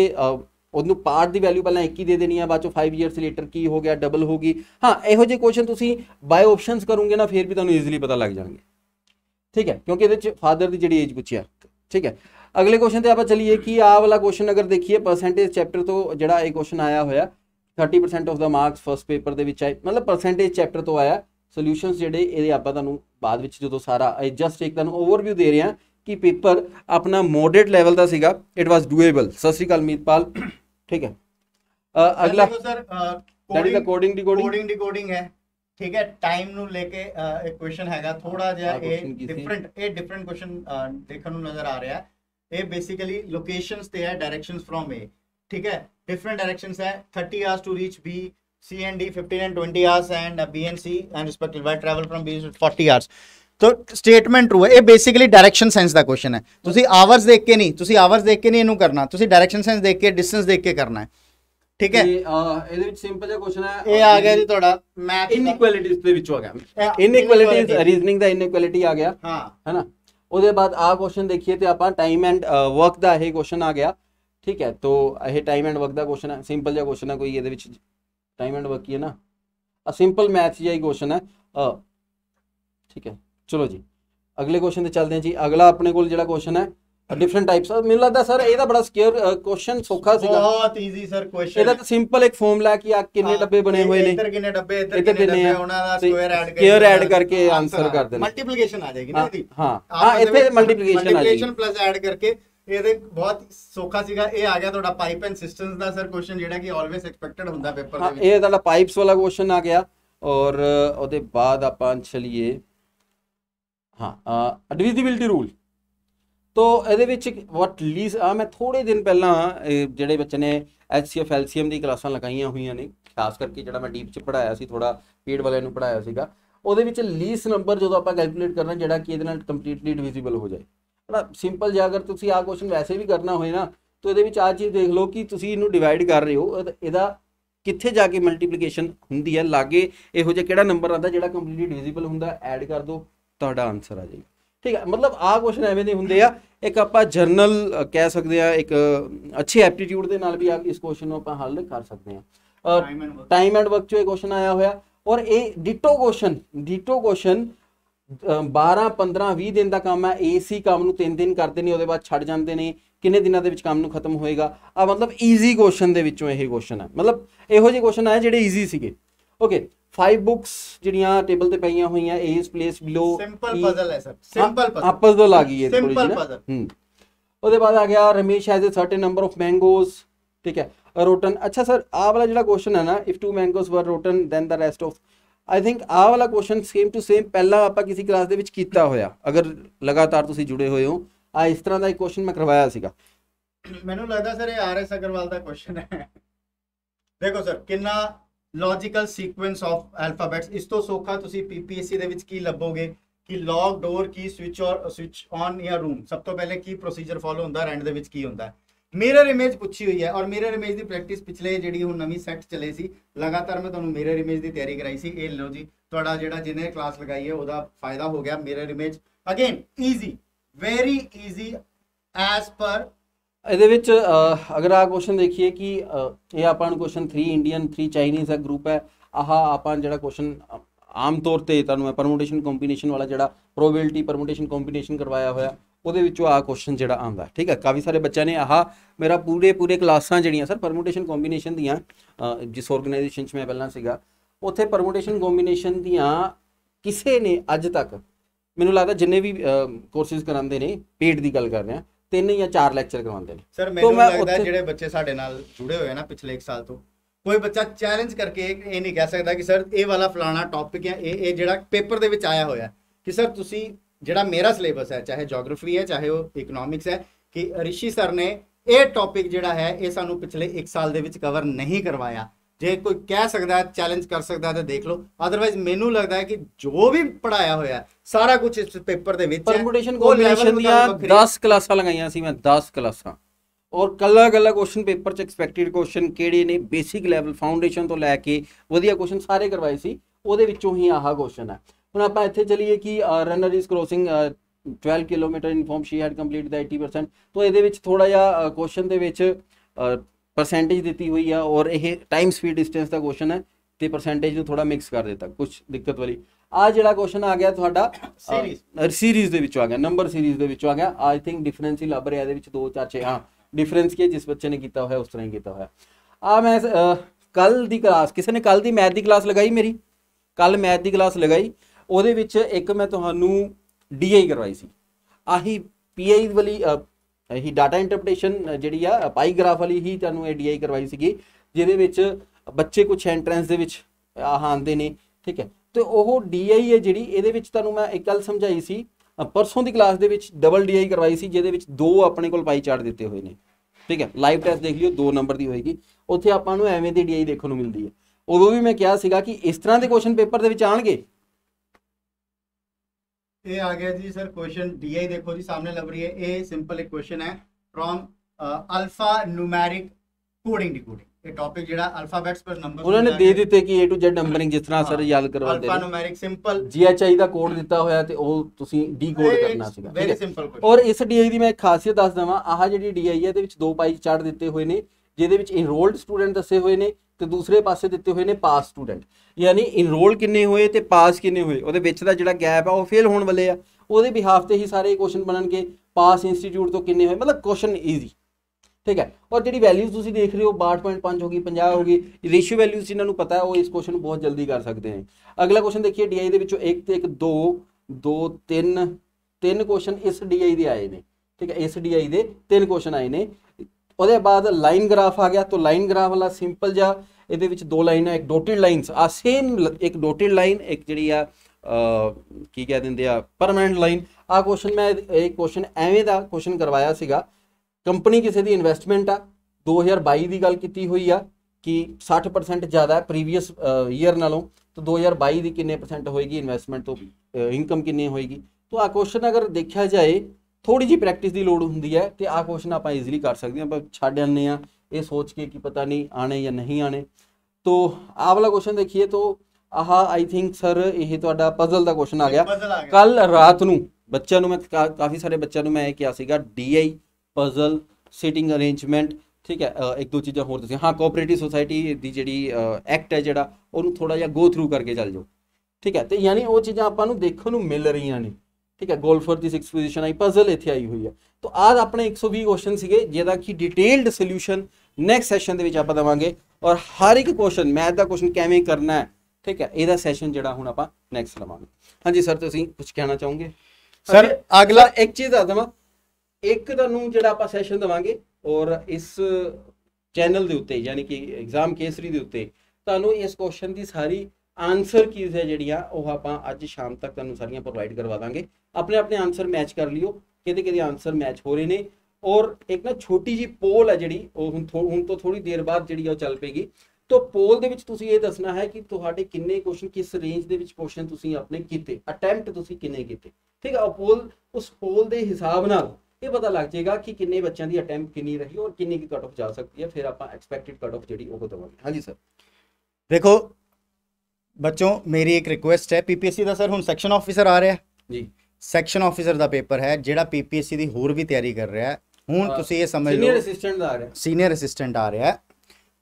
ਉਹਨੂੰ ਪਾਰਟ ਦੀ ਵੈਲਿਊ ਪਹਿਲਾਂ 1 ਹੀ ਦੇ ਦੇਣੀ ਆ ਬਾਅਦ ਚੋਂ 5 ਇਅਰਸ ਲੇਟਰ ਕੀ ਹੋ ਗਿਆ ਡਬਲ ਹੋ ਗਈ ਹਾਂ ਇਹੋ ਜਿਹੇ ਕੁਐਸਚਨ ਤੁਸੀਂ ਬਾਈ ਆਪਸ਼ਨਸ ਕਰੋਗੇ ਨਾ ਫਿਰ ਵੀ ਤੁਹਾਨੂੰ ਈਜ਼ੀਲੀ ਪਤਾ ਲੱਗ ਜਾਣਗੇ ਠੀਕ ਹੈ ਕਿਉਂਕਿ ਇਹਦੇ ਚ ਫਾਦਰ ਦੀ ਜਿਹੜੀ ਏਜ ਪੁੱਛਿਆ ਠੀਕ ਹੈ ਅਗਲੇ ਕੁਐਸਚਨ ਤੇ ਆਪਾਂ ਚੱਲੀਏ ਕਿ ਆਹ ਵਾਲਾ ਕੁਐਸਚਨ ਅਗਰ ਦੇਖੀਏ ਪਰਸੈਂਟੇਜ ਚੈਪਟਰ ਤੋਂ ਜਿਹੜਾ ਇਹ ਕੁਐਸਚਨ ਆਇਆ ਹੋਇਆ 30% of the marks first paper ਦੇ ਵਿੱਚ ਆਏ ਮਤਲਬ ਪਰਸੈਂਟੇਜ ਚੈਪਟਰ ਤੋਂ ਆਇਆ ਸੋਲੂਸ਼ਨਸ ਜਿਹੜੇ ਇਹਦੇ ਆਪਾਂ ਤੁਹਾਨੂੰ ਬਾਅਦ ਵਿੱਚ ਜਦੋਂ ਸਾਰਾ ਜਸਟ ਇੱਕ ਤੁਹਾਨੂੰ ਓਵਰਵਿਊ ਦੇ ਰਿਹਾ ਕਿ ਪੇਪਰ ਆਪਣਾ ਮੋਡਰੇਟ ਲੈਵਲ ਦਾ ਸੀਗਾ ਇਟ ਵਾਸ ਡੂਏਬਲ ਸਤਿ ਸ਼੍ਰੀ ਅਕਾਲ ਮੀਤਪਾਲ ਠੀਕ ਹੈ ਅਗਲਾ ਸਰ ਕੋਡਿੰਗ ਕੋਡਿੰਗ ਡੀਕੋਡਿੰਗ ਹੈ ਠੀਕ ਹੈ ਟਾਈਮ ਨੂੰ ਲੈ ਕੇ ਇੱਕ ਕੁਐਸਚਨ ਹੈਗਾ ਥੋੜਾ ਜਿਹਾ ਇਹ ਡਿਫਰੈਂਟ ਇਹ ਡਿਫਰੈਂਟ ਕੁਐਸਚਨ ਦੇਖਣ ਨੂੰ ਨਜ਼ਰ ਆ ਰਿਹਾ ਇਹ ਬੇਸਿਕਲੀ ਲੋਕੇਸ਼ਨਸ ਤੇ ਹੈ ਡਾਇਰੈਕਸ਼ਨਸ ਫਰੋਮ ਏ ਠੀਕ ਹੈ different directions hai 30 hours to reach b c and d 15 and 20 hours and uh, b and c and respectively by travel from b to 40 hours ਤੋ ਸਟੇਟਮੈਂਟ ਰੂ ਹੈ ਇਹ basically direction sense ਦਾ question ਹੈ ਤੁਸੀਂ hours ਦੇਖ ਕੇ ਨਹੀਂ ਤੁਸੀਂ hours ਦੇਖ ਕੇ ਨਹੀਂ ਇਹਨੂੰ ਕਰਨਾ ਤੁਸੀਂ ਡਾਇਰੈਕਸ਼ਨ ਸੈਂਸ ਦੇਖ ਕੇ ਡਿਸਟੈਂਸ ਦੇਖ ਕੇ ਕਰਨਾ ਹੈ ਠੀਕ ਹੈ ਇਹਦੇ ਵਿੱਚ ਸਿੰਪਲ ਜਿਹਾ ਕੁਐਸਚਨ ਹੈ ਇਹ ਆ ਗਿਆ ਜੀ ਤੁਹਾਡਾ ਮੈਥ ਇਨਇਕੁਐਲਿਟੀਜ਼ ਦੇ ਵਿੱਚੋਂ ਆ ਗਿਆ ਇਨਇਕੁਐਲਿਟੀਜ਼ ਰੀਜ਼ਨਿੰਗ ਦਾ ਇਨਇਕੁਐਲਿਟੀ ਆ ਗਿਆ ਹਾਂ ਹੈਨਾ ਉਹਦੇ ਬਾਅਦ ਆ ਕੁਐਸਚਨ ਦੇਖੀਏ ਤੇ ਆਪਾਂ ਟਾਈਮ ਐਂਡ ਵਰਕ ਦਾ ਇਹ ਕੁਐਸਚਨ ਆ ਗਿਆ ਠੀਕ ਹੈ ਤੋਂ ਇਹ ਟਾਈਮ ਐਂਡ ਵਰਕ ਦਾ ਕੁਐਸਚਨ ਹੈ ਸਿੰਪਲ ਜਿਹਾ ਕੁਐਸਚਨ ਹੈ ਕੋਈ ਇਹਦੇ ਵਿੱਚ ਟਾਈਮ ਐਂਡ ਵਰਕ ਹੀ ਹੈ ਨਾ ਆ ਸਿੰਪਲ ਮੈਥ ਜਿਹਾ ਹੀ ਕੁਐਸਚਨ ਹੈ ਅ ਠੀਕ ਹੈ ਚਲੋ ਜੀ ਅਗਲੇ ਕੁਐਸਚਨ ਤੇ ਚੱਲਦੇ ਹਾਂ ਜੀ ਅਗਲਾ ਆਪਣੇ ਕੋਲ ਜਿਹੜਾ ਕੁਐਸਚਨ ਹੈ ਡਿਫਰੈਂਟ ਟਾਈਪਸ ਮੈਨੂੰ ਲੱਗਦਾ ਸਰ ਇਹਦਾ ਬੜਾ ਸਕੇਅਰ ਕੁਐਸਚਨ ਸੌਖਾ ਸੀਗਾ ਬਹੁਤ ਈਜ਼ੀ ਸਰ ਕੁਐਸਚਨ ਇਹਦਾ ਤਾਂ ਸਿੰਪਲ ਇੱਕ ਫਾਰਮੂਲਾ ਕਿ ਆ ਕਿੰਨੇ ਡੱਬੇ ਬਣੇ ਹੋਏ ਨੇ ਇੱਧਰ ਕਿੰਨੇ ਡੱਬੇ ਇੱਧਰ ਕਿੰਨੇ ਡੱਬੇ ਉਹਨਾਂ ਦਾ ਸਕੁਅਰ ਐਡ ਕਰਕੇ ਸਕੁਅਰ ਐਡ ਕਰਕੇ ਆਨਸਰ ਕਰ ਦੇਣਾ ਮਲਟੀਪਲੀਕੇਸ਼ਨ ਆ ਜਾਏਗੀ ਨਾ ਇਹਦੀ ਹਾਂ ਹਾਂ ਇੱਥੇ ਮਲਟੀਪਲੀਕੇਸ਼ਨ ਆ ਜਾਏਗੀ ਮਲਟੀਪਲੀਕੇਸ਼ਨ ਪਲੱਸ ਐਡ ਕਰਕੇ ਇਹਦੇ ਬਹੁਤ ਸੌਖਾ ਸੀਗਾ ਇਹ ਆ ਗਿਆ ਤੁਹਾਡਾ ਪਾਈਪ ਐਂਡ ਸਿਸਟਮਸ ਦਾ ਸਰ ਕੁਐਸਚਨ ਜਿਹੜਾ ਕਿ ਆਲਵੇਸ ਐਕਸਪੈਕਟਡ ਹੁੰਦਾ ਪੇਪਰ ਦੇ ਵਿੱਚ ਇਹ ਤੁਹਾਡਾ ਪਾਈਪਸ ਵਾਲਾ ਕੁਐਸਚਨ ਆ ਗਿਆ ਔਰ ਉਹਦੇ ਬਾਅਦ ਆਪਾਂ ਚਲੀਏ ਹਾਂ ਡਿਵੀਜ਼ਿਬਿਲਟੀ ਰੂਲ ਤੋ ਇਹਦੇ ਵਿੱਚ ਵਾਟ ਲੀਸ ਆ ਮੈਂ ਥੋੜੇ ਦਿਨ ਪਹਿਲਾਂ ਜਿਹੜੇ ਬੱਚੇ ਨੇ ਐਚਸੀਐਫ ਐਲਸੀਐਮ ਦੀ ਕਲਾਸਾਂ ਲਗਾਈਆਂ ਹੋਈਆਂ ਨੇ ਖਾਸ ਕਰਕੇ ਜਿਹੜਾ ਮੈਂ ਡੀਪ ਚ ਪੜਾਇਆ ਸੀ ਥੋੜਾ ਪੀਡ ਵਾਲਿਆਂ ਨੂੰ ਪੜਾਇਆ ਸੀਗਾ ਉਹਦੇ ਵਿੱਚ ਲੀਸ ਨੰਬਰ ਜਦੋਂ ਆਪਾਂ ਕੈਲਕੂਲੇਟ ਕਰਨਾ ਜਿਹੜਾ ਕਿ ਇਹਦੇ ਨਾਲ ਕੰਪਲੀਟਲੀ ਡਿਵੀਜ਼ਿਬਲ ਹੋ ਜਾਏ ਸਿੰਪਲ ਜੇ ਅਗਰ ਤੁਸੀਂ ਆ ਕੁਐਸਚਨ ਵੈਸੇ ਵੀ ਕਰਨਾ ਹੋਏ ਨਾ ਤਾਂ ਇਹਦੇ ਵਿੱਚ ਆ ਚੀਜ਼ ਦੇਖ ਲਓ ਕਿ ਤੁਸੀਂ ਇਹਨੂੰ ਡਿਵਾਈਡ ਕਰ ਰਹੇ ਹੋ ਇਹਦਾ ਕਿੱਥੇ ਜਾ ਕੇ ਮਲਟੀਪਲੀਕੇਸ਼ਨ ਹੁੰਦੀ ਹੈ ਲਾਗੇ ਇਹੋ ਜਿਹਾ ਕਿਹੜਾ ਨੰਬਰ ਆਉਂਦਾ ਜਿਹੜਾ ਕੰਪਲੀਟਲੀ ਡਿਵੀਜ਼ੀਬਲ ਹੁੰਦਾ ਐਡ ਕਰ ਦਿਓ ਤੁਹਾਡਾ ਆਨਸਰ ਆ ਜਾਏਗਾ ਠੀਕ ਹੈ ਮਤਲਬ ਆ ਕੁਐਸਚਨ ਐਵੇਂ ਦੇ ਹੁੰਦੇ ਆ ਇੱਕ ਆਪਾਂ ਜਰਨਲ ਕਹਿ ਸਕਦੇ ਆ ਇੱਕ ਅੱਛੇ ਐਪਟੀਟਿਊਡ ਦੇ ਨਾਲ ਵੀ ਆ ਇਸ ਕੁਐਸਚਨ ਨੂੰ ਆਪਾਂ ਹੱਲ ਕਰ ਸਕਦੇ ਆ ਟਾਈਮ ਐਂਡ ਵਰਕ ਚੋਂ ਇਹ ਕੁਐਸਚਨ ਆਇਆ ਹੋਇਆ ਔਰ ਇਹ ਡਿਟੋ ਕੁਐਸਚਨ ਡਿਟੋ ਕੁਐਸਚਨ 12 15 20 ਦਿਨ ਦਾ ਕੰਮ ਹੈ ਏਸੀ ਕੰਮ ਨੂੰ 3 ਦਿਨ ਕਰਦੇ ਨੇ ਉਹਦੇ ਬਾਅਦ ਛੱਡ ਜਾਂਦੇ ਨੇ ਕਿੰਨੇ ਦਿਨਾਂ ਦੇ ਵਿੱਚ ਕੰਮ ਨੂੰ ਖਤਮ ਹੋਏਗਾ ਆ ਮਤਲਬ ਈਜ਼ੀ ਕੁਐਸਚਨ ਦੇ ਵਿੱਚੋਂ ਇਹ ਕੁਐਸਚਨ ਹੈ ਮਤਲਬ ਇਹੋ ਜਿਹੇ ਕੁਐਸਚਨ ਆਏ ਜਿਹੜੇ ਈਜ਼ੀ ਸੀਗੇ ਓਕੇ ਫਾਈਵ ਬੁੱਕਸ ਜਿਹੜੀਆਂ ਟੇਬਲ ਤੇ ਪਈਆਂ ਹੋਈਆਂ ਏ is place below simple puzzle ਹੈ ਸਰ ਸਿੰਪਲ ਪਜ਼ਲ ਆਪਸ ਦੋ ਲੱਗ ਗਈ ਹੈ ਥੋੜੀ ਜਿਹੀ ਹੂੰ ਉਹਦੇ ਬਾਅਦ ਆ ਗਿਆ Ramesh has a certain number of mangoes ਠੀਕ ਹੈ ਰੋਟਨ ਅੱਛਾ ਸਰ ਆ ਵਾਲਾ ਜਿਹੜਾ ਕੁਐਸਚਨ ਹੈ ਨਾ if two mangoes were rotten then the rest of I think ਆਹ ਵਾਲਾ ਕੁਐਸਚਨ ਸੇਮ ਟੂ ਸੇਮ ਪਹਿਲਾਂ ਆਪਾਂ ਕਿਸੇ ਕਲਾਸ ਦੇ ਵਿੱਚ ਕੀਤਾ ਹੋਇਆ ਅਗਰ ਲਗਾਤਾਰ ਤੁਸੀਂ ਜੁੜੇ ਹੋਏ ਹੋ ਆ ਇਸ ਤਰ੍ਹਾਂ ਦਾ ਇੱਕ ਕੁਐਸਚਨ ਮੈਂ ਕਰਵਾਇਆ ਸੀਗਾ ਮੈਨੂੰ ਲੱਗਦਾ ਸਰ ਇਹ ਆਰਐਸ ਅਗਰਵਾਲ ਦਾ ਕੁਐਸਚਨ ਹੈ ਦੇਖੋ ਸਰ ਕਿੰਨਾ ਲੌਜੀਕਲ ਸੀਕੁਐਂਸ ਆਫ ਅਲਫਾਬੈਟਸ ਇਸ ਤੋਂ ਸੋਖਾ ਤੁਸੀਂ ਪੀਪੀਐਸਸੀ ਦੇ ਵਿੱਚ ਕੀ ਲੱਭੋਗੇ ਕਿ ਲੌਕ ਡੋਰ ਕੀ ਸਵਿਚ ਔਰ ਸਵਿਚ ਔਨ ਯਰ ਰੂਮ ਸਭ ਤੋਂ ਪਹਿਲੇ ਕੀ ਪ੍ਰੋਸੀਜਰ ਫਾਲੋ ਹੁੰਦਾ ਰੈਂਡ ਦੇ ਵਿੱਚ ਕੀ ਹੁੰਦਾ ਮਿਰਰ ਇਮੇਜ ਪੁੱਛੀ ਹੋਈ ਹੈ ਔਰ ਮਿਰਰ ਇਮੇਜ ਦੀ ਪ੍ਰੈਕਟਿਸ ਪਿਛਲੇ ਜਿਹੜੀ ਹੁਣ ਨਵੀਂ ਸੈੱਟ ਚਲੇ ਸੀ ਲਗਾਤਾਰ ਮੈਂ ਤੁਹਾਨੂੰ ਮਿਰਰ ਇਮੇਜ ਦੀ ਤਿਆਰੀ ਕਰਾਈ ਸੀ ਇਹ ਲਓ ਜੀ ਤੁਹਾਡਾ ਜਿਹੜਾ ਜਿਹਨੇ ਕਲਾਸ ਲਗਾਈ ਹੈ ਉਹਦਾ ਫਾਇਦਾ ਹੋ ਗਿਆ mirror image again easy very easy ਐਸ ਪਰ ਇਹਦੇ ਵਿੱਚ ਅਗਰ ਆ ਕੁਐਸਚਨ ਦੇਖੀਏ ਕਿ ਇਹ ਆਪਾਂ ਨੂੰ ਕੁਐਸਚਨ 3 ਇੰਡੀਅਨ 3 ਚਾਈਨੀਜ਼ ਦਾ ਗਰੁੱਪ ਹੈ ਆਹ ਆਪਾਂ ਜਿਹੜਾ ਕੁਐਸਚਨ ਆਮ ਤੌਰ ਤੇ ਤੁਹਾਨੂੰ ਮੈਂ ਪਰਮੂਟੇਸ਼ਨ ਕੰਬੀਨੇਸ਼ਨ ਵਾਲਾ ਜਿਹੜਾ ਪ੍ਰੋਬੈਬਿਲਟੀ ਪਰਮੂਟੇਸ਼ਨ ਕੰਬੀਨੇਸ਼ਨ ਕਰਵਾਇਆ ਹੋਇਆ ਉਹਦੇ ਵਿੱਚੋਂ ਆ ਕੁਐਸਚਨ ਜਿਹੜਾ ਆਉਂਦਾ ਠੀਕ ਹੈ ਕਾਫੀ ਸਾਰੇ ਬੱਚਿਆਂ ਨੇ ਆਹ ਮੇਰਾ ਪੂਰੇ ਪੂਰੇ ਕਲਾਸਾਂ ਜਿਹੜੀਆਂ ਸਰ ਪਰਮਿਊਟੇਸ਼ਨ ਕੰਬੀਨੇਸ਼ਨ ਦੀਆਂ ਜਿਸ ਆਰਗੇਨਾਈਜੇਸ਼ਨ 'ਚ ਮੈਂ ਪਹਿਲਾਂ ਸੀਗਾ ਉੱਥੇ ਪਰਮਿਊਟੇਸ਼ਨ ਕੰਬੀਨੇਸ਼ਨ ਦੀਆਂ ਕਿਸੇ ਨੇ ਅੱਜ ਤੱਕ ਮੈਨੂੰ ਲੱਗਦਾ ਜਿੰਨੇ ਵੀ ਕੋਰਸਿਸ ਕਰਾਉਂਦੇ ਨੇ ਪੇਡ ਦੀ ਗੱਲ ਕਰ ਰਹੇ ਆ ਤਿੰਨ ਜਾਂ ਚਾਰ ਲੈਕਚਰ ਕਰਵਾਉਂਦੇ ਨੇ ਸਰ ਮੈਨੂੰ ਲੱਗਦਾ ਜਿਹੜੇ ਬੱਚੇ ਸਾਡੇ ਨਾਲ ਜੁੜੇ ਹੋਏ ਆ ਨਾ ਪਿਛਲੇ 1 ਸਾਲ ਤੋਂ ਕੋਈ ਬੱਚਾ ਚੈਲੰਜ ਕਰਕੇ ਇਹ ਨਹੀਂ ਕਹਿ ਸਕਦਾ ਕਿ ਸਰ ਇਹ ਵਾਲਾ ਫਲਾਣਾ ਟੌਪਿਕ ਹੈ ਇਹ ਇਹ ਜਿਹੜਾ ਪੇਪਰ ਦੇ ਵਿੱਚ ਆਇਆ ਹੋਇਆ ਕਿ ਸਰ ਤੁਸੀਂ ਜਿਹੜਾ ਮੇਰਾ ਸਿਲੇਬਸ ਹੈ ਚਾਹੇ ਜੀਓਗ੍ਰਾਫੀ ਹੈ ਚਾਹੇ ਉਹ ਇਕਨੋਮਿਕਸ ਹੈ ਕਿ ਰਿਸ਼ੀ ਸਰ ਨੇ ਇਹ ਟੌਪਿਕ ਜਿਹੜਾ ਹੈ ਇਹ ਸਾਨੂੰ ਪਿਛਲੇ 1 ਸਾਲ ਦੇ ਵਿੱਚ ਕਵਰ ਨਹੀਂ ਕਰਵਾਇਆ ਜੇ ਕੋਈ ਕਹਿ ਸਕਦਾ ਚੈਲੰਜ ਕਰ ਸਕਦਾ ਤਾਂ ਦੇਖ ਲਓ ਆਦਰਵਾਇਜ਼ ਮੈਨੂੰ ਲੱਗਦਾ ਹੈ ਕਿ ਜੋ ਵੀ ਪੜਾਇਆ ਹੋਇਆ ਸਾਰਾ ਕੁਝ ਇਸ ਪੇਪਰ ਦੇ ਵਿੱਚ ਪਰਮੂਟੇਸ਼ਨ ਕੋਲੇਸ਼ਨ ਦੀਆਂ 10 ਕਲਾਸਾਂ ਲਗਾਈਆਂ ਸੀ ਮੈਂ 10 ਕਲਾਸਾਂ ਔਰ ਕੱਲਾ ਕੱਲਾ ਕੁਐਸਚਨ ਪੇਪਰ ਚ ਐਕਸਪੈਕਟਿਡ ਕੁਐਸਚਨ ਕਿਹੜੇ ਨੇ ਬੇਸਿਕ ਲੈਵਲ ਫਾਊਂਡੇਸ਼ਨ ਤੋਂ ਲੈ ਕੇ ਵਧੀਆ ਕੁਐਸਚਨ ਸਾਰੇ ਕਰਵਾਏ ਸੀ ਉਹਦੇ ਵਿੱਚੋਂ ਹੀ ਆਹ ਕੁਐਸਚਨ ਹੈ ਹੁਣ ਆਪਾਂ ਇੱਥੇ ਚਲੀਏ ਕਿ runner is crossing 12 kilometre in form she had complete the 80% ਤੋਂ ਇਹਦੇ ਵਿੱਚ ਥੋੜਾ ਜਿਹਾ ਕੁਐਸਚਨ ਦੇ ਵਿੱਚ ਪਰਸੈਂਟੇਜ ਦਿੱਤੀ ਹੋਈ ਆ ਔਰ ਇਹ ਟਾਈਮ ਸਪੀਡ ਡਿਸਟੈਂਸ ਦਾ ਕੁਐਸਚਨ ਹੈ ਤੇ ਪਰਸੈਂਟੇਜ ਨੂੰ ਥੋੜਾ ਮਿਕਸ ਕਰ ਦਿੱਤਾ ਕੁਝ ਦਿੱਕਤ ਵਾਲੀ ਆ ਜਿਹੜਾ ਕੁਐਸਚਨ ਆ ਗਿਆ ਤੁਹਾਡਾ ਸੀਰੀਜ਼ ਸੀਰੀਜ਼ ਦੇ ਵਿੱਚੋਂ ਆ ਗਿਆ ਨੰਬਰ ਸੀਰੀਜ਼ ਦੇ ਵਿੱਚੋਂ ਆ ਗਿਆ ਆਈ ਥਿੰਕ ਡਿਫਰੈਂਸ ਹੀ ਲੱਭ ਰਿਹਾ ਇਹਦੇ ਵਿੱਚ 2 4 6 ਹਾਂ ਡਿਫਰੈਂਸ ਕੀ ਜਿਸ ਬੱਚੇ ਨੇ ਕੀਤਾ ਹੋਇਆ ਉਸ ਤਰ੍ਹਾਂ ਹੀ ਕੀਤਾ ਹੋਇਆ ਆ ਮੈਂ ਕੱਲ ਦੀ ਕਲਾਸ ਕਿਸੇ ਨੇ ਕੱਲ ਦੀ ਮੈਥ ਦੀ ਕਲਾਸ ਲਗਾਈ ਮੇਰੀ ਕੱਲ ਮੈਥ ਦੀ ਕਲਾਸ ਲਗਾਈ ਉਹਦੇ ਵਿੱਚ ਇੱਕ ਮੈਂ ਤੁਹਾਨੂੰ ਡੀਆਈ ਕਰਵਾਈ ਸੀ ਆਹੀ ਪੀਆਈ ਵਾਲੀ ਇਹੀ ਡਾਟਾ ਇੰਟਰਪ੍ਰੀਟੇਸ਼ਨ ਜਿਹੜੀ ਆ ਪਾਈ ਗ੍ਰਾਫ ਵਾਲੀ ਹੀ ਤੁਹਾਨੂੰ ਇਹ ਡੀਆਈ ਕਰਵਾਈ ਸੀਗੀ ਜਿਹਦੇ ਵਿੱਚ ਬੱਚੇ ਕੁਝ ਐਂਟਰੈਂਸ ਦੇ ਵਿੱਚ ਆਹ ਆਉਂਦੇ ਨੇ ਠੀਕ ਹੈ ਤੇ ਉਹ ਡੀਆਈ ਹੈ ਜਿਹੜੀ ਇਹਦੇ ਵਿੱਚ ਤੁਹਾਨੂੰ ਮੈਂ ਇੱਕ ਗੱਲ ਸਮਝਾਈ ਸੀ ਪਰਸੋਂ ਦੀ ਕਲਾਸ ਦੇ ਵਿੱਚ ਡਬਲ ਡੀਆਈ ਕਰਵਾਈ ਸੀ ਜਿਹਦੇ ਵਿੱਚ ਦੋ ਆਪਣੇ ਕੋਲ ਪਾਈ ਚਾਰਟ ਦਿੱਤੇ ਹੋਏ ਨੇ ਠੀਕ ਹੈ ਲਾਈਵ ਟੈਸਟ ਦੇਖ ਲਿਓ ਦੋ ਨੰਬਰ ਦੀ ਹੋਏਗੀ ਉੱਥੇ ਆਪਾਂ ਨੂੰ ਐਵੇਂ ਦੀ ਡੀਆਈ ਦੇਖਣ ਨੂੰ ਮਿਲਦੀ ਹੈ ਉਦੋਂ ਵੀ ਮੈਂ ਕਿਹਾ ਸੀਗਾ ਕਿ ਇਸ ਤਰ੍ਹਾਂ ਦੇ ਕੁਐਸਚਨ ਪੇਪਰ ਦੇ ਵਿੱਚ ਆਣਗੇ ਇਹ ਆ ਗਿਆ ਜੀ ਸਰ ਕੁਐਸਚਨ ਡੀਆਈ ਦੇਖੋ ਜੀ ਸਾਹਮਣੇ ਲੱਭ ਰਹੀ ਹੈ ਇਹ ਸਿੰਪਲ ਇੱਕ ਕੁਐਸਚਨ ਹੈ from alphanumeric coding decoding ਇਹ ਟੌਪਿਕ ਜਿਹੜਾ ਅਲਫਾਬੈਟਸ ਪਰ ਨੰਬਰ ਉਹਨਾਂ ਨੇ ਦੇ ਦਿੱਤੇ ਕਿ A to Z ਨੰਬਰਿੰਗ ਜਿਸ ਤਰ੍ਹਾਂ ਸਰ ਯਾਦ ਕਰਵਾਉਂਦੇ ਨੇ ਅਲਫਾ ਨੂਮੈਰਿਕ ਸਿੰਪਲ GHI ਦਾ ਕੋਡ ਦਿੱਤਾ ਹੋਇਆ ਤੇ ਉਹ ਤੁਸੀਂ ਡੀਕੋਡ ਕਰਨਾ ਸੀਗਾ ਵੈਰੀ ਸਿੰਪਲ ਔਰ ਇਸ DI ਦੀ ਮੈਂ ਇੱਕ ਖਾਸੀਅਤ ਦੱਸ ਦਵਾਂ ਆਹ ਜਿਹੜੀ DI ਹੈ ਇਹਦੇ ਵਿੱਚ ਦੋ ਪਾਈ ਚੜ੍ਹ ਦਿੱਤੇ ਹੋਏ ਨੇ ਜਿਹਦੇ ਵਿੱਚ ਇਨਰੋਲਡ ਸਟੂਡੈਂਟ ਦੱਸੇ ਹੋਏ ਨੇ ਤੇ ਦੂਸਰੇ ਪਾਸੇ ਦਿੱਤੇ ਹੋਏ ਨੇ ਪਾਸ ਸਟੂਡੈਂਟ ਯਾਨੀ ਇਨਰੋਲ ਕਿੰਨੇ ਹੋਏ ਤੇ ਪਾਸ ਕਿੰਨੇ ਹੋਏ ਉਹਦੇ ਵਿੱਚ ਦਾ ਜਿਹੜਾ ਗੈਪ ਆ ਉਹ ਫੇਲ ਹੋਣ ਵਾਲੇ ਆ ਉਹਦੇ ਬਿਹਾਫ ਤੇ ਹੀ ਸਾਰੇ ਕੁਐਸਚਨ ਬਣਨਗੇ ਪਾਸ ਇੰਸਟੀਚਿਊਟ ਤੋਂ ਕਿੰਨੇ ਹੋਏ ਮਤਲਬ ਕੁਐਸਚਨ ਈਜ਼ੀ ਠੀਕ ਹੈ ਔਰ ਜਿਹੜੀ ਵੈਲਿਊਜ਼ ਤੁਸੀਂ ਦੇਖ ਰਹੇ ਹੋ 62.5 ਹੋ ਗਈ 50 ਹੋ ਗਈ ਰੇਸ਼ੀਓ ਵੈਲਿਊਜ਼ ਜਿਨ੍ਹਾਂ ਨੂੰ ਪਤਾ ਹੈ ਉਹ ਇਸ ਕੁਐਸਚਨ ਨੂੰ ਬਹੁਤ ਜਲਦੀ ਕਰ ਸਕਦੇ ਹਨ ਅਗਲਾ ਕੁਐਸਚਨ ਦੇਖੀਏ ਡੀਆਈ ਦੇ ਵਿੱਚੋਂ 1 ਤੇ 1 2 2 3 ਤਿੰਨ ਕੁਐਸਚਨ ਇਸ ਡੀਆਈ ਦੇ ਆਏ ਨੇ ਠੀਕ ਹੈ ਇਸ ਡੀਆਈ ਦੇ ਤਿੰਨ ਕੁਐਸਚਨ ਆਏ ਨੇ ਉਹਦੇ ਬਾਅਦ ਲਾਈਨ ਗ੍ਰਾਫ ਆ ਗਿਆ ਤਾਂ ਲਾਈਨ ਗ੍ਰਾਫ ਵਾਲਾ ਸਿੰਪਲ ਜਿਹਾ ਇਹਦੇ ਵਿੱਚ ਦੋ ਲਾਈਨਾਂ ਇੱਕ ਡੋਟਡ ਲਾਈਨਸ ਆ ਸੇਮ ਇੱਕ ਡੋਟਡ ਲਾਈਨ ਇੱਕ ਜਿਹੜੀ ਆ ਕੀ ਕਹਿ ਦਿੰਦੇ ਆ ਪਰਮਨੈਂਟ ਲਾਈਨ ਆ ਕੁਐਸਚਨ ਮੈਂ ਇਹ ਕੁਐਸਚਨ ਐਵੇਂ ਦਾ ਕੁਐਸਚਨ ਕਰਵਾਇਆ ਸੀਗਾ ਕੰਪਨੀ ਕਿਸੇ ਦੀ ਇਨਵੈਸਟਮੈਂਟ ਆ 2022 ਦੀ ਗੱਲ ਕੀਤੀ ਹੋਈ ਆ ਕਿ 60% ਜ਼ਿਆਦਾ ਹੈ ਪ੍ਰੀਵੀਅਸ ਈਅਰ ਨਾਲੋਂ ਤਾਂ 2022 ਦੀ ਕਿੰਨੇ ਪਰਸੈਂਟ ਹੋਏਗੀ ਇਨਵੈਸਟਮੈਂਟ ਤੋਂ ਇਨਕਮ ਕਿੰਨੀ ਹੋਏਗੀ ਤਾਂ ਆ ਕੁਐਸਚਨ ਅਗਰ ਦੇਖਿਆ ਜਾਏ ਥੋੜੀ ਜੀ ਪ੍ਰੈਕਟਿਸ ਦੀ ਲੋੜ ਹੁੰਦੀ ਹੈ ਤੇ ਆ ਕੁਐਸਚਨ ਆਪਾਂ ਈਜ਼ੀਲੀ ਕਰ ਸਕਦੇ ਹਾਂ ਪਰ ਛੱਡ ਜਾਂਦੇ ਆ ਇਹ ਸੋਚ ਕੇ ਕਿ ਪਤਾ ਨਹੀਂ ਆਣੇ ਜਾਂ ਨਹੀਂ ਆਣੇ ਤੋਂ ਆਹ ਵਾਲਾ ਕੁਐਸਚਨ ਦੇਖੀਏ ਤੋਂ ਆਹ ਆਈ ਥਿੰਕ ਸਰ ਇਹ ਤੁਹਾਡਾ ਪਜ਼ਲ ਦਾ ਕੁਐਸਚਨ ਆ ਗਿਆ ਕੱਲ ਰਾਤ ਨੂੰ ਬੱਚਿਆਂ ਨੂੰ ਮੈਂ ਕਾਫੀ ਸਾਰੇ ਬੱਚਿਆਂ ਨੂੰ ਮੈਂ ਇਹ ਕਿਹਾ ਸੀਗਾ ਡੀਆਈ ਪਜ਼ਲ ਸਿਟਿੰਗ ਅਰੇਂਜਮੈਂਟ ਠੀਕ ਹੈ ਇੱਕ ਦੋ ਚੀਜ਼ਾਂ ਹੋਰ ਤੁਸੀਂ ਹਾਂ ਕੋਆਪਰੇਟਿਵ ਸੋਸਾਇਟੀ ਦੀ ਜਿਹੜੀ ਐਕਟ ਹੈ ਜਿਹੜਾ ਉਹਨੂੰ ਥੋੜਾ ਜਿਹਾ ਗੋ ਥਰੂ ਕਰਕੇ ਚੱਲ ਜਾਓ ਠੀਕ ਹੈ ਤੇ ਯਾਨੀ ਉਹ ਚੀਜ਼ਾਂ ਆਪਾਂ ਨੂੰ ਦੇਖਣ ਨੂੰ ਮਿਲ ਰਹੀਆਂ ਨੇ ਠੀਕ ਹੈ ਗੋਲ ਦੀ ਥਿਸ ਐਕਸਪੋਜੀਸ਼ਨ ਆਈ ਪਜ਼ਲ ਇੱਥੇ ਆਈ ਹੋਈ ਹੈ ਤੋਂ ਆਜ ਆਪਣੇ 120 ਕੁਐਸਚਨ ਸੀਗੇ ਜਿਹਦਾ ਕਿ ਡਿਟੇਲਡ ਸੋਲੂਸ਼ਨ ਨੈਕਸਟ ਸੈਸ਼ਨ ਦੇ ਵਿੱਚ ਆਪਾਂ ਦਵਾਂਗੇ ਔਰ ਹਰ ਇੱਕ ਕੁਐਸਚਨ ਮੈਥ ਦਾ ਕੁਐਸਚਨ ਕਿਵੇਂ ਕਰਨਾ ਹੈ ਠੀਕ ਹੈ ਇਹਦਾ ਸੈਸ਼ਨ ਜਿਹੜਾ ਹੁਣ ਆਪਾਂ ਨੈਕਸਟ ਲਵਾਂਗੇ ਹਾਂਜੀ ਸਰ ਤੁਸੀਂ ਕੁਝ ਕਹਿਣਾ ਚਾਹੋਗੇ ਸਰ ਅਗਲਾ ਇੱਕ ਚੀਜ਼ ਦੱਸ ਦਵਾਂ ਇੱਕ ਤੁਹਾਨੂੰ ਜਿਹੜਾ ਆਪਾਂ ਸੈਸ਼ਨ ਦਵਾਂਗੇ ਔਰ ਇਸ ਚੈਨਲ ਦੇ ਉੱਤੇ ਯਾਨੀ ਕਿ ਐਗਜ਼ਾਮ ਕੇਸਰੀ ਦੇ ਉੱਤੇ ਤੁਹਾਨੂੰ ਇਸ ਕੁਐਸਚਨ ਦੀ ਸਾਰੀ ਆਨਸਰ ਕੀਜ਼ ਹੈ ਜਿਹੜੀਆਂ ਉਹ ਆਪਾਂ ਅੱਜ ਸ਼ਾਮ ਤੱਕ ਤੁਹਾਨੂੰ ਸਾਰੀਆਂ ਪ੍ਰੋਵਾਈਡ ਕਰਵਾ ਦਾਂਗੇ ਆਪਣੇ ਆਪਣੇ ਆਨਸਰ ਮੈਚ ਕਰ ਲਿਓ ਕਿਹਦੇ ਕਿਹਦੇ ਆਨਸਰ ਮੈਚ ਹੋ ਰਹੇ ਨੇ ਔਰ ਇੱਕ ਨਾ ਛੋਟੀ ਜੀ ਪੋਲ ਹੈ ਜਿਹੜੀ ਉਹ ਹੁਣ ਹੁਣ ਤੋਂ ਥੋੜੀ ਦੇਰ ਬਾਅਦ ਜਿਹੜੀ ਉਹ ਚੱਲ ਪੇਗੀ ਤੋਂ ਪੋਲ ਦੇ ਵਿੱਚ ਤੁਸੀਂ ਇਹ ਦੱਸਣਾ ਹੈ ਕਿ ਤੁਹਾਡੇ ਕਿੰਨੇ ਕੁਐਸਚਨ ਕਿਸ ਰੇਂਜ ਦੇ ਵਿੱਚ ਕੁਐਸਚਨ ਤੁਸੀਂ ਆਪਣੇ ਕੀਤੇ ਅਟੈਂਪਟ ਤੁਸੀਂ ਕਿੰਨੇ ਕੀਤੇ ਠੀਕ ਹੈ ਉਹ ਪੋਲ ਉਸ ਪੋਲ ਦੇ ਹਿਸਾਬ ਨਾਲ ਇਹ ਪਤਾ ਲੱਗ ਜਾਏਗਾ ਕਿ ਕਿੰਨੇ ਬੱਚਿਆਂ ਦੀ ਅਟੈਂਪਟ ਕਿੰਨੀ ਰਹੀ ਔਰ ਕਿੰਨੀ ਕੀ ਕਟ ਆਫ ਜਾ ਸਕਦੀ ਹੈ ਫਿਰ ਆਪਾਂ ਐਕਸਪੈਕਟਿਡ ਕਟ ਆਫ ਜਿਹੜੀ ਉਹ ਦਵਾਂਗੇ ਹਾਂਜੀ ਸਰ ਦੇਖੋ ਬੱਚੋ ਮੇਰੀ ਇੱਕ ਰਿਕੁਐਸਟ ਹੈ ਪੀਪੀਐਸਸੀ ਦਾ ਸਰ ਹੁਣ ਸੈਕਸ਼ਨ ਆਫੀਸਰ ਆ ਰਿਹਾ ਜੀ ਸੈਕਸ਼ਨ ਆਫੀਸਰ ਦਾ ਪੇਪਰ ਹੈ ਜਿਹੜਾ ਪੀਪੀਐਸਸੀ ਦੀ ਹੋਰ ਵੀ ਤਿਆਰੀ ਕਰ ਰਿਹਾ ਹੈ ਹੁਣ ਤੁਸੀਂ ਇਹ ਸਮਝ ਲਓ ਸੀਨੀਅਰ ਅਸਿਸਟੈਂਟ ਦਾ ਆ ਰਿਹਾ ਸੀਨੀਅਰ ਅਸਿਸਟੈਂਟ ਆ ਰਿਹਾ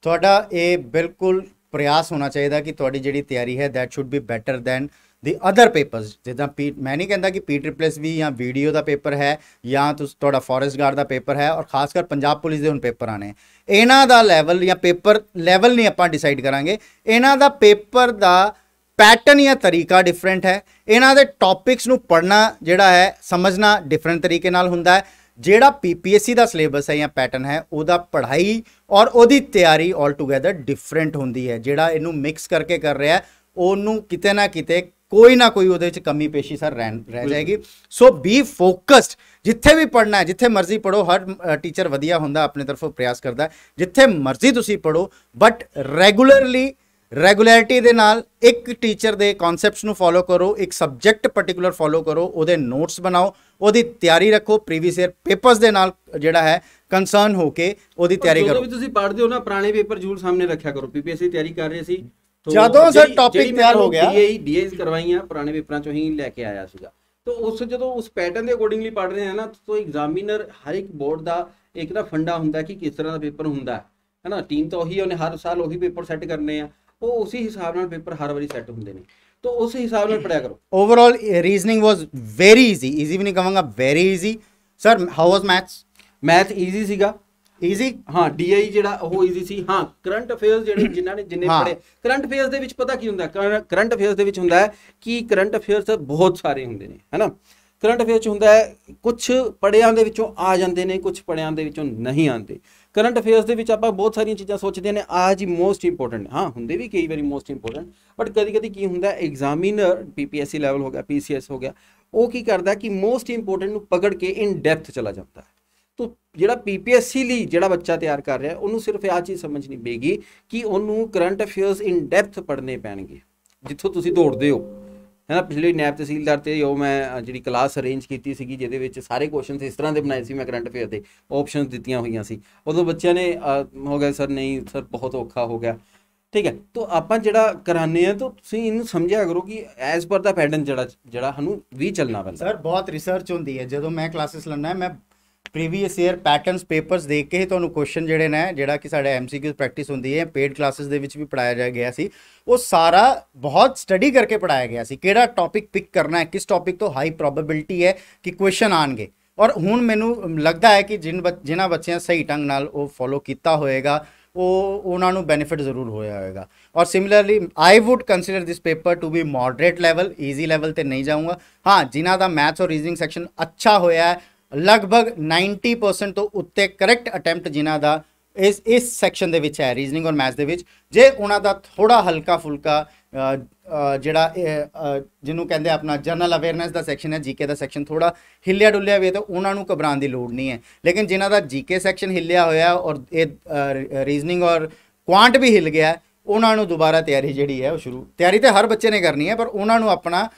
ਤੁਹਾਡਾ ਇਹ ਬਿਲਕੁਲ ਪ੍ਰਯਾਸ ਹੋਣਾ ਚਾਹੀਦਾ ਕਿ ਤੁਹਾਡੀ ਜਿਹੜੀ ਤਿਆਰੀ ਹੈ that should be better than the other papers ਜਿੱਦਾਂ ਮੈਂ ਨਹੀਂ ਕਹਿੰਦਾ ਕਿ ਪੀ ਟ੍ਰਿਪਲਸ ਵੀ ਜਾਂ ਵੀਡੀਓ ਦਾ ਪੇਪਰ ਹੈ ਜਾਂ ਤੁਸ ਤੁਹਾਡਾ ਫੋਰੈਸਟ ਗਾਰਡ ਦਾ ਪੇਪਰ ਹੈ ਔਰ ਖਾਸ ਕਰ ਪੰਜਾਬ ਪੁਲਿਸ ਦੇ ਹੁਣ ਪੇਪਰ ਆਣੇ ਇਹਨਾਂ ਦਾ ਲੈਵਲ ਜਾਂ ਪੇਪਰ ਲੈਵਲ ਨਹੀਂ ਆਪਾਂ ਡਿਸਾਈਡ ਕਰਾਂਗੇ ਇਹਨਾਂ ਦਾ ਪੇਪਰ ਦਾ ਪੈਟਰਨ ਜਾਂ ਤਰੀਕਾ ਡਿਫਰੈਂਟ ਹੈ ਇਹਨਾਂ ਦੇ ਟੌਪਿਕਸ ਨੂੰ ਪੜਨਾ ਜਿਹੜਾ ਹੈ ਸਮਝਣਾ ਡਿਫਰੈਂਟ ਤਰੀਕੇ ਨਾਲ ਹੁੰਦਾ ਹੈ ਜਿਹੜਾ ਪੀਪੀਐਸਸੀ ਦਾ ਸਿਲੇਬਸ ਹੈ ਜਾਂ ਪੈਟਰਨ ਹੈ ਉਹਦਾ ਪੜ੍ਹਾਈ ਔਰ ਉਹਦੀ ਤਿਆਰੀ ਆਲ ਟੁਗੇਦਰ ਡਿਫਰੈਂਟ ਹੁੰਦੀ ਹੈ ਜਿਹੜਾ ਇਹਨੂੰ ਮਿਕਸ ਕਰਕੇ ਕਰ ਰਿਹਾ ਉਹਨੂੰ ਕਿਤੇ ਨਾ ਕਿਤੇ ਕੋਈ ਨਾ ਕੋਈ ਉਹਦੇ ਵਿੱਚ ਕਮੀ ਪੇਸ਼ੀ ਸਰ ਰਹਿ ਜਾਏਗੀ ਸੋ ਬੀ ਫੋਕਸਡ ਜਿੱਥੇ ਵੀ ਪੜਨਾ ਹੈ ਜਿੱਥੇ ਮਰਜ਼ੀ ਪੜੋ ਹਰ ਟੀਚਰ ਵਧੀਆ ਹੁੰਦਾ ਆਪਣੇ ਤਰਫੋਂ ਪ੍ਰਯਾਸ ਕਰਦਾ ਜਿੱਥੇ ਮਰਜ਼ੀ ਤੁਸੀਂ ਪੜੋ ਬਟ ਰੈਗੂਲਰਲੀ ਰੈਗੂਲਰਿਟੀ ਦੇ ਨਾਲ ਇੱਕ ਟੀਚਰ ਦੇ ਕਨਸੈਪਟਸ ਨੂੰ ਫੋਲੋ ਕਰੋ ਇੱਕ ਸਬਜੈਕਟ ਪਾਰਟਿਕੂਲਰ ਫੋਲੋ ਕਰੋ ਉਹਦੇ ਨੋਟਸ ਬਣਾਓ ਉਹਦੀ ਤਿਆਰੀ ਰੱਖੋ ਪ੍ਰੀਵੀਅਸ ਇਅਰ ਪੇਪਰਸ ਦੇ ਨਾਲ ਜਿਹੜਾ ਹੈ ਕਨਸਰਨ ਹੋ ਕੇ ਉਹਦੀ ਤਿਆਰੀ ਕਰੋ ਜਦੋਂ ਵੀ ਤੁਸੀਂ ਪੜ੍ਹਦੇ ਹੋ ਨਾ ਪੁਰਾਣੇ ਪੇਪਰ ਜੂਲ ਸਾਹਮਣੇ ਰੱਖਿਆ ਕਰੋ ਪੀਪੀਐਸਸੀ ਤਿਆਰੀ ਕਰ ਰਹੇ ਸੀ ਜਦੋਂ ਸਰ ਟਾਪਿਕ ਤਿਆਰ ਹੋ ਗਿਆ ਡੀਏ ਡੀਏਜ਼ ਕਰਵਾਈਆਂ ਪੁਰਾਣੇ ਪੇਪਰਾਂ ਚੋਂ ਹੀ ਲੈ ਕੇ ਆਇਆ ਸੀਗਾ ਤੋ ਉਸ ਜਦੋਂ ਉਸ ਪੈਟਰਨ ਦੇ ਅਕੋਰਡਿੰਗਲੀ ਪੜ ਰਹੇ ਹਾਂ ਨਾ ਤੋ ਐਗਜ਼ਾਮੀਨਰ ਹਰ ਇੱਕ ਬੋਰਡ ਦਾ ਇੱਕ ਨਾ ਫੰਡਾ ਹੁੰਦਾ ਕਿ ਕਿਸ ਤਰ੍ਹਾਂ ਦਾ ਪੇਪਰ ਹੁੰਦਾ ਹੈ ਨਾ ਟੀਮ ਤਾਂ ਉਹੀ ਉਹਨੇ ਹਰ ਸਾਲ ਉਹੀ ਪੇਪਰ ਸੈੱਟ ਕਰਨੇ ਆ ਉਹ ਉਸੇ ਹਿਸਾਬ ਨਾਲ ਪੇਪਰ ਹਰ ਵਾਰੀ ਸੈੱਟ ਹੁੰਦੇ ਨੇ ਤੋ ਉਸ ਹਿਸਾਬ ਨਾਲ ਪੜਿਆ ਕਰੋ overall reasoning was very easy easy ਵੀ ਨਹੀਂ ਕਹਾਂਗਾ very easy sir how was maths math easy ਸੀਗਾ ਈਜ਼ੀ ਹਾਂ ਡੀਆਈ ਜਿਹੜਾ ਉਹ ਈਜ਼ੀ ਸੀ ਹਾਂ ਕਰੰਟ ਅਫੇਅਰਸ ਜਿਹੜੇ ਜਿਨ੍ਹਾਂ ਨੇ ਜਿੰਨੇ ਪੜੇ ਕਰੰਟ ਅਫੇਅਰਸ ਦੇ ਵਿੱਚ ਪਤਾ ਕੀ ਹੁੰਦਾ ਕਰੰਟ ਅਫੇਅਰਸ ਦੇ ਵਿੱਚ ਹੁੰਦਾ ਹੈ ਕਿ ਕਰੰਟ ਅਫੇਅਰਸ ਬਹੁਤ ਸਾਰੇ ਹੁੰਦੇ ਨੇ ਹੈਨਾ ਕਰੰਟ ਅਫੇਅਰ ਚ ਹੁੰਦਾ ਹੈ ਕੁਝ ਪੜਿਆਂ ਦੇ ਵਿੱਚੋਂ ਆ ਜਾਂਦੇ ਨੇ ਕੁਝ ਪੜਿਆਂ ਦੇ ਵਿੱਚੋਂ ਨਹੀਂ ਆਉਂਦੇ ਕਰੰਟ ਅਫੇਅਰਸ ਦੇ ਵਿੱਚ ਆਪਾਂ ਬਹੁਤ ਸਾਰੀਆਂ ਚੀਜ਼ਾਂ ਸੋਚਦੇ ਨੇ ਆਜ ਹੀ ਮੋਸਟ ਇੰਪੋਰਟੈਂਟ ਹਾਂ ਹੁੰਦੇ ਵੀ ਕਈ ਵਾਰੀ ਮੋਸਟ ਇੰਪੋਰਟੈਂਟ ਬਟ ਕਦੀ-ਕਦੀ ਕੀ ਹੁੰਦਾ ਐਗਜ਼ਾਮੀਨਰ ਪੀਪੀਐਸਸੀ ਲੈਵਲ ਹੋ ਗਿਆ ਪੀਸੀਐਸ ਹੋ ਗਿਆ ਉਹ ਕੀ ਕਰਦਾ ਕਿ ਮੋਸਟ ਇੰਪੋਰਟੈਂਟ ਨੂੰ ਪਕੜ ਕੇ ਇਨ ਡੈਪਥ ਚਲਾ ਜਾਂਦਾ ਹੈ ਤੋ ਜਿਹੜਾ ਪੀਪੀਐਸਸੀ ਲਈ ਜਿਹੜਾ ਬੱਚਾ ਤਿਆਰ ਕਰ ਰਿਹਾ ਉਹਨੂੰ ਸਿਰਫ ਆ ਚੀਜ਼ ਸਮਝ ਨਹੀਂ ਬੇਗੀ ਕਿ ਉਹਨੂੰ ਕਰੰਟ ਅਫੇਅਰਸ ਇਨ ਡੈਪਥ ਪੜ੍ਹਨੇ ਪੈਣਗੇ ਜਿੱਥੋਂ ਤੁਸੀਂ ਦੌੜਦੇ ਹੋ ਹੈ ਨਾ ਪਿਛਲੇ ਨੈਬ ਤਹਿਸੀਲਦਾਰ ਤੇ ਉਹ ਮੈਂ ਜਿਹੜੀ ਕਲਾਸ ਅਰੇਂਜ ਕੀਤੀ ਸੀਗੀ ਜਿਹਦੇ ਵਿੱਚ ਸਾਰੇ ਕੁਐਸਚਨਸ ਇਸ ਤਰ੍ਹਾਂ ਦੇ ਬਣਾਏ ਸੀ ਮੈਂ ਕਰੰਟ ਅਫੇਅਰ ਦੇ ਆਪਸ਼ਨਸ ਦਿੱਤੀਆਂ ਹੋਈਆਂ ਸੀ ਉਦੋਂ ਬੱਚਿਆਂ ਨੇ ਹੋ ਗਿਆ ਸਰ ਨਹੀਂ ਸਰ ਬਹੁਤ ਔਖਾ ਹੋ ਗਿਆ ਠੀਕ ਹੈ ਤੋਂ ਆਪਾਂ ਜਿਹੜਾ ਕਰਾਨੇ ਆ ਤਾਂ ਤੁਸੀਂ ਇਹਨੂੰ ਸਮਝਿਆ ਕਰੋ ਕਿ ਐਸ ਪਰ ਦਾ ਪੈਟਰਨ ਜਿਹੜਾ ਜਿਹੜਾ ਸਾਨੂੰ ਵੀ ਚੱਲਣਾ ਪੈਂਦਾ ਸਰ ਬਹੁਤ ਰਿਸਰਚ ਹੁੰਦੀ ਹੈ ਜਦੋਂ ਮੈਂ ਕਲਾਸਿਸ ਲੈਣਾ ਹੈ ਮੈਂ ਪ੍ਰੀਵੀਅਸ ਈਅਰ ਪੈਟਰਨਸ ਪੇਪਰਸ ਦੇਖ ਕੇ ਹੀ ਤੁਹਾਨੂੰ ਕੁਐਸਚਨ ਜਿਹੜੇ ਨੇ ਜਿਹੜਾ ਕਿ ਸਾਡਾ ਐਮਸੀਕਿਊ ਪ੍ਰੈਕਟਿਸ ਹੁੰਦੀ ਹੈ ਪੇਡ ਕਲਾਸਿਸ ਦੇ ਵਿੱਚ ਵੀ ਪੜਾਇਆ ਜਾ ਗਿਆ ਸੀ ਉਹ ਸਾਰਾ ਬਹੁਤ ਸਟੱਡੀ ਕਰਕੇ ਪੜਾਇਆ ਗਿਆ ਸੀ ਕਿਹੜਾ ਟੌਪਿਕ ਪਿਕ ਕਰਨਾ ਹੈ ਕਿਸ ਟੌਪਿਕ ਤੋਂ ਹਾਈ ਪ੍ਰੋਬੈਬਿਲਿਟੀ ਹੈ ਕਿ ਕੁਐਸਚਨ ਆਣਗੇ ਔਰ ਹੁਣ ਮੈਨੂੰ ਲੱਗਦਾ ਹੈ ਕਿ ਜਿਨ ਜਿਨ੍ਹਾਂ ਬੱਚਿਆਂ ਸਹੀ ਢੰਗ ਨਾਲ ਉਹ ਫੋਲੋ ਕੀਤਾ ਹੋਏਗਾ ਉਹ ਉਹਨਾਂ ਨੂੰ ਬੈਨੀਫਿਟ ਜ਼ਰੂਰ ਹੋਇਆ ਹੋਏਗਾ ਔਰ similarly I would consider this paper to be moderate level easy level ਤੇ ਨਹੀਂ ਜਾਊਂਗਾ ਹਾਂ ਜਿਨ੍ਹਾਂ ਦਾ ਮੈਥਸ ਔਰ ਰੀਜ਼ਨਿੰਗ ਸੈਕਸ਼ਨ ਅੱਛਾ ਹੋਇਆ ਹੈ ਲਗਭਗ 90% ਤੋਂ ਉੱਤੇ ਕਰੈਕਟ ਅਟੈਂਪਟ ਜਿਨ੍ਹਾਂ ਦਾ ਇਸ ਇਸ ਸੈਕਸ਼ਨ ਦੇ ਵਿੱਚ ਹੈ ਰੀਜ਼ਨਿੰਗ ਔਰ ਮੈਥ ਦੇ ਵਿੱਚ ਜੇ ਉਹਨਾਂ ਦਾ ਥੋੜਾ ਹਲਕਾ ਫੁਲਕਾ ਜਿਹੜਾ ਜਿਹਨੂੰ ਕਹਿੰਦੇ ਆਪਣਾ ਜਨਰਲ ਅਵੇਅਰਨੈਸ ਦਾ ਸੈਕਸ਼ਨ ਹੈ ਜੀਕੇ ਦਾ ਸੈਕਸ਼ਨ ਥੋੜਾ ਹਿੱਲਿਆ ਡੁੱਲਿਆ ਵੀ ਹੈ ਤਾਂ ਉਹਨਾਂ ਨੂੰ ਘਬਰਾਉਣ ਦੀ ਲੋੜ ਨਹੀਂ ਹੈ ਲੇਕਿਨ ਜਿਨ੍ਹਾਂ ਦਾ ਜੀਕੇ ਸੈਕਸ਼ਨ ਹਿੱਲਿਆ ਹੋਇਆ ਔਰ ਇਹ ਰੀਜ਼ਨਿੰਗ ਔਰ ਕੁਆਂਟ ਵੀ ਹਿੱਲ ਗਿਆ ਉਹਨਾਂ ਨੂੰ ਦੁਬਾਰਾ ਤਿਆਰੀ ਜਿਹੜੀ ਹੈ ਉਹ ਸ਼ੁਰੂ ਤਿਆਰੀ ਤੇ ਹਰ ਬੱਚੇ ਨੇ ਕਰਨੀ ਹੈ ਪਰ ਉਹਨਾਂ ਨੂੰ ਆਪਣਾ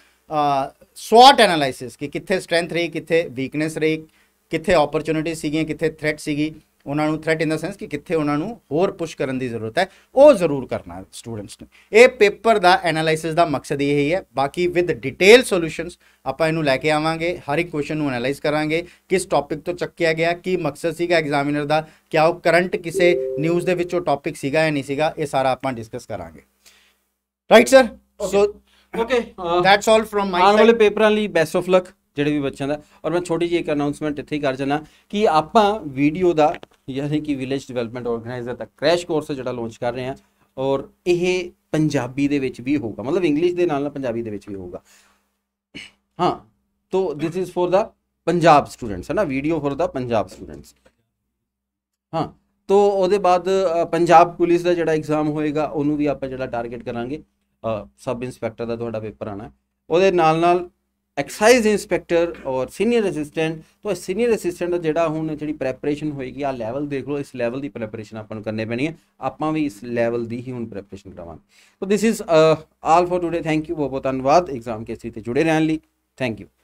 ਸਵਾਟ ਐਨਾਲਿਸਿਸ ਕਿ ਕਿੱਥੇ ਸਟਰੈਂਥ ਰਹੀ ਕਿੱਥੇ ਵੀਕਨੈਸ ਰਹੀ ਕਿੱਥੇ ਓਪਰਚੁਨਿਟੀ ਸੀਗੀਆਂ ਕਿੱਥੇ ਥ੍ਰੈਟ ਸੀਗੀ ਉਹਨਾਂ ਨੂੰ ਥ੍ਰੈਟ ਇਨ ਦਾ ਸੈਂਸ ਕਿ ਕਿੱਥੇ ਉਹਨਾਂ ਨੂੰ ਹੋਰ ਪੁਸ਼ ਕਰਨ ਦੀ ਜ਼ਰੂਰਤ ਹੈ ਉਹ ਜ਼ਰੂਰ ਕਰਨਾ ਸਟੂਡੈਂਟਸ ਨੂੰ ਇਹ ਪੇਪਰ ਦਾ ਐਨਾਲਿਸਿਸ ਦਾ ਮਕਸਦ ਇਹ ਹੀ ਹੈ ਬਾਕੀ ਵਿਦ ਡਿਟੇਲ ਸੋਲੂਸ਼ਨਸ ਆਪਾਂ ਇਹਨੂੰ ਲੈ ਕੇ ਆਵਾਂਗੇ ਹਰ ਇੱਕ ਕੁਐਸਚਨ ਨੂੰ ਐਨਾਲਾਈਜ਼ ਕਰਾਂਗੇ ਕਿਸ ਟੌਪਿਕ ਤੋਂ ਚੱਕਿਆ ਗਿਆ ਕੀ ਮਕਸਦ ਸੀਗਾ ਐਗਜ਼ਾਮੀਨਰ ਦਾ ਕਿਆ ਉਹ ਕਰੰਟ ਕਿਸੇ ਨਿਊਜ਼ ਦੇ ਵਿੱਚ ਉਹ ਟੌਪਿਕ ਸੀਗਾ ਜਾਂ ਨਹੀਂ ਸੀਗਾ ਇਹ ਸਾਰਾ ਆਪਾਂ ਡਿਸਕਸ ਕਰਾਂਗੇ right sir so okay that's all from my side ਵਾਲੇ ਪੇਪਰਾਂ ਲਈ ਬੈਸਟ ਆਫ ਲੱਕ ਜਿਹੜੇ ਵੀ ਬੱਚਿਆਂ ਦਾ ਔਰ ਮੈਂ ਛੋਟੀ ਜਿਹੀ ਇੱਕ ਅਨਾਉਂਸਮੈਂਟ ਇੱਥੇ ਹੀ ਕਰ ਜਾਣਾ ਕਿ ਆਪਾਂ ਵੀਡੀਓ ਦਾ ਯਾਨੀ ਕਿ ਵਿਲੇਜ ਡਿਵੈਲਪਮੈਂਟ ਆਰਗੇਨਾਈਜ਼ਰ ਦਾ ਕ੍ਰੈਸ਼ ਕੋਰਸ ਜਿਹੜਾ ਲਾਂਚ ਕਰ ਰਹੇ ਆ ਔਰ ਇਹ ਪੰਜਾਬੀ ਦੇ ਵਿੱਚ ਵੀ ਹੋਊਗਾ ਮਤਲਬ ਇੰਗਲਿਸ਼ ਦੇ ਨਾਲ ਨਾਲ ਪੰਜਾਬੀ ਦੇ ਵਿੱਚ ਵੀ ਹੋਊਗਾ ਹਾਂ ਤੋ this is for the Punjab students ਹੈ ਨਾ video for the Punjab students ਹਾਂ ਤੋ ਉਹਦੇ ਬਾਅਦ ਪੰਜਾਬ ਪੁਲਿਸ ਦਾ ਜਿਹੜਾ ਐਗਜ਼ਾਮ ਹੋਏਗਾ ਉਹਨੂੰ ਵੀ ਆਪਾਂ ਜਿਹੜਾ ਟਾਰਗੇਟ ਕਰਾਂਗੇ ਸਬ ਇੰਸਪੈਕਟਰ ਦਾ ਤੁਹਾਡਾ ਪੇਪਰ ਆਣਾ ਉਹਦੇ ਨਾਲ ਨਾਲ ਐਕਸਾਈਜ਼ ਇਨਸਪੈਕਟਰ ਔਰ ਸੀਨੀਅਰ ਅਸਿਸਟੈਂਟ ਤੋਂ ਸੀਨੀਅਰ ਅਸਿਸਟੈਂਟ ਦਾ ਜਿਹੜਾ ਹੁਣ ਜਿਹੜੀ ਪ੍ਰੈਪਰੇਸ਼ਨ ਹੋਏਗੀ ਆ ਲੈਵਲ ਦੇਖ ਲਓ ਇਸ ਲੈਵਲ ਦੀ ਪ੍ਰੈਪਰੇਸ਼ਨ ਆਪਾਂ ਨੂੰ ਕਰਨੀ ਪੈਣੀ ਹੈ ਆਪਾਂ ਵੀ ਇਸ ਲੈਵਲ ਦੀ ਹੀ ਹੁਣ ਪ੍ਰੈਪਰੇਸ਼ਨ ਕਰਾਵਾਂਗੇ so this is all for today thank you ਬਹੁਤ ਬਹੁਤ ਧੰਨਵਾਦ ਐਗਜ਼ਾਮ ਕੇਸੀ ਤੇ ਜੁੜੇ ਰਹਿਣ ਲਈ ਥੈਂਕ ਯੂ